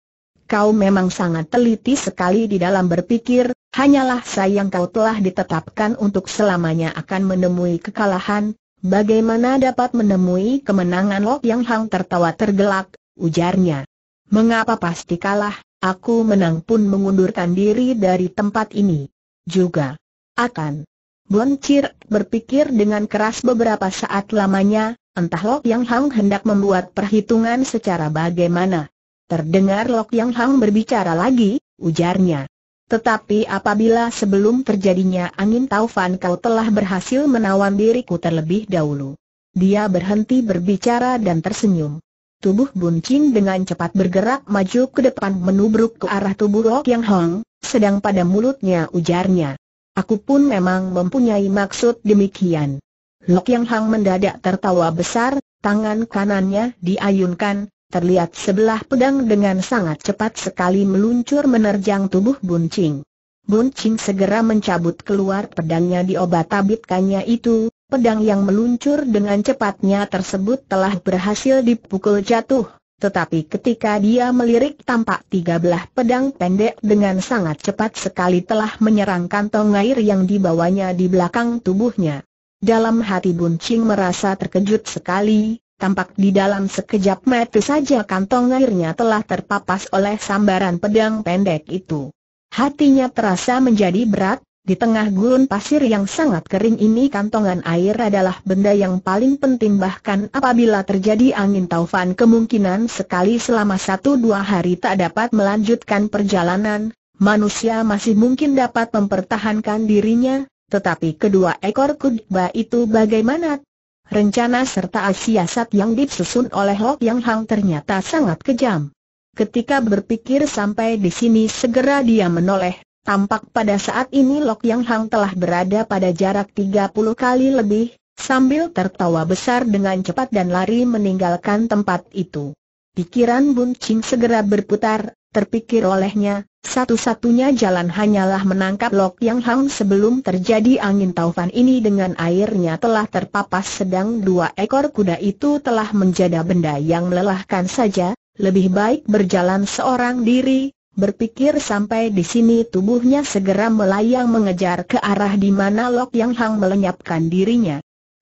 Kau memang sangat teliti sekali di dalam berpikir, Hanyalah sayang kau telah ditetapkan untuk selamanya akan menemui kekalahan, bagaimana dapat menemui kemenangan Lok Yang Hang tertawa tergelak, ujarnya. Mengapa pasti kalah, aku menang pun mengundurkan diri dari tempat ini. Juga. Akan. Boncir berpikir dengan keras beberapa saat lamanya, entah Lok Yang Hang hendak membuat perhitungan secara bagaimana. Terdengar Lok Yang Hang berbicara lagi, ujarnya. Tetapi apabila sebelum terjadinya angin taufan kau telah berhasil menawan diriku terlebih dahulu. Dia berhenti berbicara dan tersenyum. Tubuh Buncin dengan cepat bergerak maju ke depan menubruk ke arah tubuh Lok Yang Hong, sedang pada mulutnya ujarnya. Aku pun memang mempunyai maksud demikian. Lok Yang Hang mendadak tertawa besar, tangan kanannya diayunkan, terlihat sebelah pedang dengan sangat cepat sekali meluncur menerjang tubuh Buncing. Buncing segera mencabut keluar pedangnya di obat tabitkannya itu, pedang yang meluncur dengan cepatnya tersebut telah berhasil dipukul jatuh. Tetapi ketika dia melirik tampak tiga belah pedang pendek dengan sangat cepat sekali telah menyerang kantong air yang dibawanya di belakang tubuhnya. Dalam hati Buncing merasa terkejut sekali, tampak di dalam sekejap mata saja kantong airnya telah terpapas oleh sambaran pedang pendek itu. Hatinya terasa menjadi berat, di tengah gurun pasir yang sangat kering ini kantongan air adalah benda yang paling penting bahkan apabila terjadi angin taufan kemungkinan sekali selama satu dua hari tak dapat melanjutkan perjalanan, manusia masih mungkin dapat mempertahankan dirinya, tetapi kedua ekor kudba itu bagaimana Rencana serta asiasat yang disusun oleh Hok Yang Hang ternyata sangat kejam. Ketika berpikir sampai di sini segera dia menoleh, tampak pada saat ini Lok Yang Hang telah berada pada jarak 30 kali lebih, sambil tertawa besar dengan cepat dan lari meninggalkan tempat itu. Pikiran Bun Ching segera berputar, Terpikir olehnya, satu-satunya jalan hanyalah menangkap Lok Yang Hang sebelum terjadi angin taufan ini dengan airnya telah terpapas sedang dua ekor kuda itu telah menjadi benda yang melelahkan saja, lebih baik berjalan seorang diri, berpikir sampai di sini tubuhnya segera melayang mengejar ke arah di mana Lok Yang Hang melenyapkan dirinya.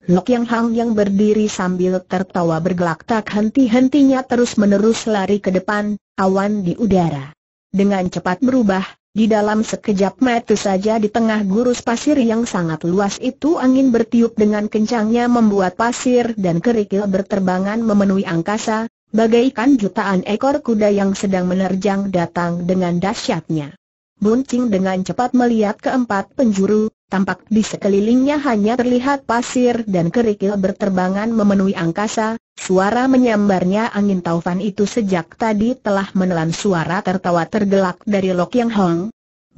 Lok Yang Hang yang berdiri sambil tertawa bergelak tak henti-hentinya terus-menerus lari ke depan, awan di udara. Dengan cepat berubah, di dalam sekejap mata saja di tengah gurus pasir yang sangat luas itu angin bertiup dengan kencangnya membuat pasir dan kerikil berterbangan memenuhi angkasa, bagaikan jutaan ekor kuda yang sedang menerjang datang dengan dahsyatnya. Buncing dengan cepat melihat keempat penjuru, tampak di sekelilingnya hanya terlihat pasir dan kerikil berterbangan memenuhi angkasa, suara menyambarnya angin taufan itu sejak tadi telah menelan suara tertawa tergelak dari Lok Yang Hong.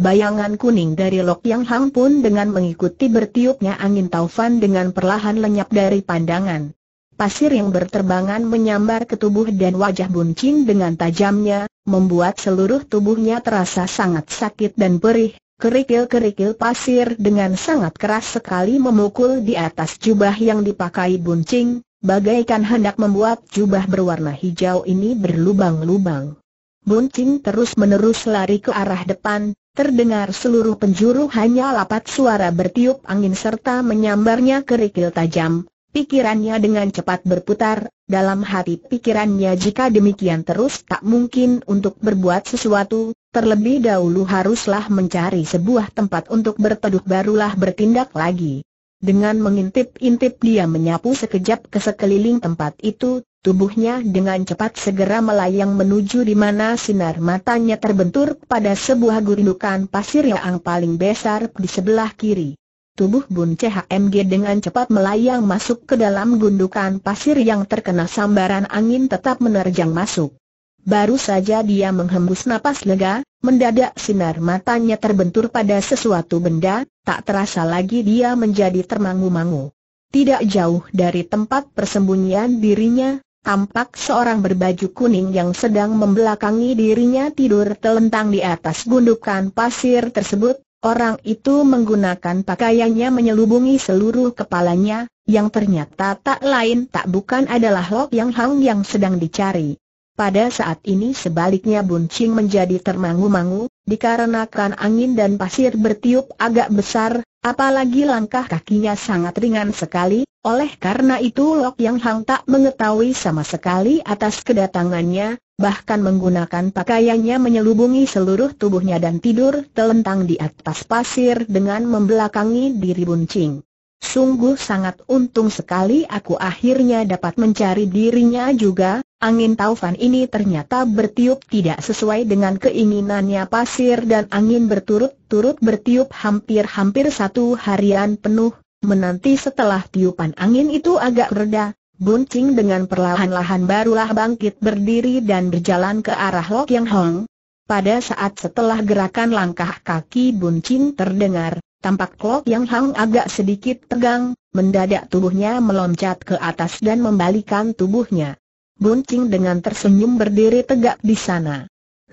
Bayangan kuning dari Lok Yang Hong pun dengan mengikuti bertiupnya angin taufan dengan perlahan lenyap dari pandangan. Pasir yang berterbangan menyambar ke tubuh dan wajah buncing dengan tajamnya, membuat seluruh tubuhnya terasa sangat sakit dan perih, Kerikil-kerikil pasir dengan sangat keras sekali memukul di atas jubah yang dipakai buncing, bagaikan hendak membuat jubah berwarna hijau ini berlubang-lubang. Buncing terus-menerus lari ke arah depan, terdengar seluruh penjuru hanya lapat suara bertiup angin serta menyambarnya kerikil tajam, Pikirannya dengan cepat berputar, dalam hati pikirannya jika demikian terus tak mungkin untuk berbuat sesuatu, terlebih dahulu haruslah mencari sebuah tempat untuk berteduh barulah bertindak lagi. Dengan mengintip-intip dia menyapu sekejap ke sekeliling tempat itu, tubuhnya dengan cepat segera melayang menuju di mana sinar matanya terbentur pada sebuah gurindukan pasir yang paling besar di sebelah kiri. Tubuh Bun CHMG dengan cepat melayang masuk ke dalam gundukan pasir yang terkena sambaran angin tetap menerjang masuk. Baru saja dia menghembus napas lega, mendadak sinar matanya terbentur pada sesuatu benda, tak terasa lagi dia menjadi termangu-mangu. Tidak jauh dari tempat persembunyian dirinya, tampak seorang berbaju kuning yang sedang membelakangi dirinya tidur telentang di atas gundukan pasir tersebut, Orang itu menggunakan pakaiannya menyelubungi seluruh kepalanya, yang ternyata tak lain tak bukan adalah Lok Yang Hang yang sedang dicari. Pada saat ini sebaliknya Buncing menjadi termangu-mangu, Dikarenakan angin dan pasir bertiup agak besar, apalagi langkah kakinya sangat ringan sekali, oleh karena itu Lok Yang Hang tak mengetahui sama sekali atas kedatangannya, bahkan menggunakan pakaiannya menyelubungi seluruh tubuhnya dan tidur telentang di atas pasir dengan membelakangi diri buncing. Sungguh sangat untung sekali aku akhirnya dapat mencari dirinya juga, angin taufan ini ternyata bertiup tidak sesuai dengan keinginannya pasir dan angin berturut-turut bertiup hampir-hampir satu harian penuh, menanti setelah tiupan angin itu agak reda, Buncing dengan perlahan-lahan barulah bangkit berdiri dan berjalan ke arah Lok Yang Hong. Pada saat setelah gerakan langkah kaki Buncing terdengar, Tampak Klok Yang Hang agak sedikit tegang, mendadak tubuhnya meloncat ke atas dan membalikan tubuhnya. Buncing dengan tersenyum berdiri tegak di sana.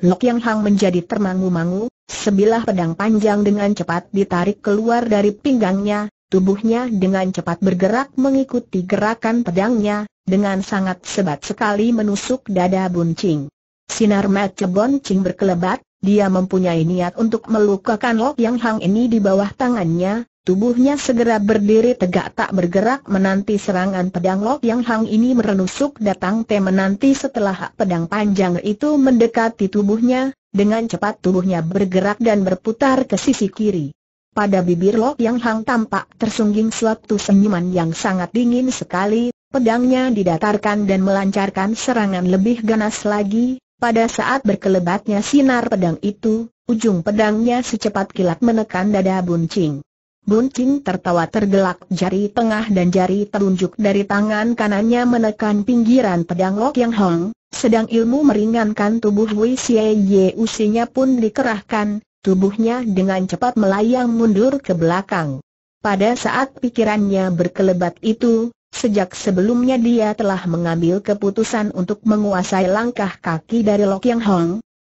Lok Yang Hang menjadi termangu-mangu, sebilah pedang panjang dengan cepat ditarik keluar dari pinggangnya, tubuhnya dengan cepat bergerak mengikuti gerakan pedangnya, dengan sangat sebat sekali menusuk dada Buncing. Sinar mata Buncing berkelebat, dia mempunyai niat untuk melukakan Lok Yang Hang ini di bawah tangannya, tubuhnya segera berdiri tegak tak bergerak menanti serangan pedang Lok Yang Hang ini merenusuk datang Te menanti setelah pedang panjang itu mendekati tubuhnya, dengan cepat tubuhnya bergerak dan berputar ke sisi kiri. Pada bibir Lok Yang Hang tampak tersungging suatu senyuman yang sangat dingin sekali, pedangnya didatarkan dan melancarkan serangan lebih ganas lagi, pada saat berkelebatnya sinar pedang itu, ujung pedangnya secepat kilat menekan dada Buncing. Buncing tertawa tergelak jari tengah dan jari telunjuk dari tangan kanannya menekan pinggiran pedang Lok Yang Hong, sedang ilmu meringankan tubuh Wei Xie Ye usinya pun dikerahkan, tubuhnya dengan cepat melayang mundur ke belakang. Pada saat pikirannya berkelebat itu, Sejak sebelumnya dia telah mengambil keputusan untuk menguasai langkah kaki dari Lok Yang Hong.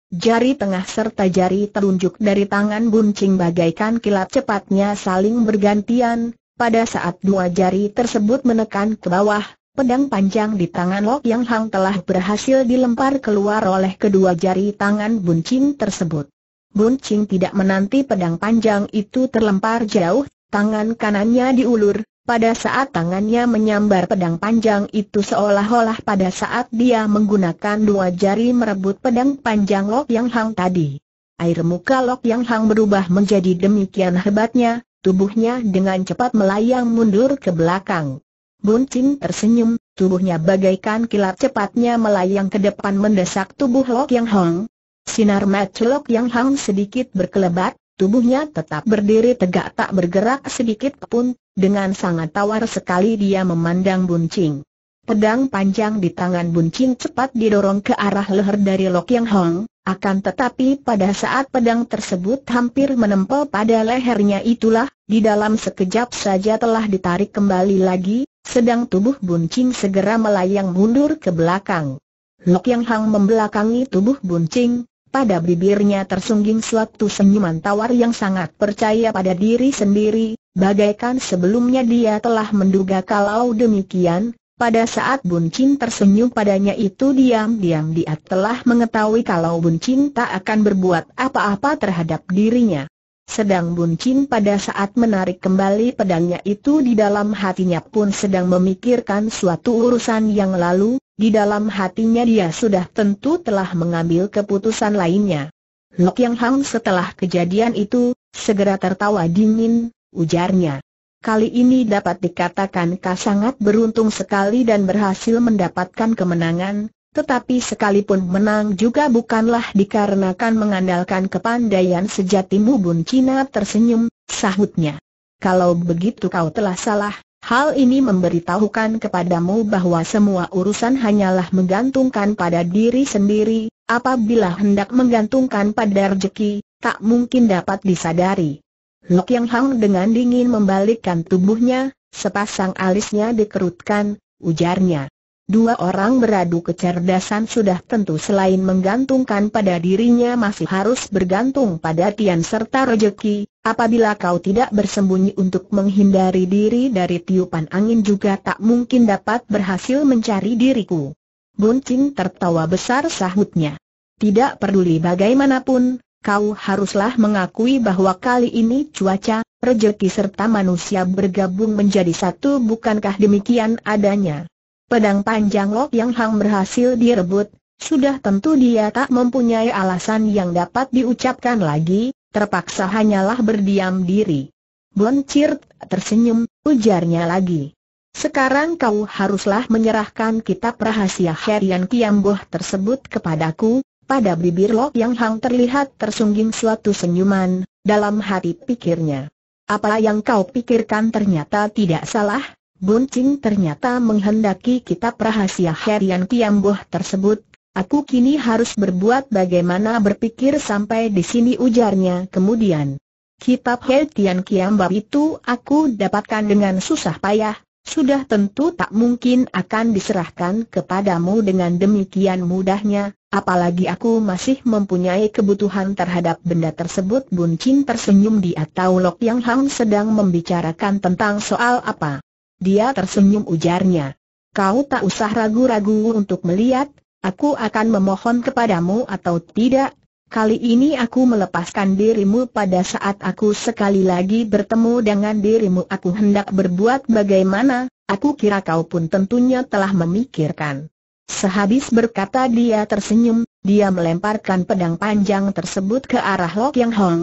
Jari tengah serta jari telunjuk dari tangan buncing bagaikan kilat cepatnya saling bergantian, pada saat dua jari tersebut menekan ke bawah, pedang panjang di tangan Lok Yang Hong telah berhasil dilempar keluar oleh kedua jari tangan buncing tersebut. Buncing tidak menanti pedang panjang itu terlempar jauh, tangan kanannya diulur, pada saat tangannya menyambar pedang panjang itu seolah-olah pada saat dia menggunakan dua jari merebut pedang panjang Lok Yang Hang tadi. Air muka Lok Yang Hang berubah menjadi demikian hebatnya, tubuhnya dengan cepat melayang mundur ke belakang. Bun Cing tersenyum, tubuhnya bagaikan kilat cepatnya melayang ke depan mendesak tubuh Lok Yang Hang. Sinar mata Lok Yang Hang sedikit berkelebat, Tubuhnya tetap berdiri tegak tak bergerak sedikit pun, dengan sangat tawar sekali dia memandang Buncing. Pedang panjang di tangan Buncing cepat didorong ke arah leher dari Lok Yang Hong, akan tetapi pada saat pedang tersebut hampir menempel pada lehernya itulah, di dalam sekejap saja telah ditarik kembali lagi, sedang tubuh Buncing segera melayang mundur ke belakang. Lok Yang Hong membelakangi tubuh Buncing, pada bibirnya tersungging suatu senyuman tawar yang sangat percaya pada diri sendiri, bagaikan sebelumnya dia telah menduga kalau demikian, pada saat Bun Chin tersenyum padanya itu diam-diam dia telah mengetahui kalau Bun Chin tak akan berbuat apa-apa terhadap dirinya. Sedang Bun Chin pada saat menarik kembali pedangnya itu di dalam hatinya pun sedang memikirkan suatu urusan yang lalu, di dalam hatinya dia sudah tentu telah mengambil keputusan lainnya. Lok Yang Hang setelah kejadian itu, segera tertawa dingin, ujarnya. Kali ini dapat dikatakan Ka sangat beruntung sekali dan berhasil mendapatkan kemenangan, tetapi sekalipun menang juga bukanlah dikarenakan mengandalkan kepandaian sejatimu Bun Cina tersenyum, sahutnya. Kalau begitu kau telah salah, Hal ini memberitahukan kepadamu bahwa semua urusan hanyalah menggantungkan pada diri sendiri, apabila hendak menggantungkan pada rejeki, tak mungkin dapat disadari. Lok Yang Hang dengan dingin membalikkan tubuhnya, sepasang alisnya dikerutkan, ujarnya. Dua orang beradu kecerdasan sudah tentu selain menggantungkan pada dirinya masih harus bergantung pada tian serta rejeki, apabila kau tidak bersembunyi untuk menghindari diri dari tiupan angin juga tak mungkin dapat berhasil mencari diriku. Qing tertawa besar sahutnya. Tidak peduli bagaimanapun, kau haruslah mengakui bahwa kali ini cuaca, rejeki serta manusia bergabung menjadi satu bukankah demikian adanya pedang panjang Lok Yang Hang berhasil direbut, sudah tentu dia tak mempunyai alasan yang dapat diucapkan lagi, terpaksa hanyalah berdiam diri. Bon Chirt tersenyum, ujarnya lagi. Sekarang kau haruslah menyerahkan kitab rahasia Herian Kiamboh tersebut kepadaku, pada bibir Lok Yang Hang terlihat tersungging suatu senyuman, dalam hati pikirnya. Apa yang kau pikirkan ternyata tidak salah, Buncing ternyata menghendaki kitab rahasia Herian Boh tersebut, aku kini harus berbuat bagaimana berpikir sampai di sini ujarnya kemudian. Kitab Herian Kiambab itu aku dapatkan dengan susah payah, sudah tentu tak mungkin akan diserahkan kepadamu dengan demikian mudahnya, apalagi aku masih mempunyai kebutuhan terhadap benda tersebut Cing tersenyum di atau Lok Yang Hang sedang membicarakan tentang soal apa. Dia tersenyum ujarnya. Kau tak usah ragu-ragu untuk melihat, aku akan memohon kepadamu atau tidak. Kali ini aku melepaskan dirimu pada saat aku sekali lagi bertemu dengan dirimu aku hendak berbuat bagaimana, aku kira kau pun tentunya telah memikirkan. Sehabis berkata dia tersenyum, dia melemparkan pedang panjang tersebut ke arah Lok Yang Hong,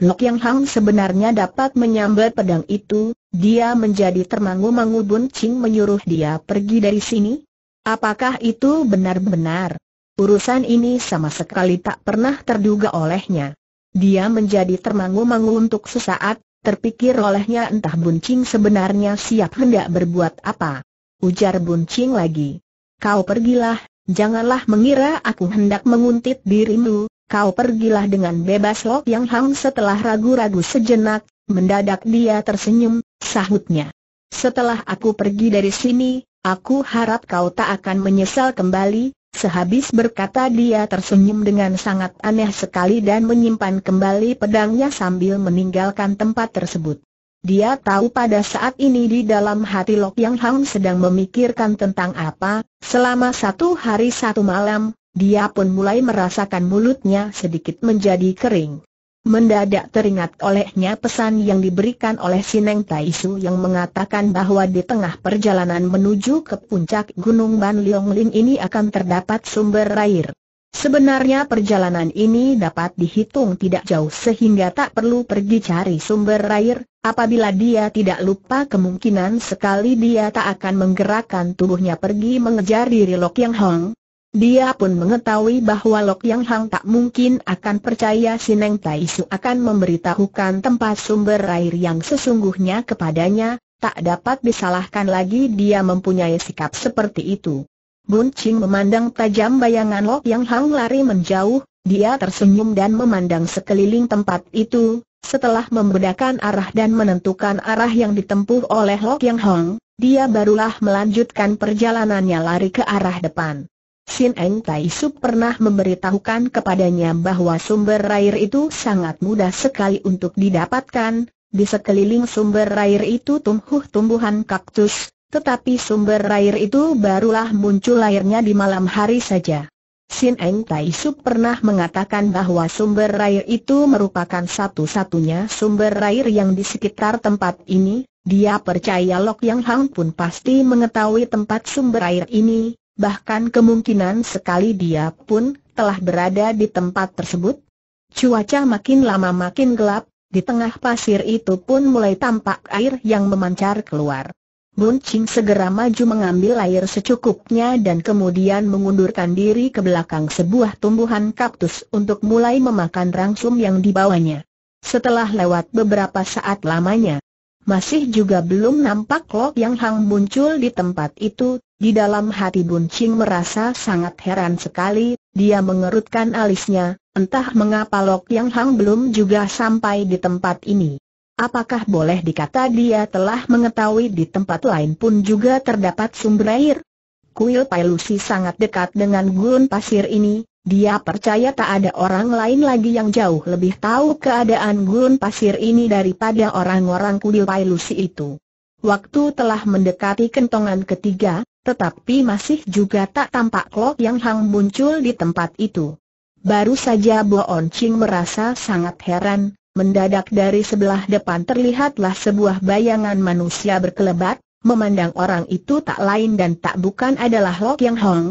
Nok Yang Hang sebenarnya dapat menyambar pedang itu, dia menjadi termangu-mangu Bun Ching menyuruh dia pergi dari sini? Apakah itu benar-benar? Urusan ini sama sekali tak pernah terduga olehnya. Dia menjadi termangu-mangu untuk sesaat, terpikir olehnya entah Bun Ching sebenarnya siap hendak berbuat apa. Ujar Bun Ching lagi. Kau pergilah, janganlah mengira aku hendak menguntit dirimu, Kau pergilah dengan bebas Lok oh Yang Hang setelah ragu-ragu sejenak, mendadak dia tersenyum, sahutnya. Setelah aku pergi dari sini, aku harap kau tak akan menyesal kembali, Sehabis berkata dia tersenyum dengan sangat aneh sekali dan menyimpan kembali pedangnya sambil meninggalkan tempat tersebut. Dia tahu pada saat ini di dalam hati Lok Yang Hang sedang memikirkan tentang apa, selama satu hari satu malam, dia pun mulai merasakan mulutnya sedikit menjadi kering. Mendadak teringat olehnya pesan yang diberikan oleh Sineng Taisu yang mengatakan bahwa di tengah perjalanan menuju ke puncak Gunung Ban Leong Ling ini akan terdapat sumber air. Sebenarnya perjalanan ini dapat dihitung tidak jauh sehingga tak perlu pergi cari sumber air, apabila dia tidak lupa kemungkinan sekali dia tak akan menggerakkan tubuhnya pergi mengejar diri Lok Yang Hong, dia pun mengetahui bahwa Lok Yang Hang tak mungkin akan percaya Sineng Tai Su akan memberitahukan tempat sumber air yang sesungguhnya kepadanya, tak dapat disalahkan lagi dia mempunyai sikap seperti itu. Bun Ching memandang tajam bayangan Lok Yang Hang lari menjauh, dia tersenyum dan memandang sekeliling tempat itu, setelah membedakan arah dan menentukan arah yang ditempuh oleh Lok Yang Hang, dia barulah melanjutkan perjalanannya lari ke arah depan. Sin Eng Tai Su pernah memberitahukan kepadanya bahwa sumber air itu sangat mudah sekali untuk didapatkan, di sekeliling sumber air itu tumbuh tumbuhan kaktus, tetapi sumber air itu barulah muncul airnya di malam hari saja. Sin Eng Tai Su pernah mengatakan bahwa sumber air itu merupakan satu-satunya sumber air yang di sekitar tempat ini, dia percaya Lok Yang Hang pun pasti mengetahui tempat sumber air ini, bahkan kemungkinan sekali dia pun telah berada di tempat tersebut. Cuaca makin lama makin gelap, di tengah pasir itu pun mulai tampak air yang memancar keluar. Bun Ching segera maju mengambil air secukupnya dan kemudian mengundurkan diri ke belakang sebuah tumbuhan kaktus untuk mulai memakan rangsum yang dibawanya. Setelah lewat beberapa saat lamanya, masih juga belum nampak Lok Yang Hang muncul di tempat itu, di dalam hati Bun Ching merasa sangat heran sekali, dia mengerutkan alisnya, entah mengapa Lok Yang Hang belum juga sampai di tempat ini. Apakah boleh dikata dia telah mengetahui di tempat lain pun juga terdapat sumber air? Kuil Pailusi sangat dekat dengan gurun pasir ini, dia percaya tak ada orang lain lagi yang jauh lebih tahu keadaan gurun pasir ini daripada orang-orang kuil Pailusi itu. Waktu telah mendekati kentongan ketiga, tetapi masih juga tak tampak Lok Yang Hang muncul di tempat itu. Baru saja Bo On Ching merasa sangat heran, mendadak dari sebelah depan terlihatlah sebuah bayangan manusia berkelebat, memandang orang itu tak lain dan tak bukan adalah Lok Yang Hang.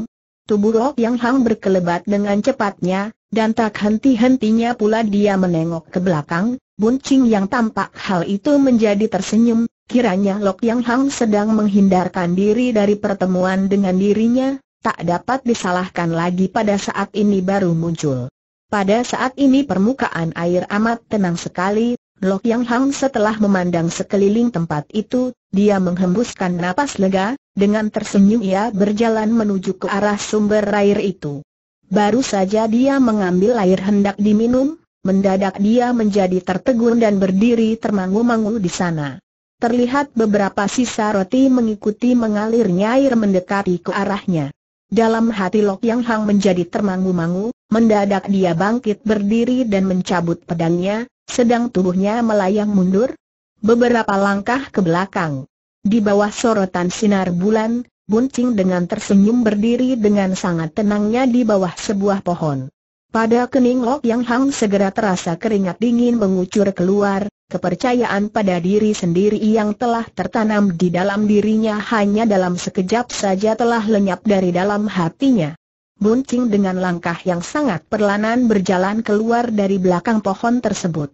Tubuh Lok Yang Hang berkelebat dengan cepatnya, dan tak henti-hentinya pula dia menengok ke belakang, Buncing yang tampak hal itu menjadi tersenyum, Kiranya Lok Yang Hang sedang menghindarkan diri dari pertemuan dengan dirinya, tak dapat disalahkan lagi pada saat ini baru muncul. Pada saat ini permukaan air amat tenang sekali, Lok Yang Hang setelah memandang sekeliling tempat itu, dia menghembuskan napas lega, dengan tersenyum ia berjalan menuju ke arah sumber air itu. Baru saja dia mengambil air hendak diminum, mendadak dia menjadi tertegun dan berdiri termangu-mangu di sana terlihat beberapa sisa roti mengikuti mengalirnya air mendekati ke arahnya. Dalam hati Lok Yang Hang menjadi termangu-mangu, mendadak dia bangkit berdiri dan mencabut pedangnya, sedang tubuhnya melayang mundur beberapa langkah ke belakang. Di bawah sorotan sinar bulan, Buncing dengan tersenyum berdiri dengan sangat tenangnya di bawah sebuah pohon. Pada kening Lok Yang Hang segera terasa keringat dingin mengucur keluar, kepercayaan pada diri sendiri yang telah tertanam di dalam dirinya hanya dalam sekejap saja telah lenyap dari dalam hatinya. Buncing dengan langkah yang sangat perlahan berjalan keluar dari belakang pohon tersebut.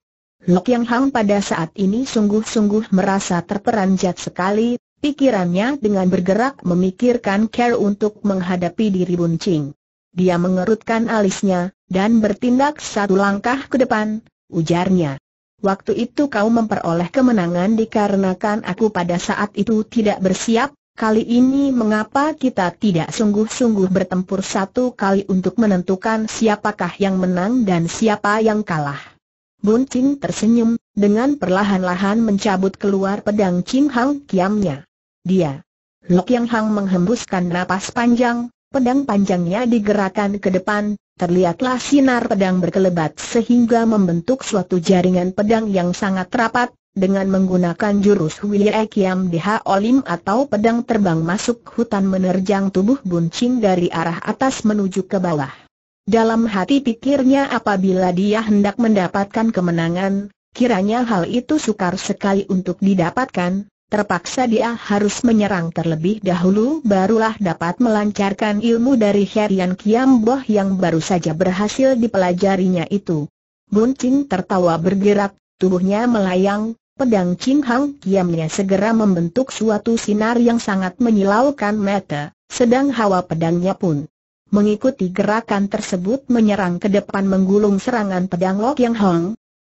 Lok Yang Hang pada saat ini sungguh-sungguh merasa terperanjat sekali, pikirannya dengan bergerak memikirkan care untuk menghadapi diri Buncing. Dia mengerutkan alisnya, dan bertindak satu langkah ke depan, ujarnya. Waktu itu kau memperoleh kemenangan dikarenakan aku pada saat itu tidak bersiap, kali ini mengapa kita tidak sungguh-sungguh bertempur satu kali untuk menentukan siapakah yang menang dan siapa yang kalah. Buncing tersenyum, dengan perlahan-lahan mencabut keluar pedang Ching Hang Kiamnya. Dia, Lok Yang Hang menghembuskan napas panjang, Pedang panjangnya digerakkan ke depan, terlihatlah sinar pedang berkelebat sehingga membentuk suatu jaringan pedang yang sangat rapat, dengan menggunakan jurus Wili Ekiam Ha Olim atau pedang terbang masuk hutan menerjang tubuh buncing dari arah atas menuju ke bawah. Dalam hati pikirnya apabila dia hendak mendapatkan kemenangan, kiranya hal itu sukar sekali untuk didapatkan, Terpaksa dia harus menyerang terlebih dahulu barulah dapat melancarkan ilmu dari Herian Kiam Boh yang baru saja berhasil dipelajarinya itu. Bun Ching tertawa bergerak, tubuhnya melayang, pedang Ching Hang Kiamnya segera membentuk suatu sinar yang sangat menyilaukan mata, sedang hawa pedangnya pun mengikuti gerakan tersebut menyerang ke depan menggulung serangan pedang Lok Yang Hong.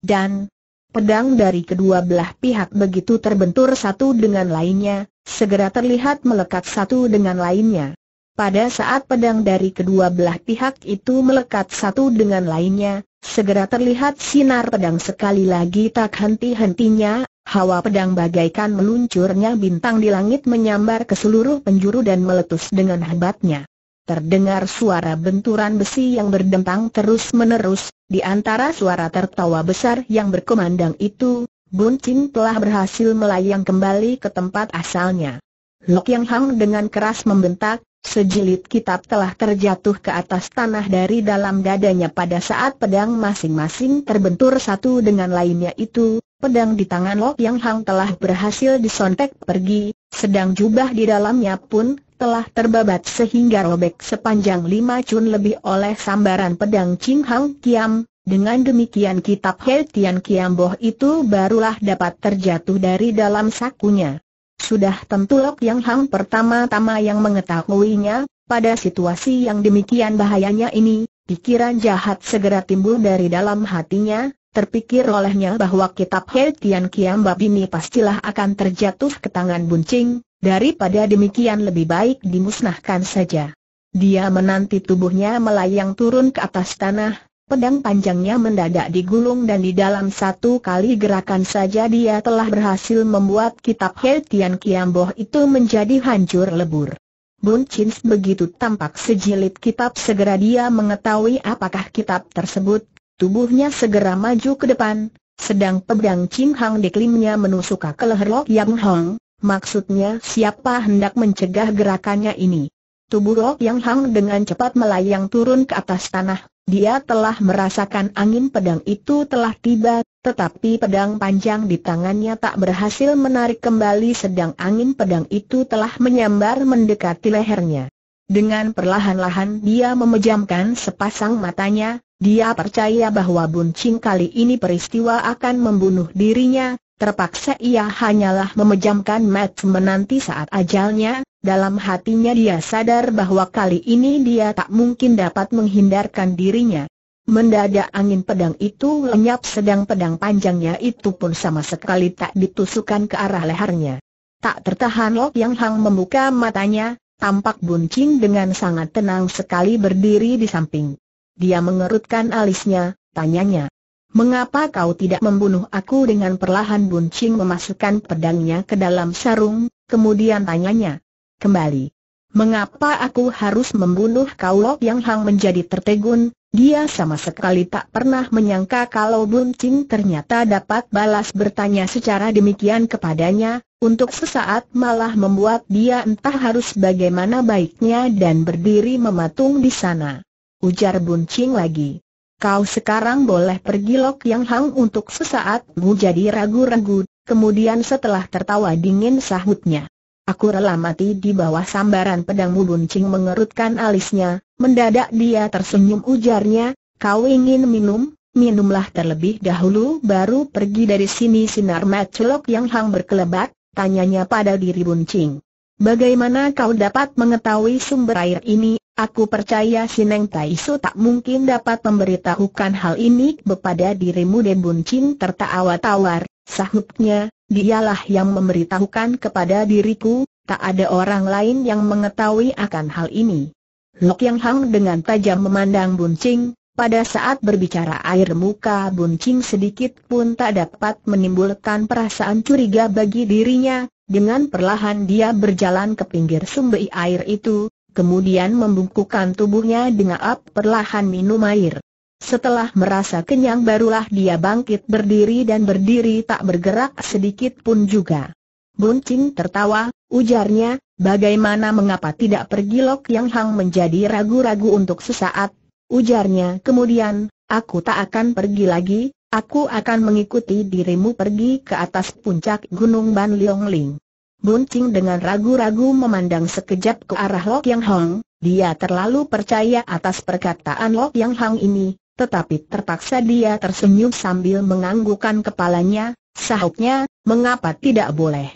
Dan, Pedang dari kedua belah pihak begitu terbentur satu dengan lainnya, segera terlihat melekat satu dengan lainnya. Pada saat pedang dari kedua belah pihak itu melekat satu dengan lainnya, segera terlihat sinar pedang sekali lagi tak henti-hentinya, hawa pedang bagaikan meluncurnya bintang di langit menyambar ke seluruh penjuru dan meletus dengan hebatnya terdengar suara benturan besi yang berdentang terus-menerus, di antara suara tertawa besar yang berkemandang itu, Bun Chin telah berhasil melayang kembali ke tempat asalnya. Lok Yang Hang dengan keras membentak, sejilid kitab telah terjatuh ke atas tanah dari dalam dadanya pada saat pedang masing-masing terbentur satu dengan lainnya itu, pedang di tangan Lok Yang Hang telah berhasil disontek pergi, sedang jubah di dalamnya pun telah terbabat sehingga robek sepanjang lima cun lebih oleh sambaran pedang Ching Hang Kiam, dengan demikian kitab He Tian Kiam Boh itu barulah dapat terjatuh dari dalam sakunya. Sudah tentu Lok Yang Hang pertama-tama yang mengetahuinya, pada situasi yang demikian bahayanya ini, pikiran jahat segera timbul dari dalam hatinya, terpikir olehnya bahwa kitab He Tian Kiam Bab ini pastilah akan terjatuh ke tangan buncing, Daripada demikian lebih baik dimusnahkan saja. Dia menanti tubuhnya melayang turun ke atas tanah, pedang panjangnya mendadak digulung dan di dalam satu kali gerakan saja dia telah berhasil membuat kitab He Tian Kiamboh itu menjadi hancur lebur. Bun Chin begitu tampak sejilid kitab segera dia mengetahui apakah kitab tersebut, tubuhnya segera maju ke depan, sedang pedang Ching Hang diklimnya menusuk ke leher Lok Yang Hong, Maksudnya siapa hendak mencegah gerakannya ini? Tubuh Rok Yang Hang dengan cepat melayang turun ke atas tanah. Dia telah merasakan angin pedang itu telah tiba, tetapi pedang panjang di tangannya tak berhasil menarik kembali sedang angin pedang itu telah menyambar mendekati lehernya. Dengan perlahan-lahan dia memejamkan sepasang matanya, dia percaya bahwa buncing kali ini peristiwa akan membunuh dirinya, Terpaksa ia hanyalah memejamkan mat, menanti saat ajalnya, dalam hatinya dia sadar bahwa kali ini dia tak mungkin dapat menghindarkan dirinya. Mendadak angin pedang itu lenyap sedang pedang panjangnya itu pun sama sekali tak ditusukkan ke arah lehernya. Tak tertahan Lok Yang Hang membuka matanya, tampak buncing dengan sangat tenang sekali berdiri di samping. Dia mengerutkan alisnya, tanyanya, Mengapa kau tidak membunuh aku dengan perlahan Buncing memasukkan pedangnya ke dalam sarung, kemudian tanyanya. Kembali. Mengapa aku harus membunuh kau Lok Yang Hang menjadi tertegun, dia sama sekali tak pernah menyangka kalau Ching ternyata dapat balas bertanya secara demikian kepadanya, untuk sesaat malah membuat dia entah harus bagaimana baiknya dan berdiri mematung di sana. Ujar Buncing lagi. Kau sekarang boleh pergi Lok Yang Hang untuk sesaat, Mu jadi ragu-ragu, kemudian setelah tertawa dingin sahutnya. Aku rela mati di bawah sambaran pedang Mu Buncing mengerutkan alisnya, mendadak dia tersenyum ujarnya, kau ingin minum, minumlah terlebih dahulu baru pergi dari sini sinar Lok yang hang berkelebat, tanyanya pada diri Buncing. Bagaimana kau dapat mengetahui sumber air ini? Aku percaya Sineng Taisu tak mungkin dapat memberitahukan hal ini kepada dirimu Bun Chin tertawa tawar, sahutnya, dialah yang memberitahukan kepada diriku, tak ada orang lain yang mengetahui akan hal ini. Lok Yang Hang dengan tajam memandang Bun Ching, pada saat berbicara air muka Bun Ching sedikit pun tak dapat menimbulkan perasaan curiga bagi dirinya, dengan perlahan dia berjalan ke pinggir sumber air itu, kemudian membungkukkan tubuhnya dengan ap perlahan minum air. Setelah merasa kenyang barulah dia bangkit berdiri dan berdiri tak bergerak sedikit pun juga. Buncing tertawa, ujarnya, bagaimana mengapa tidak pergi Lok Yang Hang menjadi ragu-ragu untuk sesaat, ujarnya kemudian, aku tak akan pergi lagi, Aku akan mengikuti dirimu pergi ke atas puncak Gunung Ban Liong Ling. Buncing dengan ragu-ragu memandang sekejap ke arah Lok Yang Hong, dia terlalu percaya atas perkataan Lok Yang Hong ini, tetapi terpaksa dia tersenyum sambil menganggukkan kepalanya, sahutnya, mengapa tidak boleh?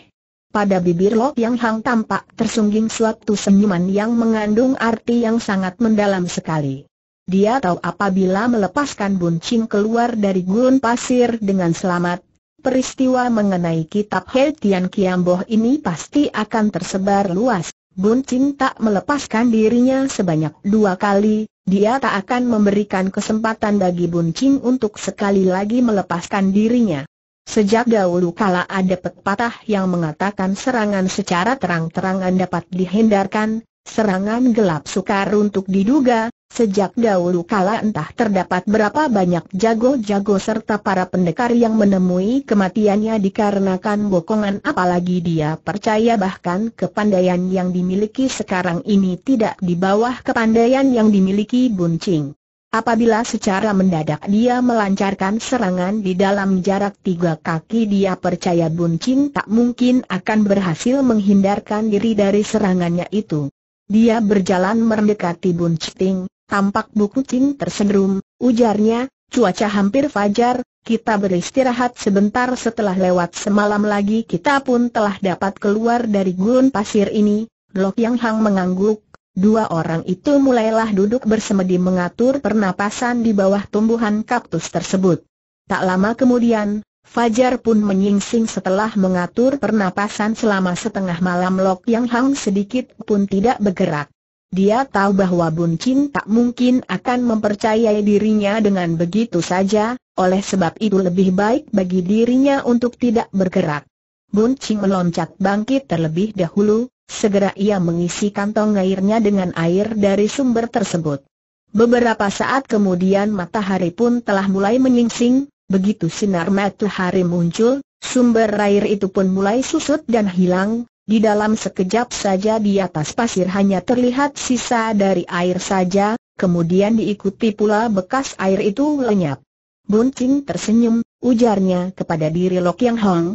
Pada bibir Lok Yang Hang tampak tersungging suatu senyuman yang mengandung arti yang sangat mendalam sekali. Dia tahu apabila melepaskan buncing keluar dari gurun pasir dengan selamat, peristiwa mengenai kitab He Tian Kiamboh ini pasti akan tersebar luas. Buncing tak melepaskan dirinya sebanyak dua kali, dia tak akan memberikan kesempatan bagi Buncing untuk sekali lagi melepaskan dirinya. Sejak dahulu kala ada pepatah yang mengatakan serangan secara terang-terangan dapat dihindarkan, serangan gelap sukar untuk diduga, Sejak dahulu kala entah terdapat berapa banyak jago-jago serta para pendekar yang menemui kematiannya dikarenakan bokongan apalagi dia percaya bahkan kepandaian yang dimiliki sekarang ini tidak di bawah kepandaian yang dimiliki Buncing. Apabila secara mendadak dia melancarkan serangan di dalam jarak tiga kaki dia percaya Buncing tak mungkin akan berhasil menghindarkan diri dari serangannya itu. Dia berjalan mendekati Buncing, Tampak buku Kucing tersendrum, ujarnya, cuaca hampir fajar, kita beristirahat sebentar setelah lewat semalam lagi kita pun telah dapat keluar dari gurun pasir ini. Lok Yang Hang mengangguk, Dua orang itu mulailah duduk bersemedi mengatur pernapasan di bawah tumbuhan kaktus tersebut. Tak lama kemudian, Fajar pun menyingsing setelah mengatur pernapasan selama setengah malam Lok Yang Hang sedikit pun tidak bergerak. Dia tahu bahwa Bun Chin tak mungkin akan mempercayai dirinya dengan begitu saja, oleh sebab itu lebih baik bagi dirinya untuk tidak bergerak. Bun Chin meloncat bangkit terlebih dahulu, segera ia mengisi kantong airnya dengan air dari sumber tersebut. Beberapa saat kemudian matahari pun telah mulai menyingsing, begitu sinar matahari muncul, sumber air itu pun mulai susut dan hilang, di dalam sekejap saja di atas pasir hanya terlihat sisa dari air saja, kemudian diikuti pula bekas air itu lenyap. Buncing tersenyum, ujarnya kepada diri Lok Yang Hong.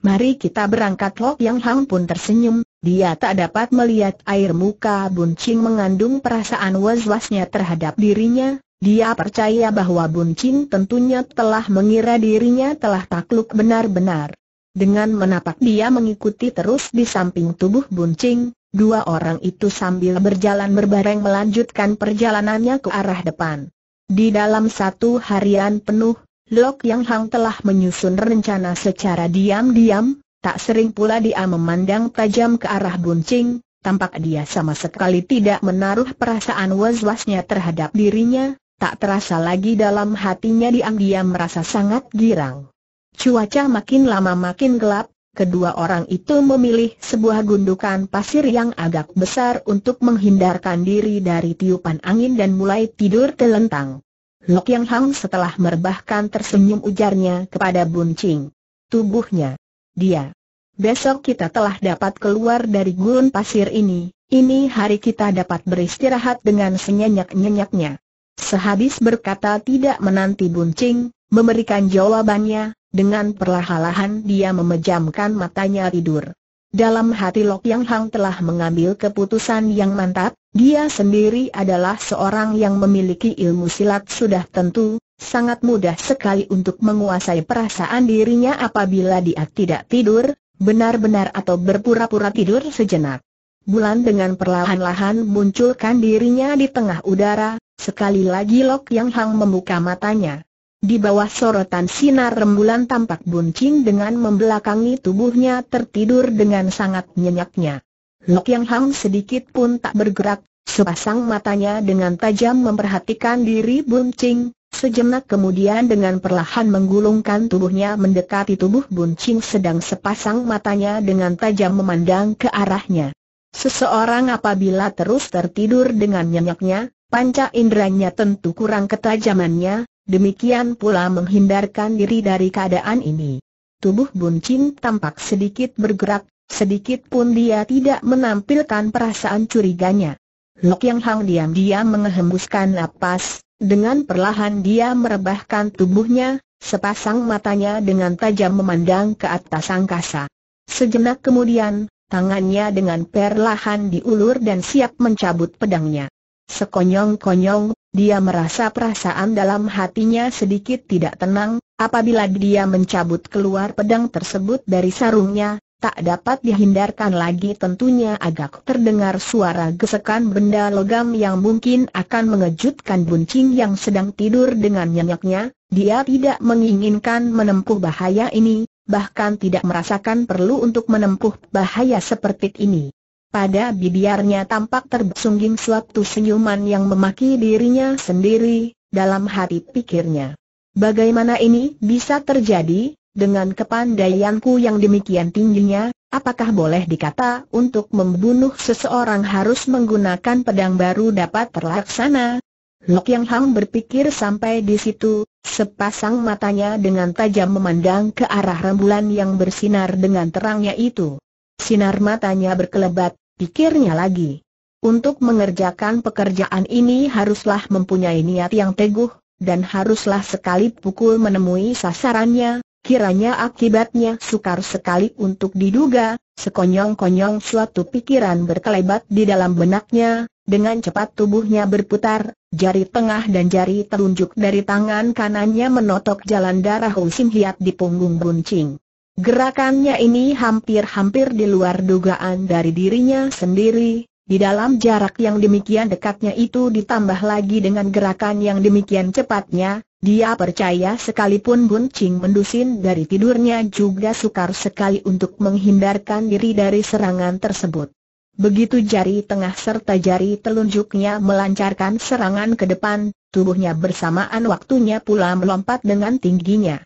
Mari kita berangkat Lok Yang Hong pun tersenyum, dia tak dapat melihat air muka Buncing mengandung perasaan was-wasnya terhadap dirinya, dia percaya bahwa Buncing tentunya telah mengira dirinya telah takluk benar-benar. Dengan menapak dia mengikuti terus di samping tubuh buncing, dua orang itu sambil berjalan berbareng melanjutkan perjalanannya ke arah depan. Di dalam satu harian penuh, Lok Yang Hang telah menyusun rencana secara diam-diam, tak sering pula dia memandang tajam ke arah buncing, tampak dia sama sekali tidak menaruh perasaan was-wasnya terhadap dirinya, tak terasa lagi dalam hatinya diam-diam merasa sangat girang. Cuaca makin lama makin gelap, kedua orang itu memilih sebuah gundukan pasir yang agak besar untuk menghindarkan diri dari tiupan angin dan mulai tidur telentang. Lok Yang Hang setelah merebahkan tersenyum ujarnya kepada Bun Ching. Tubuhnya. Dia. Besok kita telah dapat keluar dari gurun pasir ini, ini hari kita dapat beristirahat dengan senyenyak-nyenyaknya. Sehabis berkata tidak menanti Bun Ching, memberikan jawabannya, dengan perlahan-lahan dia memejamkan matanya tidur. Dalam hati Lok Yang Hang telah mengambil keputusan yang mantap, dia sendiri adalah seorang yang memiliki ilmu silat sudah tentu, sangat mudah sekali untuk menguasai perasaan dirinya apabila dia tidak tidur, benar-benar atau berpura-pura tidur sejenak. Bulan dengan perlahan-lahan munculkan dirinya di tengah udara, sekali lagi Lok Yang Hang membuka matanya. Di bawah sorotan sinar rembulan tampak buncing dengan membelakangi tubuhnya tertidur dengan sangat nyenyaknya. Lok Yang Hang sedikit pun tak bergerak, sepasang matanya dengan tajam memperhatikan diri buncing, sejenak kemudian dengan perlahan menggulungkan tubuhnya mendekati tubuh buncing sedang sepasang matanya dengan tajam memandang ke arahnya. Seseorang apabila terus tertidur dengan nyenyaknya, panca inderanya tentu kurang ketajamannya, demikian pula menghindarkan diri dari keadaan ini. Tubuh Buncin tampak sedikit bergerak, sedikit pun dia tidak menampilkan perasaan curiganya. Lok Yang Hang diam-diam mengehembuskan napas, dengan perlahan dia merebahkan tubuhnya, sepasang matanya dengan tajam memandang ke atas angkasa. Sejenak kemudian, tangannya dengan perlahan diulur dan siap mencabut pedangnya. Sekonyong-konyong, dia merasa perasaan dalam hatinya sedikit tidak tenang, apabila dia mencabut keluar pedang tersebut dari sarungnya, tak dapat dihindarkan lagi tentunya agak terdengar suara gesekan benda logam yang mungkin akan mengejutkan buncing yang sedang tidur dengan nyenyaknya, dia tidak menginginkan menempuh bahaya ini, bahkan tidak merasakan perlu untuk menempuh bahaya seperti ini. Pada bibirnya tampak terbesungging suatu senyuman yang memaki dirinya sendiri, dalam hati pikirnya. Bagaimana ini bisa terjadi, dengan kepandaianku yang demikian tingginya, apakah boleh dikata untuk membunuh seseorang harus menggunakan pedang baru dapat terlaksana? Lok Yang Hang berpikir sampai di situ, sepasang matanya dengan tajam memandang ke arah rembulan yang bersinar dengan terangnya itu. Sinar matanya berkelebat, pikirnya lagi. Untuk mengerjakan pekerjaan ini haruslah mempunyai niat yang teguh, dan haruslah sekali pukul menemui sasarannya, kiranya akibatnya sukar sekali untuk diduga, sekonyong-konyong suatu pikiran berkelebat di dalam benaknya, dengan cepat tubuhnya berputar, jari tengah dan jari telunjuk dari tangan kanannya menotok jalan darah Usim Hiat di punggung buncing. Gerakannya ini hampir-hampir di luar dugaan dari dirinya sendiri, di dalam jarak yang demikian dekatnya itu ditambah lagi dengan gerakan yang demikian cepatnya, dia percaya sekalipun Bun Ching mendusin dari tidurnya juga sukar sekali untuk menghindarkan diri dari serangan tersebut. Begitu jari tengah serta jari telunjuknya melancarkan serangan ke depan, tubuhnya bersamaan waktunya pula melompat dengan tingginya.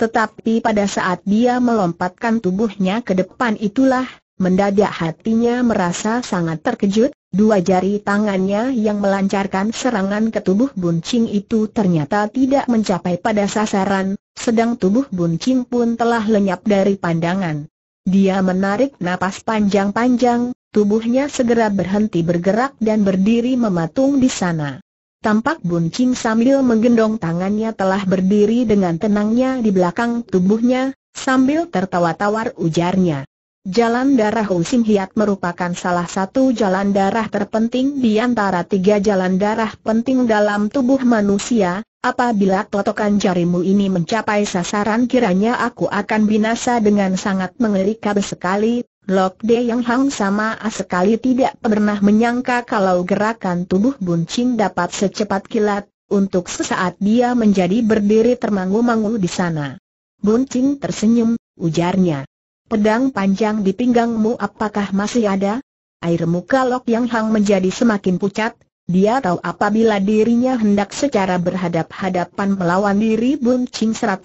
Tetapi pada saat dia melompatkan tubuhnya ke depan itulah, mendadak hatinya merasa sangat terkejut, dua jari tangannya yang melancarkan serangan ke tubuh buncing itu ternyata tidak mencapai pada sasaran, sedang tubuh buncing pun telah lenyap dari pandangan. Dia menarik napas panjang-panjang, tubuhnya segera berhenti bergerak dan berdiri mematung di sana. Tampak Bun Kim sambil menggendong tangannya telah berdiri dengan tenangnya di belakang tubuhnya, sambil tertawa tawar ujarnya. Jalan darah Ho Sim Hiat merupakan salah satu jalan darah terpenting di antara tiga jalan darah penting dalam tubuh manusia, apabila totokan jarimu ini mencapai sasaran kiranya aku akan binasa dengan sangat mengerikan sekali, Lok De Yang Hang sama sekali tidak pernah menyangka kalau gerakan tubuh buncing dapat secepat kilat, untuk sesaat dia menjadi berdiri termangu-mangu di sana. Buncing tersenyum, ujarnya. Pedang panjang di pinggangmu apakah masih ada? Air muka Lok Yang Hang menjadi semakin pucat, dia tahu apabila dirinya hendak secara berhadap-hadapan melawan diri Buncing 100%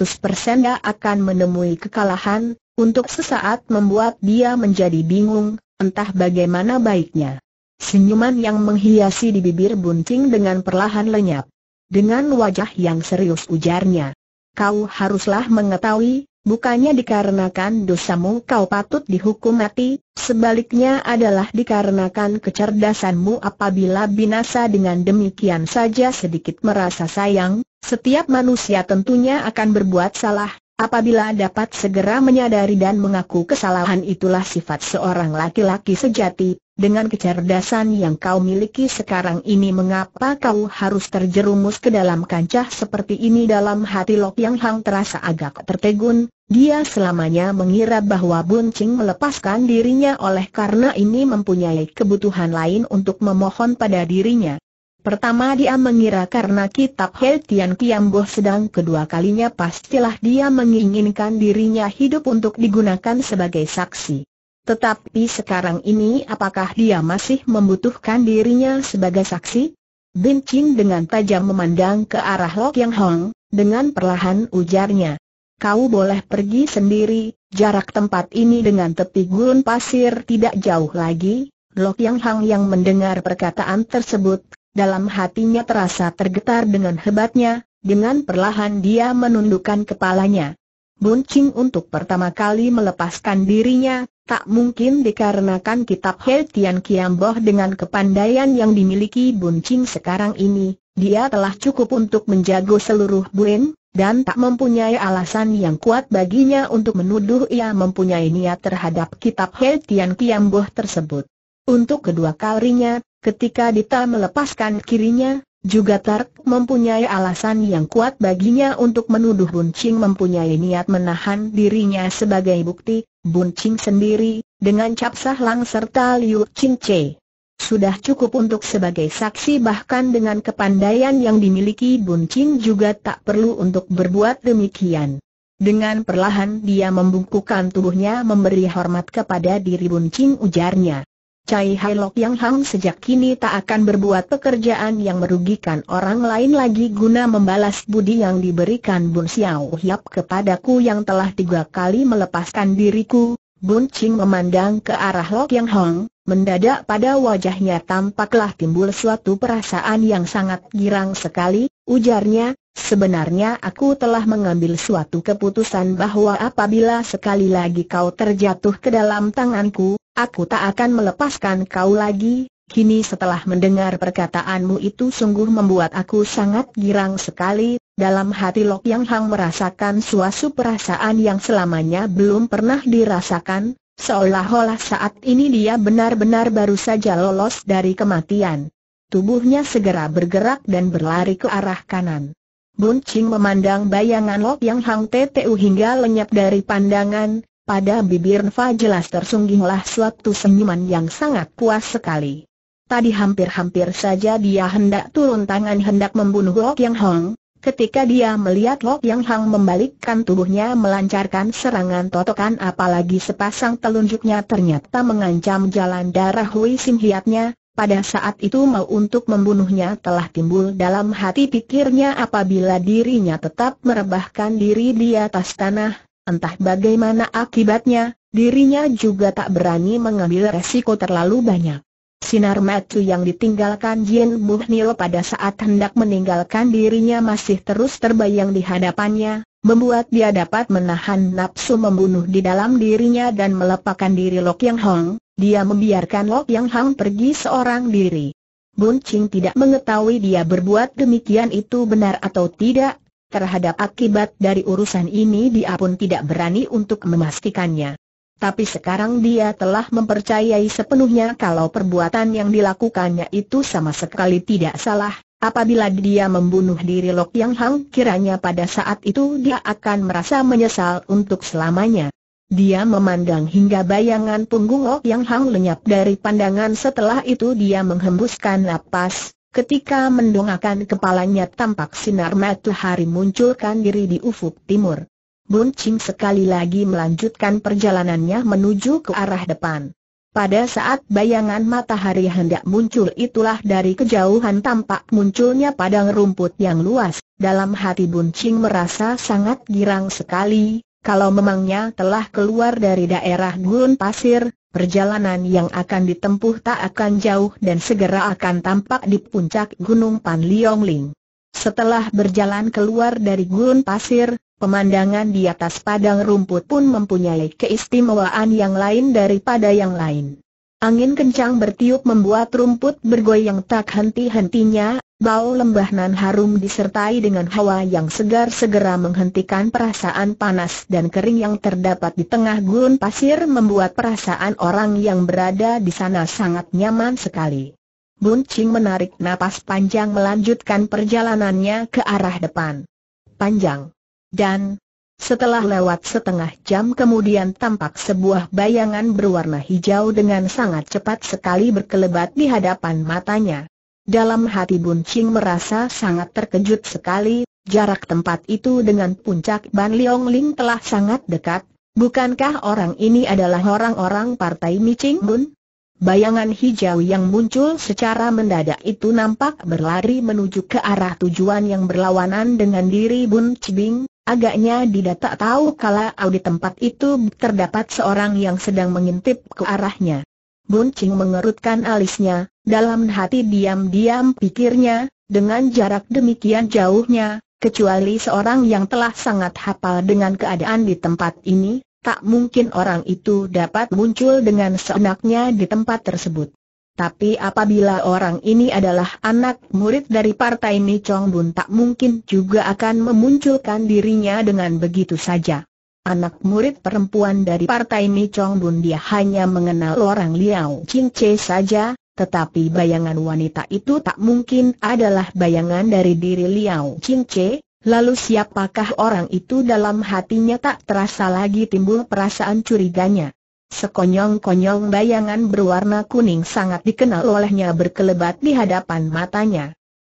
dia akan menemui kekalahan, untuk sesaat membuat dia menjadi bingung, entah bagaimana baiknya. Senyuman yang menghiasi di bibir bunting dengan perlahan lenyap. Dengan wajah yang serius ujarnya. Kau haruslah mengetahui, bukannya dikarenakan dosamu kau patut dihukum mati, sebaliknya adalah dikarenakan kecerdasanmu apabila binasa dengan demikian saja sedikit merasa sayang, setiap manusia tentunya akan berbuat salah, Apabila dapat segera menyadari dan mengaku kesalahan itulah sifat seorang laki-laki sejati, dengan kecerdasan yang kau miliki sekarang ini mengapa kau harus terjerumus ke dalam kancah seperti ini dalam hati Lok Yang Hang terasa agak tertegun, dia selamanya mengira bahwa Buncing melepaskan dirinya oleh karena ini mempunyai kebutuhan lain untuk memohon pada dirinya. Pertama dia mengira karena kitab Heltian Tian sedang kedua kalinya pastilah dia menginginkan dirinya hidup untuk digunakan sebagai saksi. Tetapi sekarang ini apakah dia masih membutuhkan dirinya sebagai saksi? Qing dengan tajam memandang ke arah Lok Yang Hong, dengan perlahan ujarnya. Kau boleh pergi sendiri, jarak tempat ini dengan tepi gurun pasir tidak jauh lagi. Lok Yang Hang yang mendengar perkataan tersebut dalam hatinya terasa tergetar dengan hebatnya, dengan perlahan dia menundukkan kepalanya. Buncing untuk pertama kali melepaskan dirinya, tak mungkin dikarenakan kitab Hei Tian Boh dengan kepandaian yang dimiliki Buncing sekarang ini, dia telah cukup untuk menjago seluruh Buen, dan tak mempunyai alasan yang kuat baginya untuk menuduh ia mempunyai niat terhadap kitab Hei Tian Boh tersebut. Untuk kedua kalinya, Ketika Dita melepaskan kirinya, juga Tark mempunyai alasan yang kuat baginya untuk menuduh Bun Ching mempunyai niat menahan dirinya sebagai bukti, Bun Ching sendiri, dengan Cap Sah Lang serta Liu Ching Che. Sudah cukup untuk sebagai saksi bahkan dengan kepandaian yang dimiliki Bun Ching juga tak perlu untuk berbuat demikian. Dengan perlahan dia membungkukkan tubuhnya memberi hormat kepada diri Bun Ching ujarnya. Cai Hai Lok Yang Hang sejak kini tak akan berbuat pekerjaan yang merugikan orang lain lagi guna membalas budi yang diberikan Bun Xiao Hiap kepadaku yang telah tiga kali melepaskan diriku. Bun Qing memandang ke arah Lok Yang Hang, mendadak pada wajahnya tampaklah timbul suatu perasaan yang sangat girang sekali, ujarnya, Sebenarnya aku telah mengambil suatu keputusan bahwa apabila sekali lagi kau terjatuh ke dalam tanganku, Aku tak akan melepaskan kau lagi, kini setelah mendengar perkataanmu itu sungguh membuat aku sangat girang sekali, dalam hati Lok Yang Hang merasakan suatu perasaan yang selamanya belum pernah dirasakan, seolah-olah saat ini dia benar-benar baru saja lolos dari kematian. Tubuhnya segera bergerak dan berlari ke arah kanan. Bun Ching memandang bayangan Lok Yang Hang Ttu hingga lenyap dari pandangan, pada bibir Nfa jelas tersungginglah suatu senyuman yang sangat puas sekali. Tadi hampir-hampir saja dia hendak turun tangan hendak membunuh Lok Yang Hong, Ketika dia melihat Lok Yang Hong membalikkan tubuhnya melancarkan serangan totokan apalagi sepasang telunjuknya ternyata mengancam jalan darah Hui Sim Hiatnya, pada saat itu mau untuk membunuhnya telah timbul dalam hati pikirnya apabila dirinya tetap merebahkan diri di atas tanah, Entah bagaimana akibatnya, dirinya juga tak berani mengambil resiko terlalu banyak. Sinar matu yang ditinggalkan Jin Buhnil pada saat hendak meninggalkan dirinya masih terus terbayang di hadapannya, membuat dia dapat menahan nafsu membunuh di dalam dirinya dan melepaskan diri Lok Yang Hong, dia membiarkan Lok Yang Hong pergi seorang diri. Bun Ching tidak mengetahui dia berbuat demikian itu benar atau tidak, terhadap akibat dari urusan ini dia pun tidak berani untuk memastikannya. Tapi sekarang dia telah mempercayai sepenuhnya kalau perbuatan yang dilakukannya itu sama sekali tidak salah, Apabila dia membunuh diri Lok Yang Hang kiranya pada saat itu dia akan merasa menyesal untuk selamanya. Dia memandang hingga bayangan punggung Lok Yang Hang lenyap dari pandangan setelah itu dia menghembuskan napas, Ketika mendongakkan kepalanya tampak sinar matahari munculkan diri di ufuk timur. Bun Ching sekali lagi melanjutkan perjalanannya menuju ke arah depan. Pada saat bayangan matahari hendak muncul itulah dari kejauhan tampak munculnya padang rumput yang luas, dalam hati Bun Ching merasa sangat girang sekali, kalau memangnya telah keluar dari daerah gurun pasir, Perjalanan yang akan ditempuh tak akan jauh dan segera akan tampak di puncak Gunung Pan Liong Setelah berjalan keluar dari gurun pasir, pemandangan di atas padang rumput pun mempunyai keistimewaan yang lain daripada yang lain. Angin kencang bertiup membuat rumput bergoyang tak henti-hentinya, Bau lembah nan harum disertai dengan hawa yang segar segera menghentikan perasaan panas dan kering yang terdapat di tengah gurun pasir membuat perasaan orang yang berada di sana sangat nyaman sekali. Bun Ching menarik napas panjang melanjutkan perjalanannya ke arah depan. Panjang. Dan setelah lewat setengah jam kemudian tampak sebuah bayangan berwarna hijau dengan sangat cepat sekali berkelebat di hadapan matanya. Dalam hati Buncing merasa sangat terkejut sekali, jarak tempat itu dengan puncak Ban Leong Ling telah sangat dekat, bukankah orang ini adalah orang-orang partai Micing Bun? Bayangan hijau yang muncul secara mendadak itu nampak berlari menuju ke arah tujuan yang berlawanan dengan diri Bun Cibing, agaknya dia tak tahu kalau di tempat itu terdapat seorang yang sedang mengintip ke arahnya. Bun mengerutkan alisnya, dalam hati diam-diam pikirnya, dengan jarak demikian jauhnya, kecuali seorang yang telah sangat hafal dengan keadaan di tempat ini, tak mungkin orang itu dapat muncul dengan seenaknya di tempat tersebut. Tapi apabila orang ini adalah anak murid dari partai Ni Chong Bun tak mungkin juga akan memunculkan dirinya dengan begitu saja. Anak murid perempuan dari partai Ni Chong Bun dia hanya mengenal orang Liao Ching Che saja, tetapi bayangan wanita itu tak mungkin adalah bayangan dari diri Liao Ching lalu siapakah orang itu dalam hatinya tak terasa lagi timbul perasaan curiganya. Sekonyong-konyong bayangan berwarna kuning sangat dikenal olehnya berkelebat di hadapan matanya.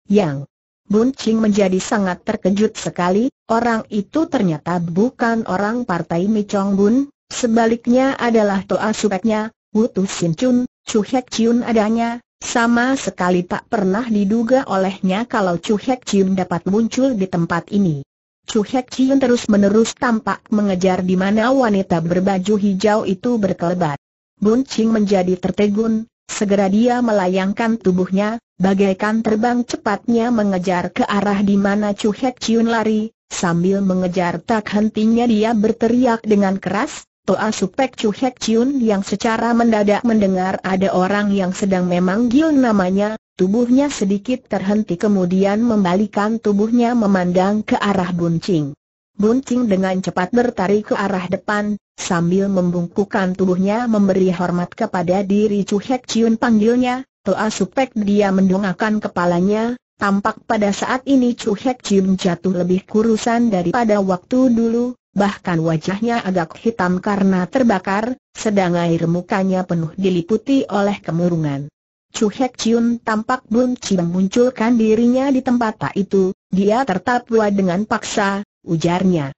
Yang Bun Buncing menjadi sangat terkejut sekali, orang itu ternyata bukan orang partai Chong Bun, sebaliknya adalah Toa Supeknya, Wutu Sin Chun, Chu Hek Chiun adanya, sama sekali tak pernah diduga olehnya kalau Chu Hek Chiun dapat muncul di tempat ini. Chu Hek Chiun terus-menerus tampak mengejar di mana wanita berbaju hijau itu berkelebat. Bun Ching menjadi tertegun, segera dia melayangkan tubuhnya, bagaikan terbang cepatnya mengejar ke arah di mana Chu Hek Chiun lari, sambil mengejar tak hentinya dia berteriak dengan keras, Toa Supek Chu Hek Chun yang secara mendadak mendengar ada orang yang sedang memanggil namanya, tubuhnya sedikit terhenti kemudian membalikan tubuhnya memandang ke arah Buncing. Buncing dengan cepat bertarik ke arah depan, sambil membungkukan tubuhnya memberi hormat kepada diri Chu Hek Chun panggilnya, Toa Supek dia mendongakkan kepalanya, tampak pada saat ini Chu Hek Chun jatuh lebih kurusan daripada waktu dulu, bahkan wajahnya agak hitam karena terbakar, sedang air mukanya penuh diliputi oleh kemurungan. Chu Hek Chun tampak belum Chi munculkan dirinya di tempat tak itu, dia tertawa dengan paksa, ujarnya.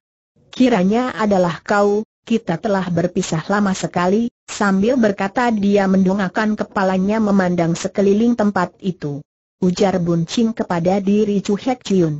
Kiranya adalah kau, kita telah berpisah lama sekali, sambil berkata dia mendongakkan kepalanya memandang sekeliling tempat itu. Ujar Bun Ching kepada diri Chu Hek Chun.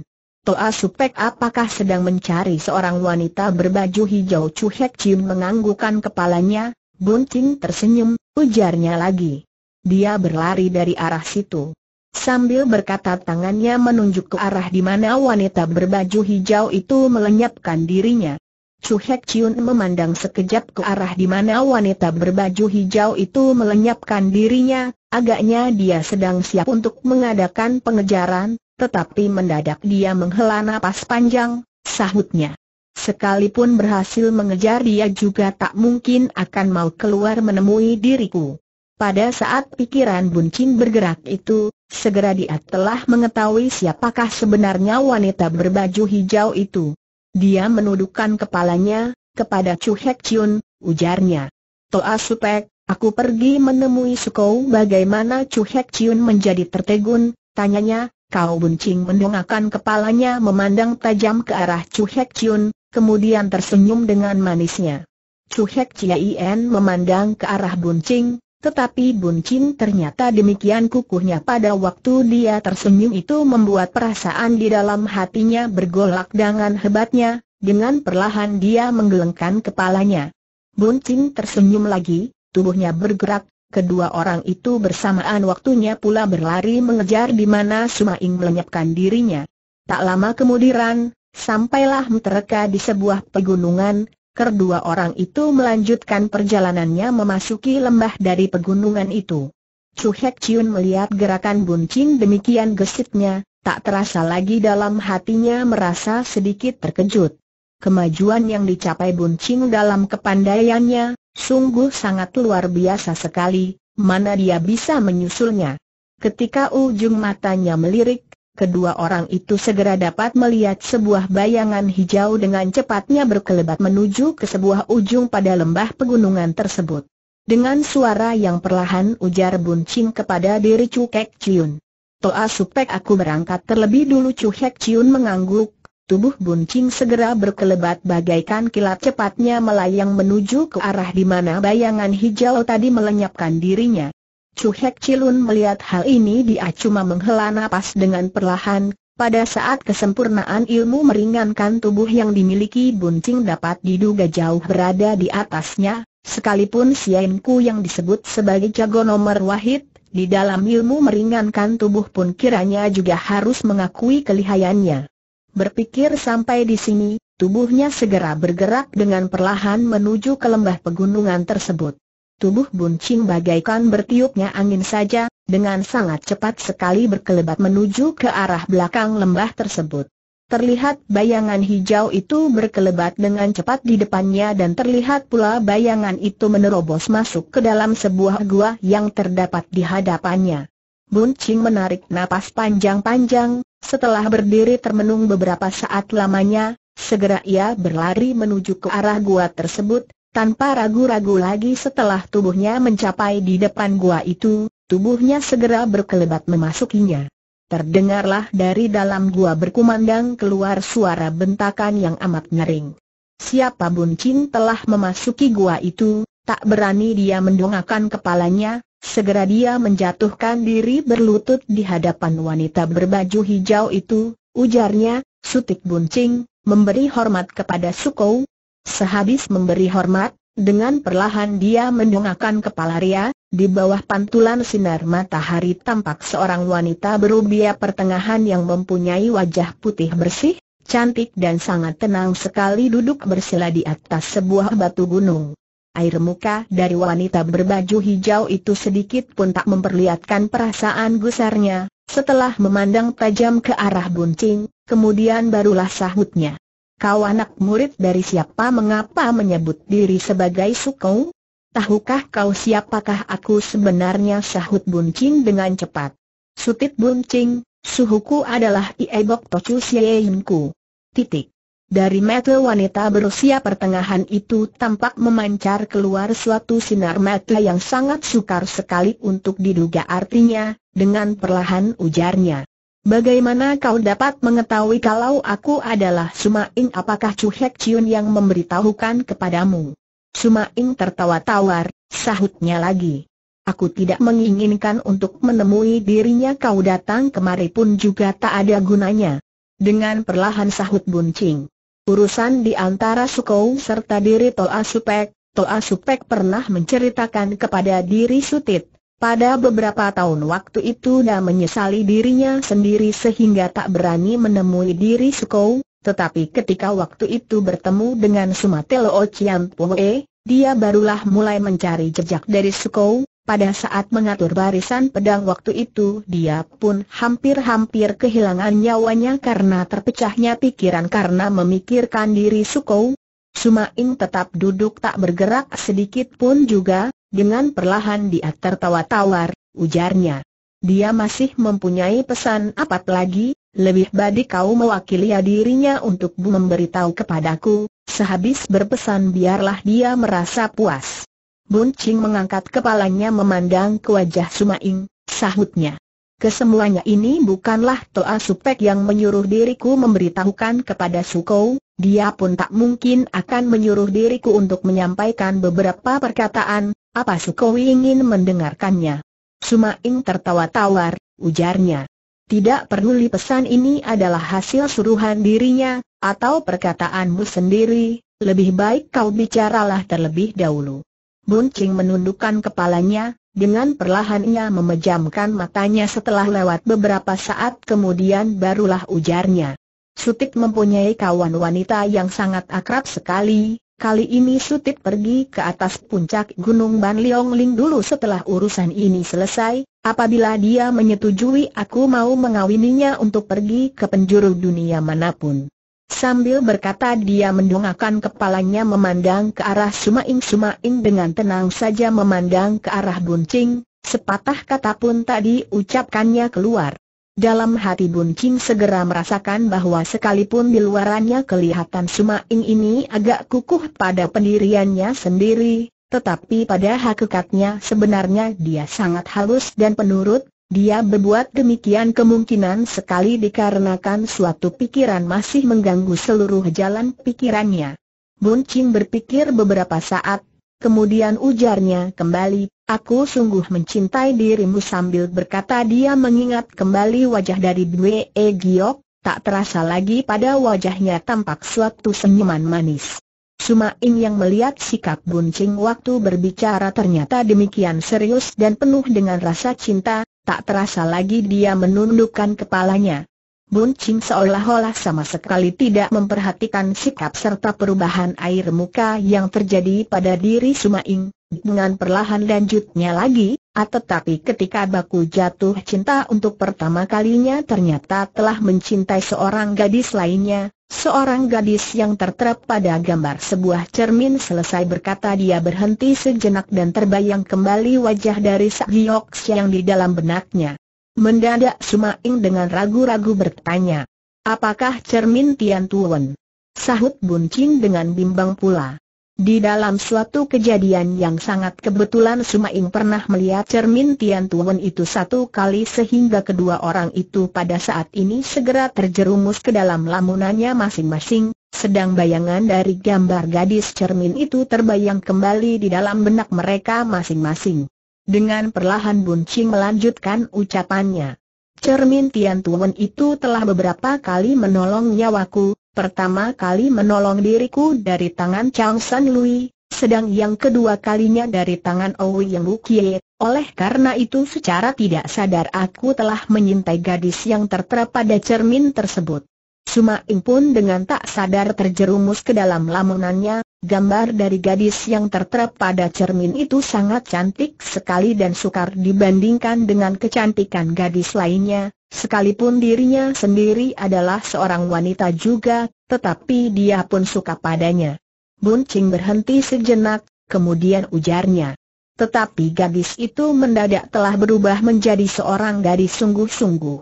Toa Supek apakah sedang mencari seorang wanita berbaju hijau Chu Hek Chim menganggukkan kepalanya, Bunting tersenyum, ujarnya lagi. Dia berlari dari arah situ. Sambil berkata tangannya menunjuk ke arah di mana wanita berbaju hijau itu melenyapkan dirinya. Chu Hek Chiun memandang sekejap ke arah di mana wanita berbaju hijau itu melenyapkan dirinya, agaknya dia sedang siap untuk mengadakan pengejaran, tetapi mendadak dia menghela nafas panjang, sahutnya. Sekalipun berhasil mengejar dia juga tak mungkin akan mau keluar menemui diriku. Pada saat pikiran buncin bergerak itu, segera dia telah mengetahui siapakah sebenarnya wanita berbaju hijau itu. Dia menundukkan kepalanya, kepada Chu Hek Chun, ujarnya. Toa Supek, aku pergi menemui Sukou bagaimana Chu Hek Chun menjadi tertegun, tanyanya, Kau Buncing mendongakkan kepalanya memandang tajam ke arah Chu Hek Chun, kemudian tersenyum dengan manisnya. Chu Hek Chia Ien memandang ke arah Buncing, tetapi Buncing ternyata demikian kukuhnya pada waktu dia tersenyum itu membuat perasaan di dalam hatinya bergolak dengan hebatnya, dengan perlahan dia menggelengkan kepalanya. Buncing tersenyum lagi, tubuhnya bergerak, Kedua orang itu bersamaan waktunya pula berlari mengejar di mana Sumaing melenyapkan dirinya. Tak lama kemudian, sampailah mereka di sebuah pegunungan, kedua orang itu melanjutkan perjalanannya memasuki lembah dari pegunungan itu. Chu Hek Chun melihat gerakan buncing demikian gesitnya, tak terasa lagi dalam hatinya merasa sedikit terkejut. Kemajuan yang dicapai buncing dalam kepandaiannya, Sungguh sangat luar biasa sekali, mana dia bisa menyusulnya. Ketika ujung matanya melirik, kedua orang itu segera dapat melihat sebuah bayangan hijau dengan cepatnya berkelebat menuju ke sebuah ujung pada lembah pegunungan tersebut. Dengan suara yang perlahan ujar Bun Ching kepada diri Chu Hek Chiun. Toa supek aku berangkat terlebih dulu Chu Hek Chiun mengangguk, Tubuh Bun segera berkelebat bagaikan kilat cepatnya melayang menuju ke arah di mana bayangan hijau tadi melenyapkan dirinya. Chu Hek Chilun melihat hal ini dia cuma menghela napas dengan perlahan, pada saat kesempurnaan ilmu meringankan tubuh yang dimiliki Bun dapat diduga jauh berada di atasnya, sekalipun Sien Ku yang disebut sebagai jago nomor wahid, di dalam ilmu meringankan tubuh pun kiranya juga harus mengakui kelihayannya. Berpikir sampai di sini, tubuhnya segera bergerak dengan perlahan menuju ke lembah pegunungan tersebut. Tubuh Buncing bagaikan bertiupnya angin saja, dengan sangat cepat sekali berkelebat menuju ke arah belakang lembah tersebut. Terlihat bayangan hijau itu berkelebat dengan cepat di depannya dan terlihat pula bayangan itu menerobos masuk ke dalam sebuah gua yang terdapat di hadapannya. Buncing menarik napas panjang-panjang, setelah berdiri termenung beberapa saat lamanya, segera ia berlari menuju ke arah gua tersebut, tanpa ragu-ragu lagi setelah tubuhnya mencapai di depan gua itu, tubuhnya segera berkelebat memasukinya. Terdengarlah dari dalam gua berkumandang keluar suara bentakan yang amat ngering. Siapa Buncin telah memasuki gua itu, tak berani dia mendongakkan kepalanya, Segera dia menjatuhkan diri berlutut di hadapan wanita berbaju hijau itu, ujarnya, Sutik Buncing, memberi hormat kepada Sukou. Sehabis memberi hormat, dengan perlahan dia mendongakkan kepala Ria, di bawah pantulan sinar matahari tampak seorang wanita berubia pertengahan yang mempunyai wajah putih bersih, cantik dan sangat tenang sekali duduk bersila di atas sebuah batu gunung air muka dari wanita berbaju hijau itu sedikit pun tak memperlihatkan perasaan gusarnya, setelah memandang tajam ke arah buncing, kemudian barulah sahutnya. Kau anak murid dari siapa mengapa menyebut diri sebagai suku? Tahukah kau siapakah aku sebenarnya sahut buncing dengan cepat. Sutit buncing, suhuku adalah Iebok Tocu Sieinku. Titik. Dari mata wanita berusia pertengahan itu tampak memancar keluar suatu sinar mata yang sangat sukar sekali untuk diduga artinya, dengan perlahan ujarnya. Bagaimana kau dapat mengetahui kalau aku adalah Sumaing apakah Chu Hek Chiun yang memberitahukan kepadamu? Sumaing tertawa tawar, sahutnya lagi. Aku tidak menginginkan untuk menemui dirinya kau datang kemari pun juga tak ada gunanya. Dengan perlahan sahut buncing. Urusan di antara Sukou serta diri Toa Supek, Toa Supek pernah menceritakan kepada diri Sutit. Pada beberapa tahun waktu itu dia menyesali dirinya sendiri sehingga tak berani menemui diri Sukou, tetapi ketika waktu itu bertemu dengan Sumatelo Chian Pue, dia barulah mulai mencari jejak dari Sukou, pada saat mengatur barisan pedang waktu itu dia pun hampir-hampir kehilangan nyawanya karena terpecahnya pikiran karena memikirkan diri Sukou. Sumaing tetap duduk tak bergerak sedikit pun juga, dengan perlahan dia tertawa tawar, ujarnya. Dia masih mempunyai pesan apa lagi, lebih badi kau mewakili dirinya untuk memberitahu kepadaku, sehabis berpesan biarlah dia merasa puas. Bun Ching mengangkat kepalanya memandang ke wajah Sumaing, sahutnya. Kesemuanya ini bukanlah Toa Supek yang menyuruh diriku memberitahukan kepada Sukou, dia pun tak mungkin akan menyuruh diriku untuk menyampaikan beberapa perkataan, apa Sukou ingin mendengarkannya. Sumaing tertawa tawar, ujarnya. Tidak peduli pesan ini adalah hasil suruhan dirinya, atau perkataanmu sendiri, lebih baik kau bicaralah terlebih dahulu. Bun Qing menundukkan kepalanya, dengan perlahan ia memejamkan matanya setelah lewat beberapa saat kemudian barulah ujarnya. Sutik mempunyai kawan wanita yang sangat akrab sekali, kali ini Sutik pergi ke atas puncak Gunung Ban Liong Ling dulu setelah urusan ini selesai, apabila dia menyetujui aku mau mengawininya untuk pergi ke penjuru dunia manapun. Sambil berkata dia mendongakkan kepalanya memandang ke arah Suma Suma Ing dengan tenang saja memandang ke arah Buncing, sepatah kata pun tak diucapkannya keluar. Dalam hati Buncing segera merasakan bahwa sekalipun di luarannya kelihatan Suma Ing ini agak kukuh pada pendiriannya sendiri, tetapi pada hakikatnya sebenarnya dia sangat halus dan penurut, dia berbuat demikian kemungkinan sekali dikarenakan suatu pikiran masih mengganggu seluruh jalan pikirannya. Bun Ching berpikir beberapa saat, kemudian ujarnya kembali, Aku sungguh mencintai dirimu sambil berkata dia mengingat kembali wajah dari Bwe E Giok, tak terasa lagi pada wajahnya tampak suatu senyuman manis. Suma Ing yang melihat sikap Bun Ching waktu berbicara ternyata demikian serius dan penuh dengan rasa cinta, Tak terasa lagi dia menundukkan kepalanya. Bun Ching seolah-olah sama sekali tidak memperhatikan sikap serta perubahan air muka yang terjadi pada diri Sumaing. Dengan perlahan lanjutnya lagi, ah, tetapi ketika baku jatuh cinta untuk pertama kalinya ternyata telah mencintai seorang gadis lainnya, Seorang gadis yang terterap pada gambar sebuah cermin selesai berkata dia berhenti sejenak dan terbayang kembali wajah dari Sakyok yang di dalam benaknya. Mendadak Sumaing dengan ragu-ragu bertanya, Apakah cermin Tian Tuan? Sahut Buncin dengan bimbang pula. Di dalam suatu kejadian yang sangat kebetulan Sumaing pernah melihat cermin Tian Tuan itu satu kali sehingga kedua orang itu pada saat ini segera terjerumus ke dalam lamunannya masing-masing, sedang bayangan dari gambar gadis cermin itu terbayang kembali di dalam benak mereka masing-masing. Dengan perlahan Buncing melanjutkan ucapannya. Cermin Tian Tuan itu telah beberapa kali menolong nyawaku, pertama kali menolong diriku dari tangan Chang San Lui, sedang yang kedua kalinya dari tangan Owi Yang Wukie. Oleh karena itu secara tidak sadar aku telah menyintai gadis yang tertera pada cermin tersebut. Sumaing pun dengan tak sadar terjerumus ke dalam lamunannya, Gambar dari gadis yang tertera pada cermin itu sangat cantik sekali dan sukar dibandingkan dengan kecantikan gadis lainnya, sekalipun dirinya sendiri adalah seorang wanita juga, tetapi dia pun suka padanya. Buncing berhenti sejenak, kemudian ujarnya. Tetapi gadis itu mendadak telah berubah menjadi seorang gadis sungguh-sungguh.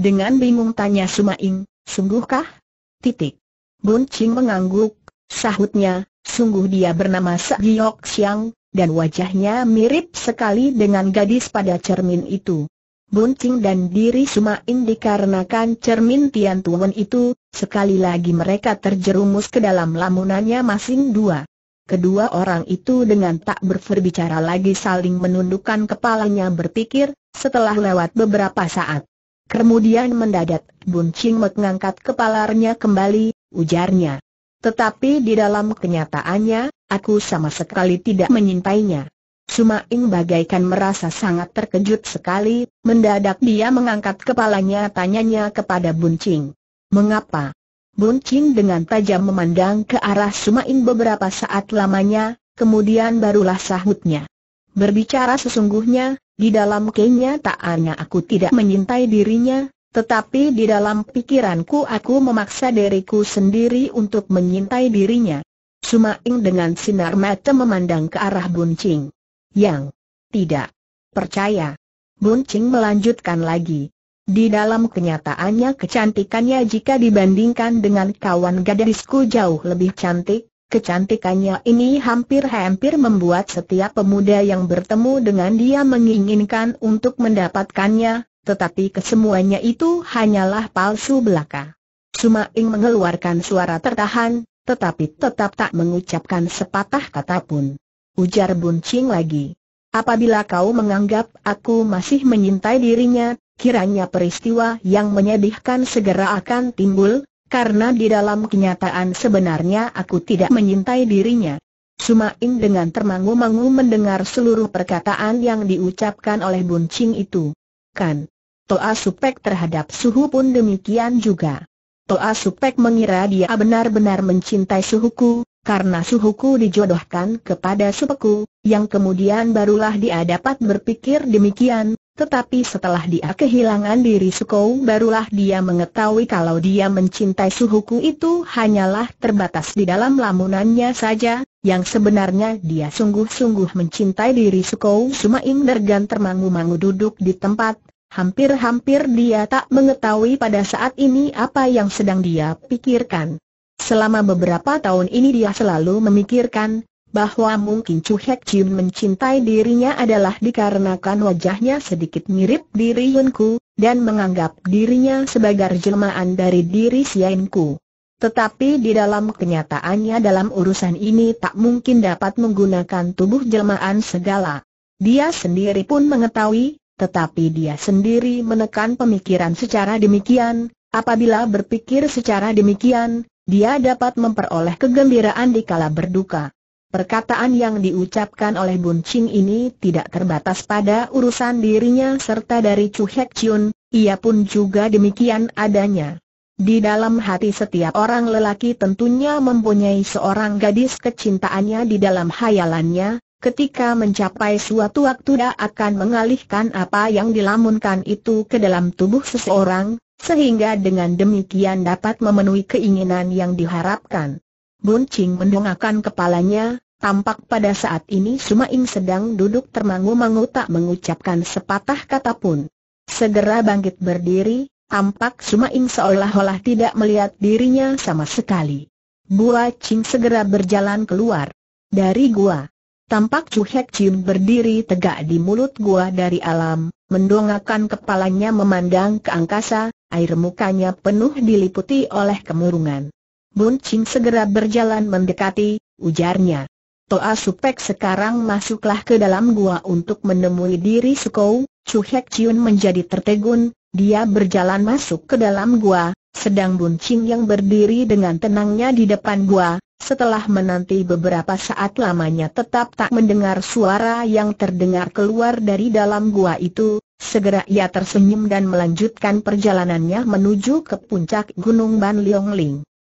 Dengan bingung tanya Sumaing, sungguhkah? Titik. Buncing mengangguk, sahutnya, Sungguh dia bernama Sakyok Siang, dan wajahnya mirip sekali dengan gadis pada cermin itu. Bunting dan diri Suma Sumain dikarenakan cermin Tian Tuan itu, sekali lagi mereka terjerumus ke dalam lamunannya masing dua. Kedua orang itu dengan tak berbicara lagi saling menundukkan kepalanya berpikir, setelah lewat beberapa saat. Kemudian mendadak, Buncing mengangkat kepalanya kembali, ujarnya. Tetapi di dalam kenyataannya, aku sama sekali tidak menyintainya. Ing bagaikan merasa sangat terkejut sekali, mendadak dia mengangkat kepalanya tanyanya kepada Buncing. Mengapa? Buncing dengan tajam memandang ke arah Suma Ing beberapa saat lamanya, kemudian barulah sahutnya. Berbicara sesungguhnya, di dalam kenyataannya aku tidak menyintai dirinya, tetapi di dalam pikiranku aku memaksa diriku sendiri untuk menyintai dirinya. Sumaing dengan sinar mata memandang ke arah Buncing. Yang tidak percaya. Buncing melanjutkan lagi. Di dalam kenyataannya kecantikannya jika dibandingkan dengan kawan gadisku jauh lebih cantik, kecantikannya ini hampir-hampir membuat setiap pemuda yang bertemu dengan dia menginginkan untuk mendapatkannya, tetapi kesemuanya itu hanyalah palsu belaka. Sumaing mengeluarkan suara tertahan, tetapi tetap tak mengucapkan sepatah kata pun. Ujar Buncing lagi. Apabila kau menganggap aku masih menyintai dirinya, kiranya peristiwa yang menyedihkan segera akan timbul, karena di dalam kenyataan sebenarnya aku tidak menyintai dirinya. Sumaing dengan termangu-mangu mendengar seluruh perkataan yang diucapkan oleh Buncing itu. Kan, Toa Supek terhadap Suhu pun demikian juga. Toa Supek mengira dia benar-benar mencintai Suhuku, karena Suhuku dijodohkan kepada Supeku, yang kemudian barulah dia dapat berpikir demikian, tetapi setelah dia kehilangan diri Sukou barulah dia mengetahui kalau dia mencintai Suhuku itu hanyalah terbatas di dalam lamunannya saja, yang sebenarnya dia sungguh-sungguh mencintai diri Sukou Sumaing Dergan termangu-mangu duduk di tempat, Hampir-hampir dia tak mengetahui pada saat ini apa yang sedang dia pikirkan. Selama beberapa tahun ini dia selalu memikirkan, bahwa mungkin Chu Hek Jin mencintai dirinya adalah dikarenakan wajahnya sedikit mirip diri Yunku, dan menganggap dirinya sebagai jelmaan dari diri Siainku. Tetapi di dalam kenyataannya dalam urusan ini tak mungkin dapat menggunakan tubuh jelmaan segala. Dia sendiri pun mengetahui, tetapi dia sendiri menekan pemikiran secara demikian, apabila berpikir secara demikian, dia dapat memperoleh kegembiraan di kala berduka. Perkataan yang diucapkan oleh Bun Ching ini tidak terbatas pada urusan dirinya serta dari Chu Hek Chun, ia pun juga demikian adanya. Di dalam hati setiap orang lelaki tentunya mempunyai seorang gadis kecintaannya di dalam hayalannya, ketika mencapai suatu waktu dia akan mengalihkan apa yang dilamunkan itu ke dalam tubuh seseorang, sehingga dengan demikian dapat memenuhi keinginan yang diharapkan. Buncing mendongakkan kepalanya, tampak pada saat ini Sumaing sedang duduk termangu-mangu tak mengucapkan sepatah kata pun. Segera bangkit berdiri, tampak Sumaing seolah-olah tidak melihat dirinya sama sekali. Bua Cing segera berjalan keluar dari gua. Tampak Chu Hek Chim berdiri tegak di mulut gua dari alam, mendongakkan kepalanya memandang ke angkasa, air mukanya penuh diliputi oleh kemurungan. Bun Ching segera berjalan mendekati, ujarnya. Toa Supek sekarang masuklah ke dalam gua untuk menemui diri Sukou, Chu Hek Chim menjadi tertegun, dia berjalan masuk ke dalam gua, sedang Bun Ching yang berdiri dengan tenangnya di depan gua, setelah menanti beberapa saat lamanya tetap tak mendengar suara yang terdengar keluar dari dalam gua itu, segera ia tersenyum dan melanjutkan perjalanannya menuju ke puncak Gunung Ban Liong Ling.